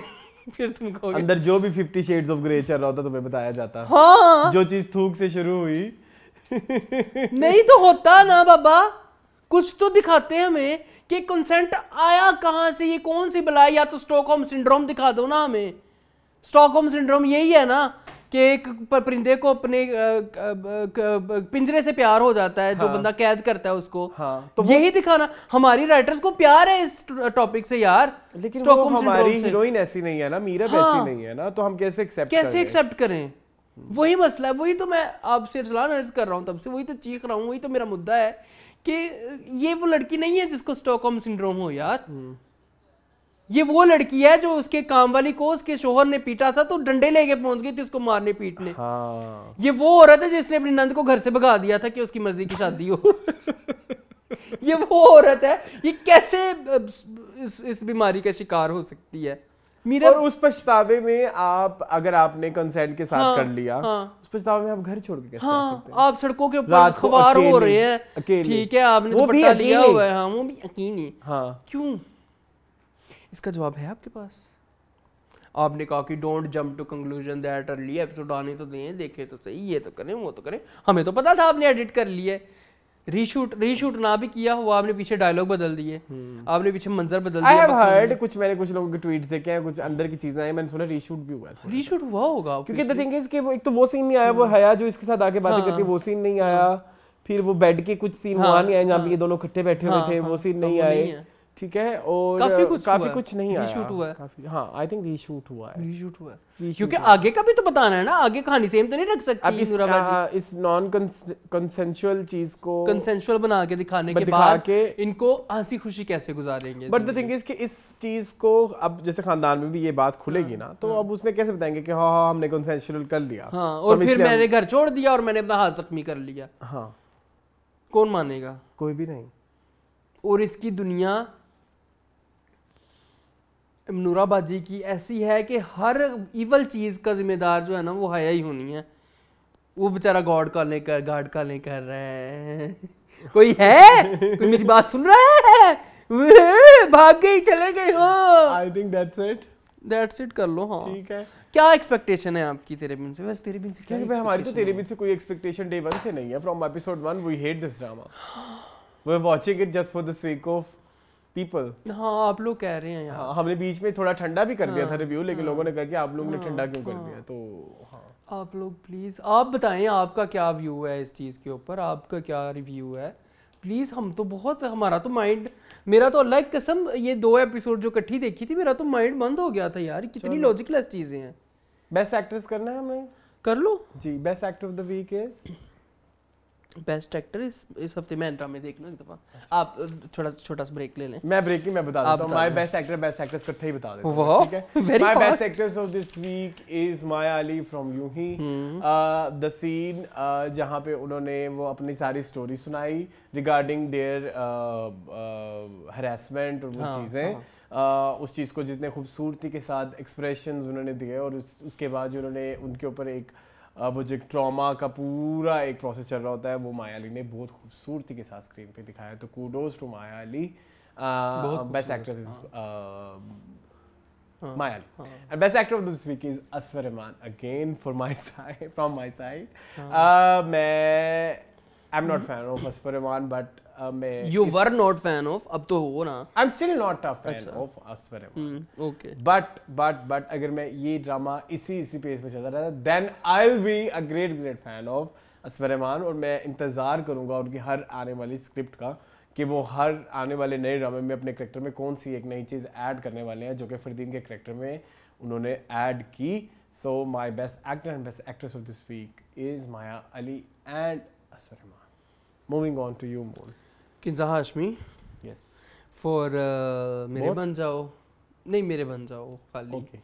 फिर तुम कहोगे अंदर जो भी फिफ्टी शेड्स ऑफ ग्रे चल रहा होता तुम्हें बताया जाता हाँ जो चीज थूक से शुरू हुई नहीं तो होता ना बाबा कुछ तो दिखाते हैं हमें कि कंसेंट आया कहां से ये कौन सी बलाई या तो स्टॉकहोम सिंड्रोम दिखा दो ना हमें स्टॉकहोम सिंड्रोम यही है ना कि एक परिंदे को अपने पिंजरे से प्यार हो जाता है हाँ, जो बंदा कैद करता है उसको हाँ, तो यही दिखाना हमारी राइटर्स को प्यार है इस टॉपिक से यार लेकिन हमारी हीरोइन ऐसी नहीं है ना मीरा हाँ, ऐसी नहीं है ना तो हम कैसे एक्सेप्ट कैसे एक्सेप्ट करें वही मसला है वही तो मैं आपसे अर्ज कर रहा हूँ तब से वही तो चीख रहा हूँ वही तो मेरा मुद्दा है कि ये वो लड़की नहीं है जिसको स्टॉकहोम सिंड्रोम हो यार हम्म। ये वो लड़की है जो उसके काम वाली को उसके शोहर ने पीटा था तो डंडे लेके पहुंच गई थी उसको मारने पीटने हाँ। ये वो औरत है जिसने अपनी नंद को घर से भगा दिया था कि उसकी मर्जी की शादी हो ये वो औरत है ये कैसे इस, इस बीमारी का शिकार हो सकती है मीरा और उस पछतावे में आप अगर आपने कंसेंट के साथ हाँ, कर लिया हाँ, उस पछतावे में आप घर छोड़ के कैसे हाँ, सकते हैं? आप सड़कों के ऊपर खवार हो रहे हैं ठीक है आपने तो वो तो भी लिया हुआ है हाँ, वो भी यकीन हाँ, क्यों इसका जवाब है आपके पास आपने कहा कि don't jump to conclusion that early episode आने तो दें देखे तो सही ये तो करें वो तो करें हमें तो पता था आपने एडिट कर लिया रीशूट रीशूट ना भी किया हुआ आपने पीछे डायलॉग बदल दिए हम्म। आपने पीछे मंजर बदल दिया आई हैव हर्ड कुछ मैंने कुछ लोगों के ट्वीट्स देखे हैं कुछ अंदर की चीजें आई मैंने सुना रीशूट भी हुआ है रीशूट हुआ होगा क्योंकि द थिंग इज कि वो एक तो वो सीन नहीं आया वो हम्म। हया जो इसके साथ आके बातें हाँ। करती है वो सीन नहीं आया हाँ। फिर वो बेड के कुछ सीन हुआ हाँ। नहीं आए जहाँ पे ये दोनों इकट्ठे बैठे हुए थे वो सीन नहीं आए ठीक है और काफी कुछ काफी कुछ नहीं आया रीशूट हुआ है काफी हाँ आई थिंक रीशूट हुआ है रीशूट हुआ है क्योंकि आगे का भी तो बताना है ना आगे कहानी सेम तो नहीं रख सकती अभी इस, आ, इस नॉन कंसेंशुअल चीज को कंसेंशुअल बना के दिखाने के बाद इनको हंसी खुशी कैसे गुजारेंगे बट द थिंग इज कि इस चीज को अब जैसे खानदान में भी ये बात खुलेगी ना तो हाँ, अब हाँ। उसमें कैसे बताएंगे कि हाँ हाँ हमने कंसेंशुअल कर लिया हाँ, तो और फिर मैंने घर छोड़ दिया और मैंने अपना हाथ जख्मी कर लिया हाँ कौन मानेगा कोई भी नहीं और इसकी दुनिया नूराबाजी की ऐसी है कि हर इवल चीज़ का जिम्मेदार जो है ना वो हया ही होनी है वो बेचारा गॉड का ले कर गार्ड ले कर रहा है कोई है कोई मेरी बात सुन रहा है भाग गए चले गए हो I think that's it that's it कर लो हाँ ठीक है क्या एक्सपेक्टेशन है आपकी तेरे बिन से बस तेरे बिन से क्या भाई हमारी तो तेरे बिन से कोई एक्सपेक्टेशन डे वन से नहीं है from episode one we hate this drama we are watching it just for the sake of people हाँ आप लोग कह रहे हैं यार हाँ, हमने बीच में थोड़ा ठंडा भी कर दिया था रिव्यू हाँ। लेकिन हाँ। लोगों ने कहा कि आप लोग ने ठंडा क्यों कर दिया तो आप लोग प्लीज़ आप बताएं आपका क्या व्यू है इस चीज़ के ऊपर आपका क्या रिव्यू है प्लीज़ हम तो बहुत हमारा तो माइंड मेरा तो अल्लाह कसम ये दो एपिसोड जो इकट्ठी देखी थी मेरा तो माइंड बंद हो गया था यार कितनी लॉजिकलेस चीज़ें हैं बेस्ट एक्ट्रेस करना है हमें कर लो जी best actor of the week is best actor इस इस हफ्ते में एंड्रा में देखना एक दफा अच्छा। आप छोटा छोटा सा ब्रेक ले लें मैं ब्रेक ही मैं बता देता हूं my best actor best actress इकट्ठे ही बता देता हूं ठीक है my best actress of this week is Maya Ali from ही द सीन जहां पे उन्होंने वो अपनी सारी स्टोरी सुनाई रिगार्डिंग देयर हैरेसमेंट और वो हाँ, चीजें हाँ। uh, उस चीज़ को जितने खूबसूरती के साथ एक्सप्रेशंस उन्होंने दिए और उसके बाद जो उन्होंने उनके ऊपर एक uh, वो जो ट्रॉमा का पूरा एक प्रोसेस चल रहा होता है वो माया अली ने बहुत खूबसूरती के साथ स्क्रीन पे दिखाया तो kudos to Maya Ali best actress is best actor of this week is Azfar Rehman again for my side from my side मैं I am not fan of Azfar Rehman but you were not fan of अब तो हो ना I am still not a fan of Azfar okay but but but अगर मैं ये drama इसी इसी पेज पे चलता रहता then I will be a great great fan of Azfar Rehman और मैं इंतज़ार करूंगा उनकी हर आने वाली स्क्रिप्ट का कि वो हर आने वाले नए ड्रामे में अपने करेक्टर में कौन सी एक नई चीज़ ऐड करने वाले हैं जो कि फरदीन के करेक्टर में उन्होंने ऐड की so my best actor and best actress of this week is Maya Ali and Azfar Rehman moving on to you मोल Kinza Hashmi yes for uh, मेरे बन जाओ नहीं मेरे बन जाओ खाली okay.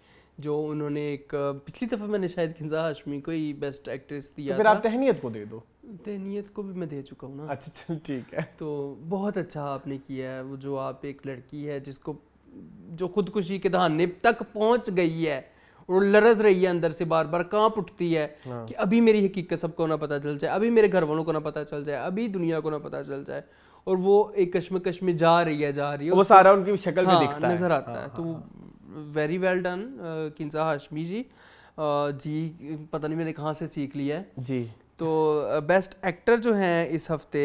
जो उन्होंने एक uh, पिछली दफ़ा मैंने शायद किंजा हाशमी को ही बेस्ट एक्ट्रेस दिया तो फिर आप तहनीत को दे दो तहनीत को भी मैं दे चुका हूँ ना अच्छा चल ठीक है तो बहुत अच्छा आपने किया है वो जो आप एक लड़की है जिसको जो खुदकुशी के दहाने तक पहुँच गई है और लरज रही है अंदर से बार बार कांप उठती है हाँ। कि अभी मेरी हकीकत सबको ना पता चल जाए अभी मेरे घर वालों को ना पता चल जाए अभी दुनिया को ना पता चल जाए और वो एक कश्मकश में जा रही है जा रही है वो सारा उनकी शक्ल हाँ, में दिखता नजर आता हाँ, है हाँ, तो very well done Kinza Hashmi ji uh, जी पता नहीं मैंने कहाँ से सीख लिया है जी तो बेस्ट uh, एक्टर जो हैं इस हफ्ते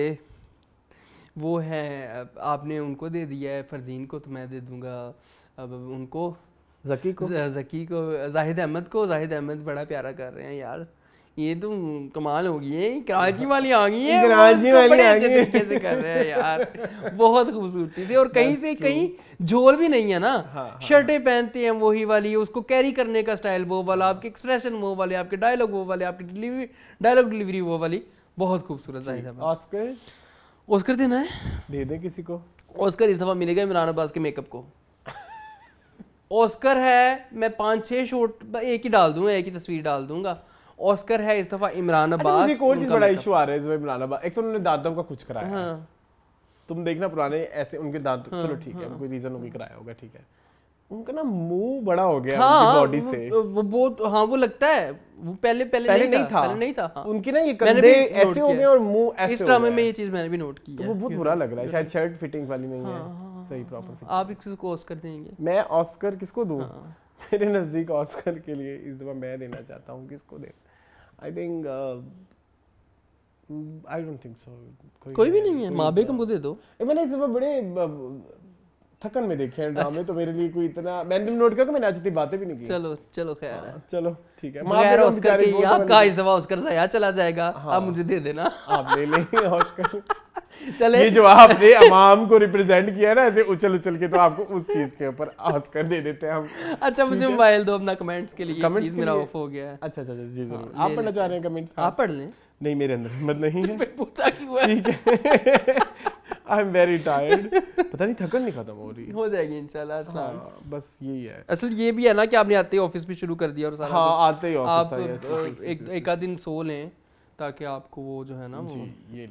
वो हैं uh, आपने उनको दे दिया है फरदीन को तो मैं दे दूंगा अब उनको जकी को जकी को जाहिद अहमद को जाहिद अहमद बड़ा प्यारा कर रहे हैं यार ये तो कमाल हो गई है कराची वाली आ गई है कराची वाली आ गई है कैसे कर रहे हैं यार बहुत खूबसूरती से और कहीं से कहीं झोल भी नहीं है ना हाँ, हाँ, हाँ। शर्टें पहनते हैं वही वाली उसको कैरी करने का स्टाइल वो वाला आपके एक्सप्रेशन वो वाले आपके डायलॉग वो वाले आपकी डिलीवरी डायलॉग डिलीवरी वो वाली बहुत खूबसूरत है ऑस्कर ऑस्कर देना है दे दे किसी को ऑस्कर इस दफ़ा मिलेगा इमरान अब्बास के मेकअप को ऑस्कर है मैं पाँच छः शॉट एक ही डाल दूंगा एक ही तस्वीर डाल दूंगा ऑस्कर अच्छा, है इस दफा इमरान अब्बास एक और चीज बड़ा इशू आ रहा है इस बार इमरान अब्बास एक तो उन्होंने दांतों का कुछ कराया हाँ। तुम देखना पुराने ऐसे उनके दांत हाँ, चलो ठीक हाँ, है कोई रीजन होगी कराया होगा ठीक है उनका ना मुंह बड़ा हो गया हाँ, उनकी बॉडी हाँ, से वो बहुत हाँ वो लगता है वो पहले पहले, पहले नहीं, नहीं था, था पहले नहीं था हाँ। उनकी ना ये कंधे ऐसे हो गए और मुंह ऐसे इस ड्रामे में ये चीज मैंने भी नोट की तो है वो बहुत बुरा लग रहा है शायद शर्ट फिटिंग वाली नहीं है हाँ, हाँ, सही प्रॉपर आप इसको ऑस्कर देंगे मैं ऑस्कर किसको दूं मेरे नज़दीक ऑस्कर के लिए इस दफ़ा मैं देना चाहता हूँ किसको दे I think I don't think so कोई, कोई भी नहीं है माबे uh, को मुझे दो मैंने इस दफ़ा बड़े थकन में देखे हैं ड्रामे अच्छा। तो मेरे लिए कोई इतना मैंने नोट किया कि मैंने आज इतनी बातें भी नहीं की चलो चलो खैर हाँ, चलो ठीक है मगर ऑस्कर के आपका इस दफा ऑस्कर सया चला जाएगा आप हाँ। मुझे दे देना आप ले लेंगे ऑस्कर चले ये जो आपने अमाम को रिप्रेजेंट किया ना ऐसे उछल उछल के तो आपको उस चीज के ऊपर आस्कर दे देते हैं हम अच्छा मुझे मोबाइल दो अपना कमेंट्स के लिए कमेंट्स मेरा ऑफ हो गया है अच्छा अच्छा, अच्छा जी जरूर हाँ, आप पढ़ना चाह रहे हैं कमेंट्स आप पढ़ लें नहीं मेरे अंदर हिम्मत नहीं है पूछा क्यों है ठीक है आई एम वेरी टायर्ड पता नहीं थकन नहीं खत्म हो रही हो जाएगी इंशाल्लाह हर हाँ, बस यही है असल ये भी है ना कि आपने आते ही ऑफिस भी शुरू कर दिया और सारा हाँ, आते ही ऑफिस आप हाँ, एक एक आध दिन सो लें ताकि आपको वो जो है ना वो ये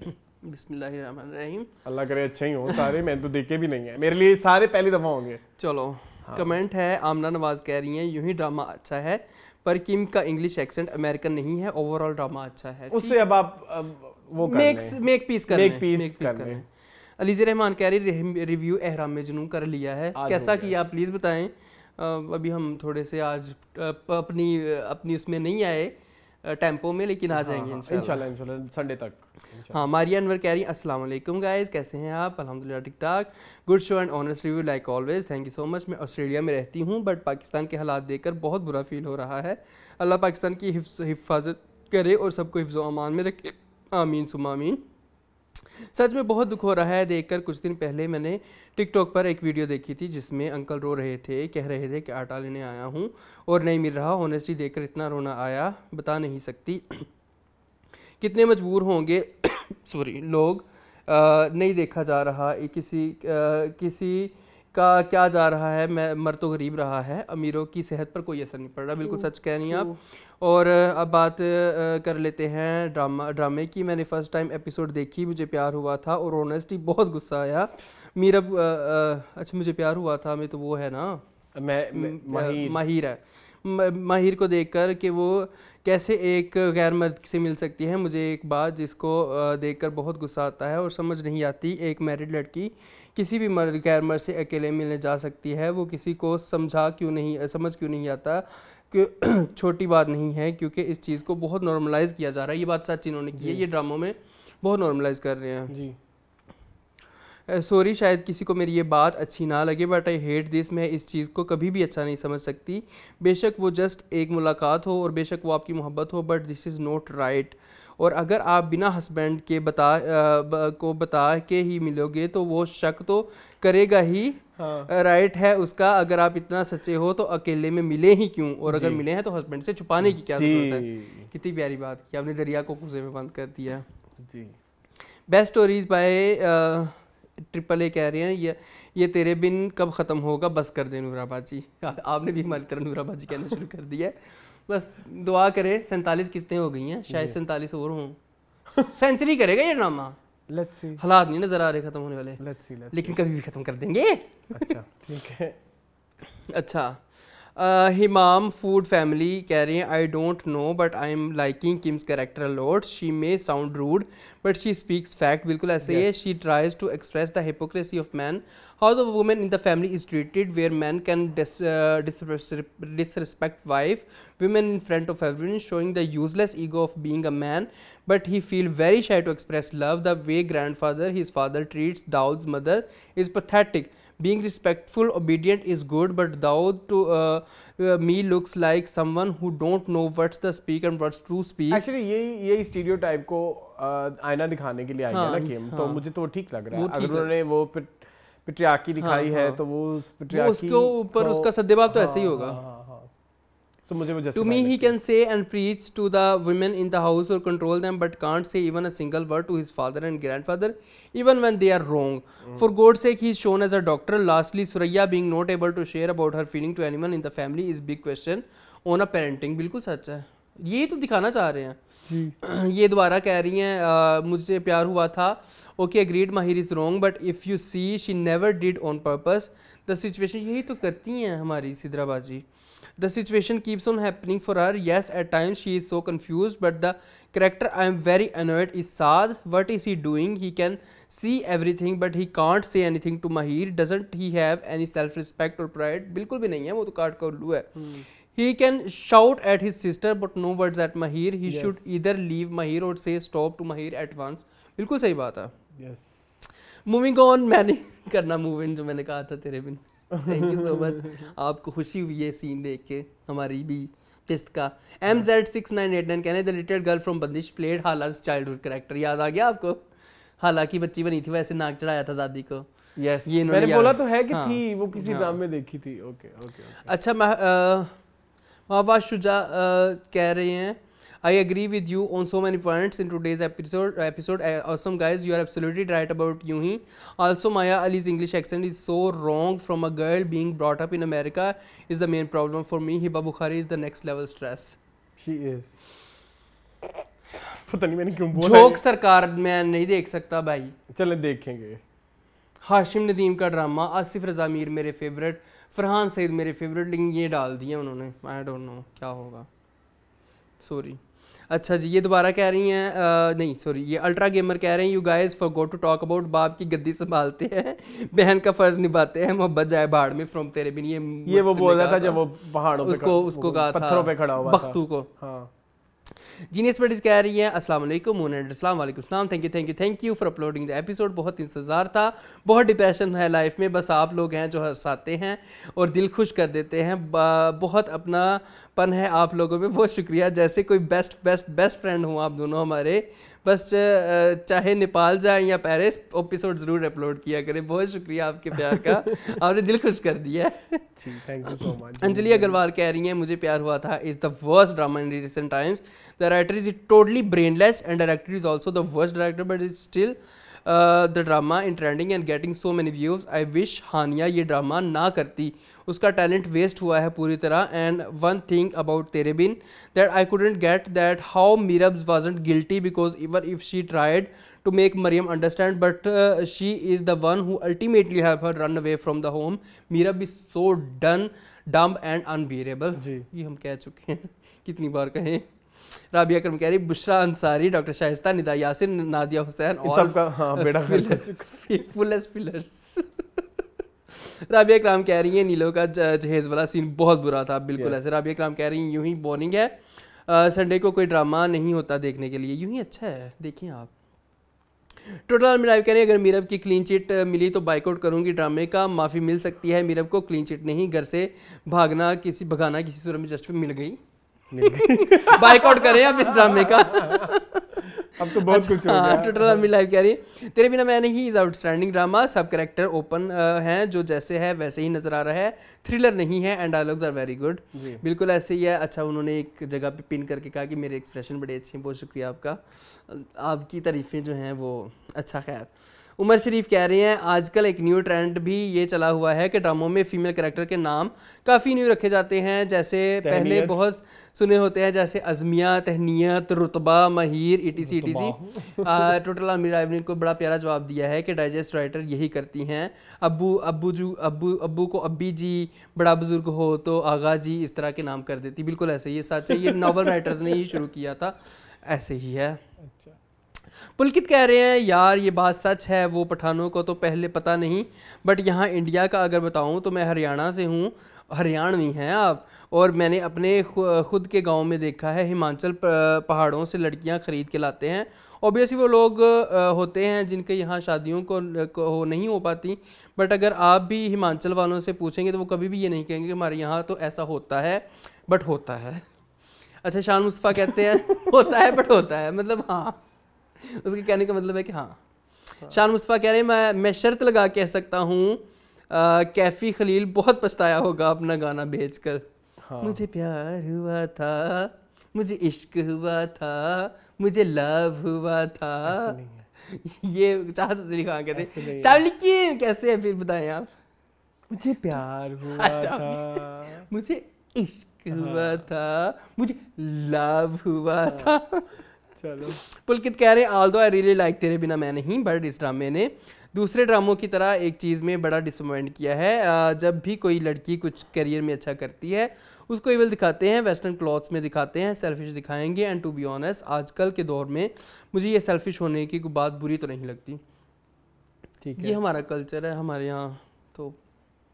बिस्मिल्लाहिर्रहमानिर्रहीम अल्लाह करे अच्छे ही हों सारे तो देखे भी नहीं है मेरे लिए सारे पहली दफ़ा होंगे चलो हाँ। कमेंट है आमना नवाज कह रही हैं यूं ही ड्रामा अच्छा है पर किम का इंग्लिश एक्सेंट अमेरिकन नहीं है ओवरऑल ड्रामा अच्छा है उससे अब आप अब वो मेक मेक पीस कर मेक पीस, कर, रहमान कह रही रिव्यू एहराम जुनून कर लिया है कैसा किया प्लीज़ बताएं अभी हम थोड़े से आज अपनी अपनी उसमें नहीं आए टेम्पो में लेकिन आ हाँ, जाएंगे संडे हाँ, तक हाँ मारिया अनवर कह रही अस्सलाम गाइस कैसे हैं आप अलहमदिल्ला ठीक ठाक good show and honest review like always thank you so much मैं ऑस्ट्रेलिया में रहती हूँ बट पाकिस्तान के हालात देखकर बहुत बुरा फील हो रहा है अल्लाह पाकिस्तान की हिफाजत करे और सबको हिफ्ज़ अमान में रखे आमीन सुमामीन सच में बहुत दुख हो रहा है देखकर कुछ दिन पहले मैंने टिकटॉक पर एक वीडियो देखी थी जिसमें अंकल रो रहे थे कह रहे थे कि आटा लेने आया हूँ और नहीं मिल रहा ऑनेस्टली देखकर इतना रोना आया बता नहीं सकती कितने मजबूर होंगे सॉरी लोग आ, नहीं देखा जा रहा किसी आ, किसी का क्या जा रहा है मैं मर तो गरीब रहा है अमीरों की सेहत पर कोई असर नहीं पड़ रहा बिल्कुल सच कह रही आप और अब बात कर लेते हैं ड्रामा ड्रामे की मैंने फ़र्स्ट टाइम एपिसोड देखी मुझे प्यार हुआ था और ऑनेस्टी बहुत गुस्सा आया मेरा अच्छा मुझे प्यार हुआ था मैं तो वो है ना मैं, माहिर माहिर है माहिर को देखकर कि वो कैसे एक गैर मर्द से मिल सकती है मुझे एक बात जिसको देखकर बहुत गुस्सा आता है और समझ नहीं आती एक मैरिड लड़की किसी भी मर्द गैर मर्द से अकेले मिलने जा सकती है वो किसी को समझा क्यों नहीं समझ क्यों नहीं आता क्यों छोटी बात नहीं है क्योंकि इस चीज़ को बहुत नॉर्मलाइज़ किया जा रहा है ये बात सच इन्होंने की है ये ड्रामों में बहुत नॉर्मलाइज़ कर रहे हैं जी सॉरी शायद किसी को मेरी ये बात अच्छी ना लगे बट आई हेट दिस मैं इस चीज़ को कभी भी अच्छा नहीं समझ सकती बेशक वो जस्ट एक मुलाकात हो और बेशक वो आपकी मोहब्बत हो but this is not right और अगर आप बिना हस्बैंड के बता आ, को बता के ही मिलोगे तो वो शक तो करेगा ही हाँ। राइट है उसका अगर आप इतना सच्चे हो तो अकेले में मिले ही क्यों और अगर मिले हैं तो हस्बैंड से छुपाने की क्या जरूरत है कितनी प्यारी बात की आपने दरिया को कुजे में बंद कर दिया जी best stories by triple A कह रहे हैं ये ये तेरे बिन कब ख़त्म होगा बस कर दे नूरा जी आपने भी हमारी तरह नूरा जी कहना शुरू कर दिया है बस दुआ करें सैंतालीस किस्तें हो गई हैं शायद सैंतालीस और हों सेंचुरी करेगा ये ड्रामा लेट्स सी हालात नहीं नज़र आ रहे ख़त्म होने वाले लेट्स सी लेट्स see. लेकिन कभी भी ख़त्म कर देंगे अच्छा ठीक है अच्छा Himam uh, Food Family कह रही I don't know but I am liking Kim's character a lot. She may sound rude but she speaks fact. बिल्कुल ऐसे ही She tries to express the hypocrisy of man. How the woman in the family is treated where man can uh, disrespect wife, women in front of everyone showing the useless ego of being a man. But he feel very shy to express love. The way grandfather, his father treats Daud's mother is pathetic. being respectful obedient is good but thou to uh, uh, me looks like someone who don't know what's the speak and what's true speak actually ye ye stereotype ko uh, आईना दिखाने के लिए आई है ना किम तो मुझे तो ठीक लग रहा है अगर उन्होंने वो पिट्रियाकी दिखाई है तो wo पिट्रियाकी उसके ऊपर उसका सद्देभाव तो ऐसे ही होगा so mujhe wo to me he can say and preach to the women in the house or control them but can't say even a single word to his father and grandfather even when they are wrong mm. for god's sake he is shown as a doctor lastly suraya being not able to share about her feeling to anyone in the family is big question on a parenting बिल्कुल सच है ये तो दिखाना चाह रहे हैं जी ये दोबारा कह रही हैं मुझसे प्यार हुआ था okay agreed Mahir is wrong but if you see she never did on purpose the situation यही तो करती हैं हमारी सिद्राबाजी the situation keeps on happening for her yes at times she is so confuse but the character I am very annoyed is Saad what is he doing he can see everything but he can't say anything to Mahir doesn't he have any self respect और pride बिल्कुल भी नहीं है वो तो काट का उल्लू है he can shout at his sister but no words at Mahir he should इधर leave Mahir or say stop to Mahir at once बिल्कुल सही बात है मूविंग ऑन मैंने करना मूव इन जो मैंने कहा था Tere Bin thank you so much आपको खुशी हुई है सीन देख के हमारी भी किस्त का M Z six nine eight nine कहने the little girl from Bandish played हालाज हुड करेक्टर याद आ गया आपको हालांकि बच्ची बनी थी वैसे नाक चढ़ाया था दादी को यस yes, मैंने बोला तो है कि हाँ, थी वो किसी ड्रामे हाँ, में देखी थी ओके ओके, ओके। अच्छा महबाज शुजा आ, कह रहे हैं I agree with you on so many points in today's episode episode awesome guys you are absolutely right about you he also Maya Ali's English accent is so wrong from a girl being brought up in America is the main problem for me Hiba Bukhari is the next level stress पता नहीं मैंने क्यों बोला joke सरकार मैं नहीं देख सकता भाई चले देखेंगे हाशिम नदीम का ड्रामा आसिफ रजा मीर मेरे फेवरेट फरहान सईद मेरे फेवरेट लेकिन ये डाल दिया उन्होंने आई डोंट नो क्या होगा सॉरी अच्छा जी ये दोबारा कह रही हैं नहीं सॉरी ये अल्ट्रा गेमर कह रहे हैं you guys for go to talk about बाप की गद्दी संभालते हैं बहन का फर्ज निभाते हैं मोहब्बत जाए बाढ़ में फ्रॉम तेरे बिन ये ये वो बोल रहा था जब वो पहाड़ों उसको उसको कहा था पत्थरों पे खड़ा हुआ बख्तू को हाँ जीनियस बडीज कह रही है असलम मोनसलाम वालेकाम thank you thank you thank you for uploading the episode बहुत इंतज़ार था बहुत डिप्रेशन है लाइफ में बस आप लोग हैं जो हंसाते हैं और दिल खुश कर देते हैं बहुत अपना पन है आप लोगों में बहुत शुक्रिया जैसे कोई बेस्ट बेस्ट बेस्ट फ्रेंड हूँ आप दोनों हमारे बस चाहे नेपाल जाएं या पेरिस एपिसोड ज़रूर अपलोड किया करें बहुत शुक्रिया आपके प्यार का आपने दिल खुश कर दिया thank you so much Anjali Agarwal कह रही हैं मुझे प्यार हुआ Tha is the worst drama in recent times The writer is totally brainless and director is also the worst director but it's still uh, the drama in trending and getting so many views. I wish Hania ये ड्रामा ना करती उसका talent waste हुआ है पूरी तरह and one thing about Tere Bin that I couldn't get that how Meerub's wasn't guilty because even if she tried to make Maryam understand but she is the one who ultimately have her run away from the home Meerub is so done dumb and unbearable जी ये हम कह चुके हैं कितनी बार कहें राबिया अक्रम कह रही बुशरा अंसारी डॉक्टर शाइस्ता निदा यासिन नादिया हुसैन हाँ, और राबिया कराम कह रही है नीलो का जहेज वाला सीन बहुत बुरा था बिल्कुल ऐसे राबिया कराम कह रही यूं ही बोरिंग है संडे को कोई ड्रामा नहीं होता देखने के लिए यूं ही अच्छा है देखिए आप टोटल आर्मी लाइव कह रही है अगर मीरब की क्लीन चिट मिली तो बाइकआउट करूंगी ड्रामे का माफ़ी मिल सकती है मीरब को क्लीन चिट नहीं घर से भागना किसी भगाना किसी सूरत में जस्ट मिल गई बाइकआउट करें अब इस ड्रामे का अब तो बहुत अच्छा, कुछ हो हाँ, गया टोटल आर्मी लाइव कह रही है तेरे बिना मैंने ही इज आउटस्टैंडिंग ड्रामा सब करेक्टर ओपन है जो जैसे है वैसे ही नजर आ रहा है थ्रिलर नहीं है and dialogues are very good बिल्कुल ऐसे ही है अच्छा उन्होंने एक जगह पे पिन करके कहा कि मेरे एक्सप्रेशन बड़े अच्छे हैं बहुत शुक्रिया आपका आपकी तारीफ़ें जो हैं वो अच्छा खैर उमर शरीफ कह रहे हैं आजकल एक न्यू ट्रेंड भी ये चला हुआ है कि ड्रामों में फीमेल कैरेक्टर के नाम काफ़ी न्यू रखे जाते हैं जैसे पहले बहुत सुने होते हैं जैसे अजमिया तहनीत रुतबा Mahir E T C T C total Aamir को बड़ा प्यारा जवाब दिया है कि डाइजेस्ट राइटर यही करती हैं अबू अबू जू अबू अबू को अबी जी बड़ा बुजुर्ग हो तो आगा जी इस तरह के नाम कर देती बिल्कुल ऐसे ही सच है ये नावल राइटर्स ने ही शुरू किया था ऐसे ही है अच्छा पुलकित कह रहे हैं यार ये बात सच है वो पठानों को तो पहले पता नहीं बट यहाँ इंडिया का अगर बताऊँ तो मैं हरियाणा से हूँ हरियाणवी हैं आप और मैंने अपने खुद के गांव में देखा है हिमाचल पहाड़ों से लड़कियां ख़रीद के लाते हैं ओबियसली वो लोग होते हैं जिनके यहाँ शादियों को, नहीं हो पाती बट अगर आप भी हिमाचल वालों से पूछेंगे तो वो कभी भी ये नहीं कहेंगे कि हमारे यहाँ तो ऐसा होता है बट होता है अच्छा शान मुस्तफ़ा कहते हैं होता है बट होता है मतलब हाँ उसके कहने का मतलब है कि हाँ, हाँ। शान मुस्तफ़ा कह रहे हैं मैं मैं शर्त लगा कह सकता हूँ कैफ़ी खलील बहुत पछताया होगा अपना गाना भेज कर हाँ। मुझे प्यार हुआ था मुझे इश्क हुआ था मुझे लव हुआ था ये चाहत लिखा कहते शामिल किए कैसे है फिर बताएं आप मुझे प्यार हुआ अच्छा, था मुझे इश्क हाँ। हुआ था मुझे लव हुआ हाँ। था चलो पुलकित कह रहे हैं आल आई रियली लाइक तेरे बिना मैं नहीं बट इस ड्रामे ने दूसरे ड्रामों की तरह एक चीज़ में बड़ा डिसअपॉइंट किया है जब भी कोई लड़की कुछ करियर में अच्छा करती है उसको इविल दिखाते हैं वेस्टर्न क्लॉथ्स में दिखाते हैं सेल्फिश दिखाएंगे एंड टू बी ऑनेस्ट आजकल के दौर में मुझे ये सेल्फिश होने की कोई बात बुरी तो नहीं लगती ठीक है ये हमारा कल्चर है हमारे यहाँ तो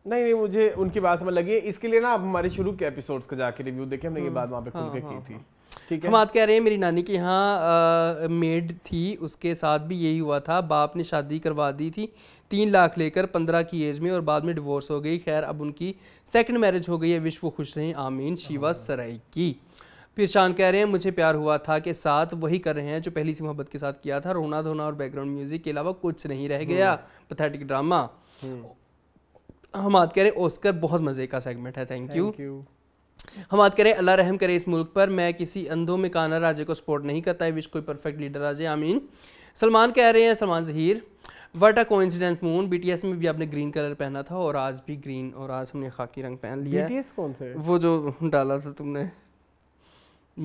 नहीं नहीं मुझे उनकी बात समझ लगी है इसके लिए ना आप हमारे शुरू के एपिसोड्स को जाके रिव्यू देखें हमने ये हाँ, बात वहाँ पे खुल के हाँ, हाँ, की थी ठीक है हम बात कह रहे हैं मेरी नानी के यहाँ मेड थी उसके साथ भी यही हुआ था बाप ने शादी करवा दी थी तीन लाख लेकर पंद्रह की एज में और बाद में डिवोर्स हो गई खैर अब उनकी सेकंड मैरिज हो गई है विश्व खुश रहें आमीन शिवा हाँ। सराय की फिर शान कह रहे हैं मुझे प्यार हुआ था कि साथ वही कर रहे हैं जो पहली सी मोहब्बत के साथ किया था रोना धोना और बैकग्राउंड म्यूजिक के अलावा कुछ नहीं रह हाँ। गया पथेटिक ड्रामा हम बात कह रहे हैं ओस्कर बहुत मज़े का सेगमेंट है थैंक यू हम बात करें अल्लाह रहम करे इस मुल्क पर मैं किसी अंधों में काना राजे को सपोर्ट नहीं करता है विश कोई परफेक्ट लीडर राजे आमीन सलमान कह रहे हैं Salman Zaheer what a coincidence moon BTS में भी आपने ग्रीन कलर पहना था और आज भी ग्रीन और आज हमने खाकी रंग पहन लिया बीटीएस कौन से वो जो डाला था तुमने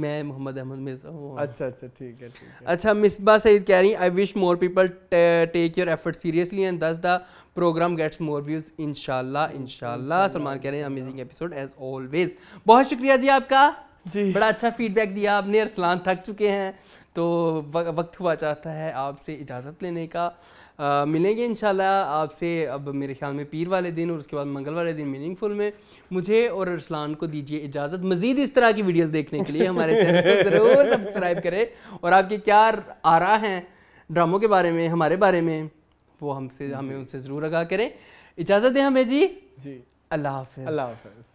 मैं मोहम्मद अहमद मिर्जा हूँ अच्छा अच्छा ठीक है ठीक है अच्छा मिसबा सईद कह रही I wish more people take your effort seriously and thus the program gets more views इनशाला इनशाला सलमान कह रहे हैं अमेजिंग एपिसोड एज ऑलवेज बहुत शुक्रिया जी आपका जी बड़ा अच्छा फीडबैक दिया आपने अरसलान थक चुके हैं तो वक्त हुआ चाहता है आपसे इजाज़त लेने का मिलेंगे इन आपसे अब मेरे ख्याल में पीर वाले दिन और उसके बाद मंगल वाले दिन मीनिंगफुल में मुझे और अरसलान को दीजिए इजाज़त मज़ीद इस तरह की वीडियोस देखने के लिए हमारे चैनल को ज़रूर सब्सक्राइब करें और आपके क्या आ रहा है ड्रामों के बारे में हमारे बारे में वो हमसे हमें उनसे ज़रूर आगा करें इजाज़त दें हमें जी जी अल्लाह हाफ अल्लाह हाफ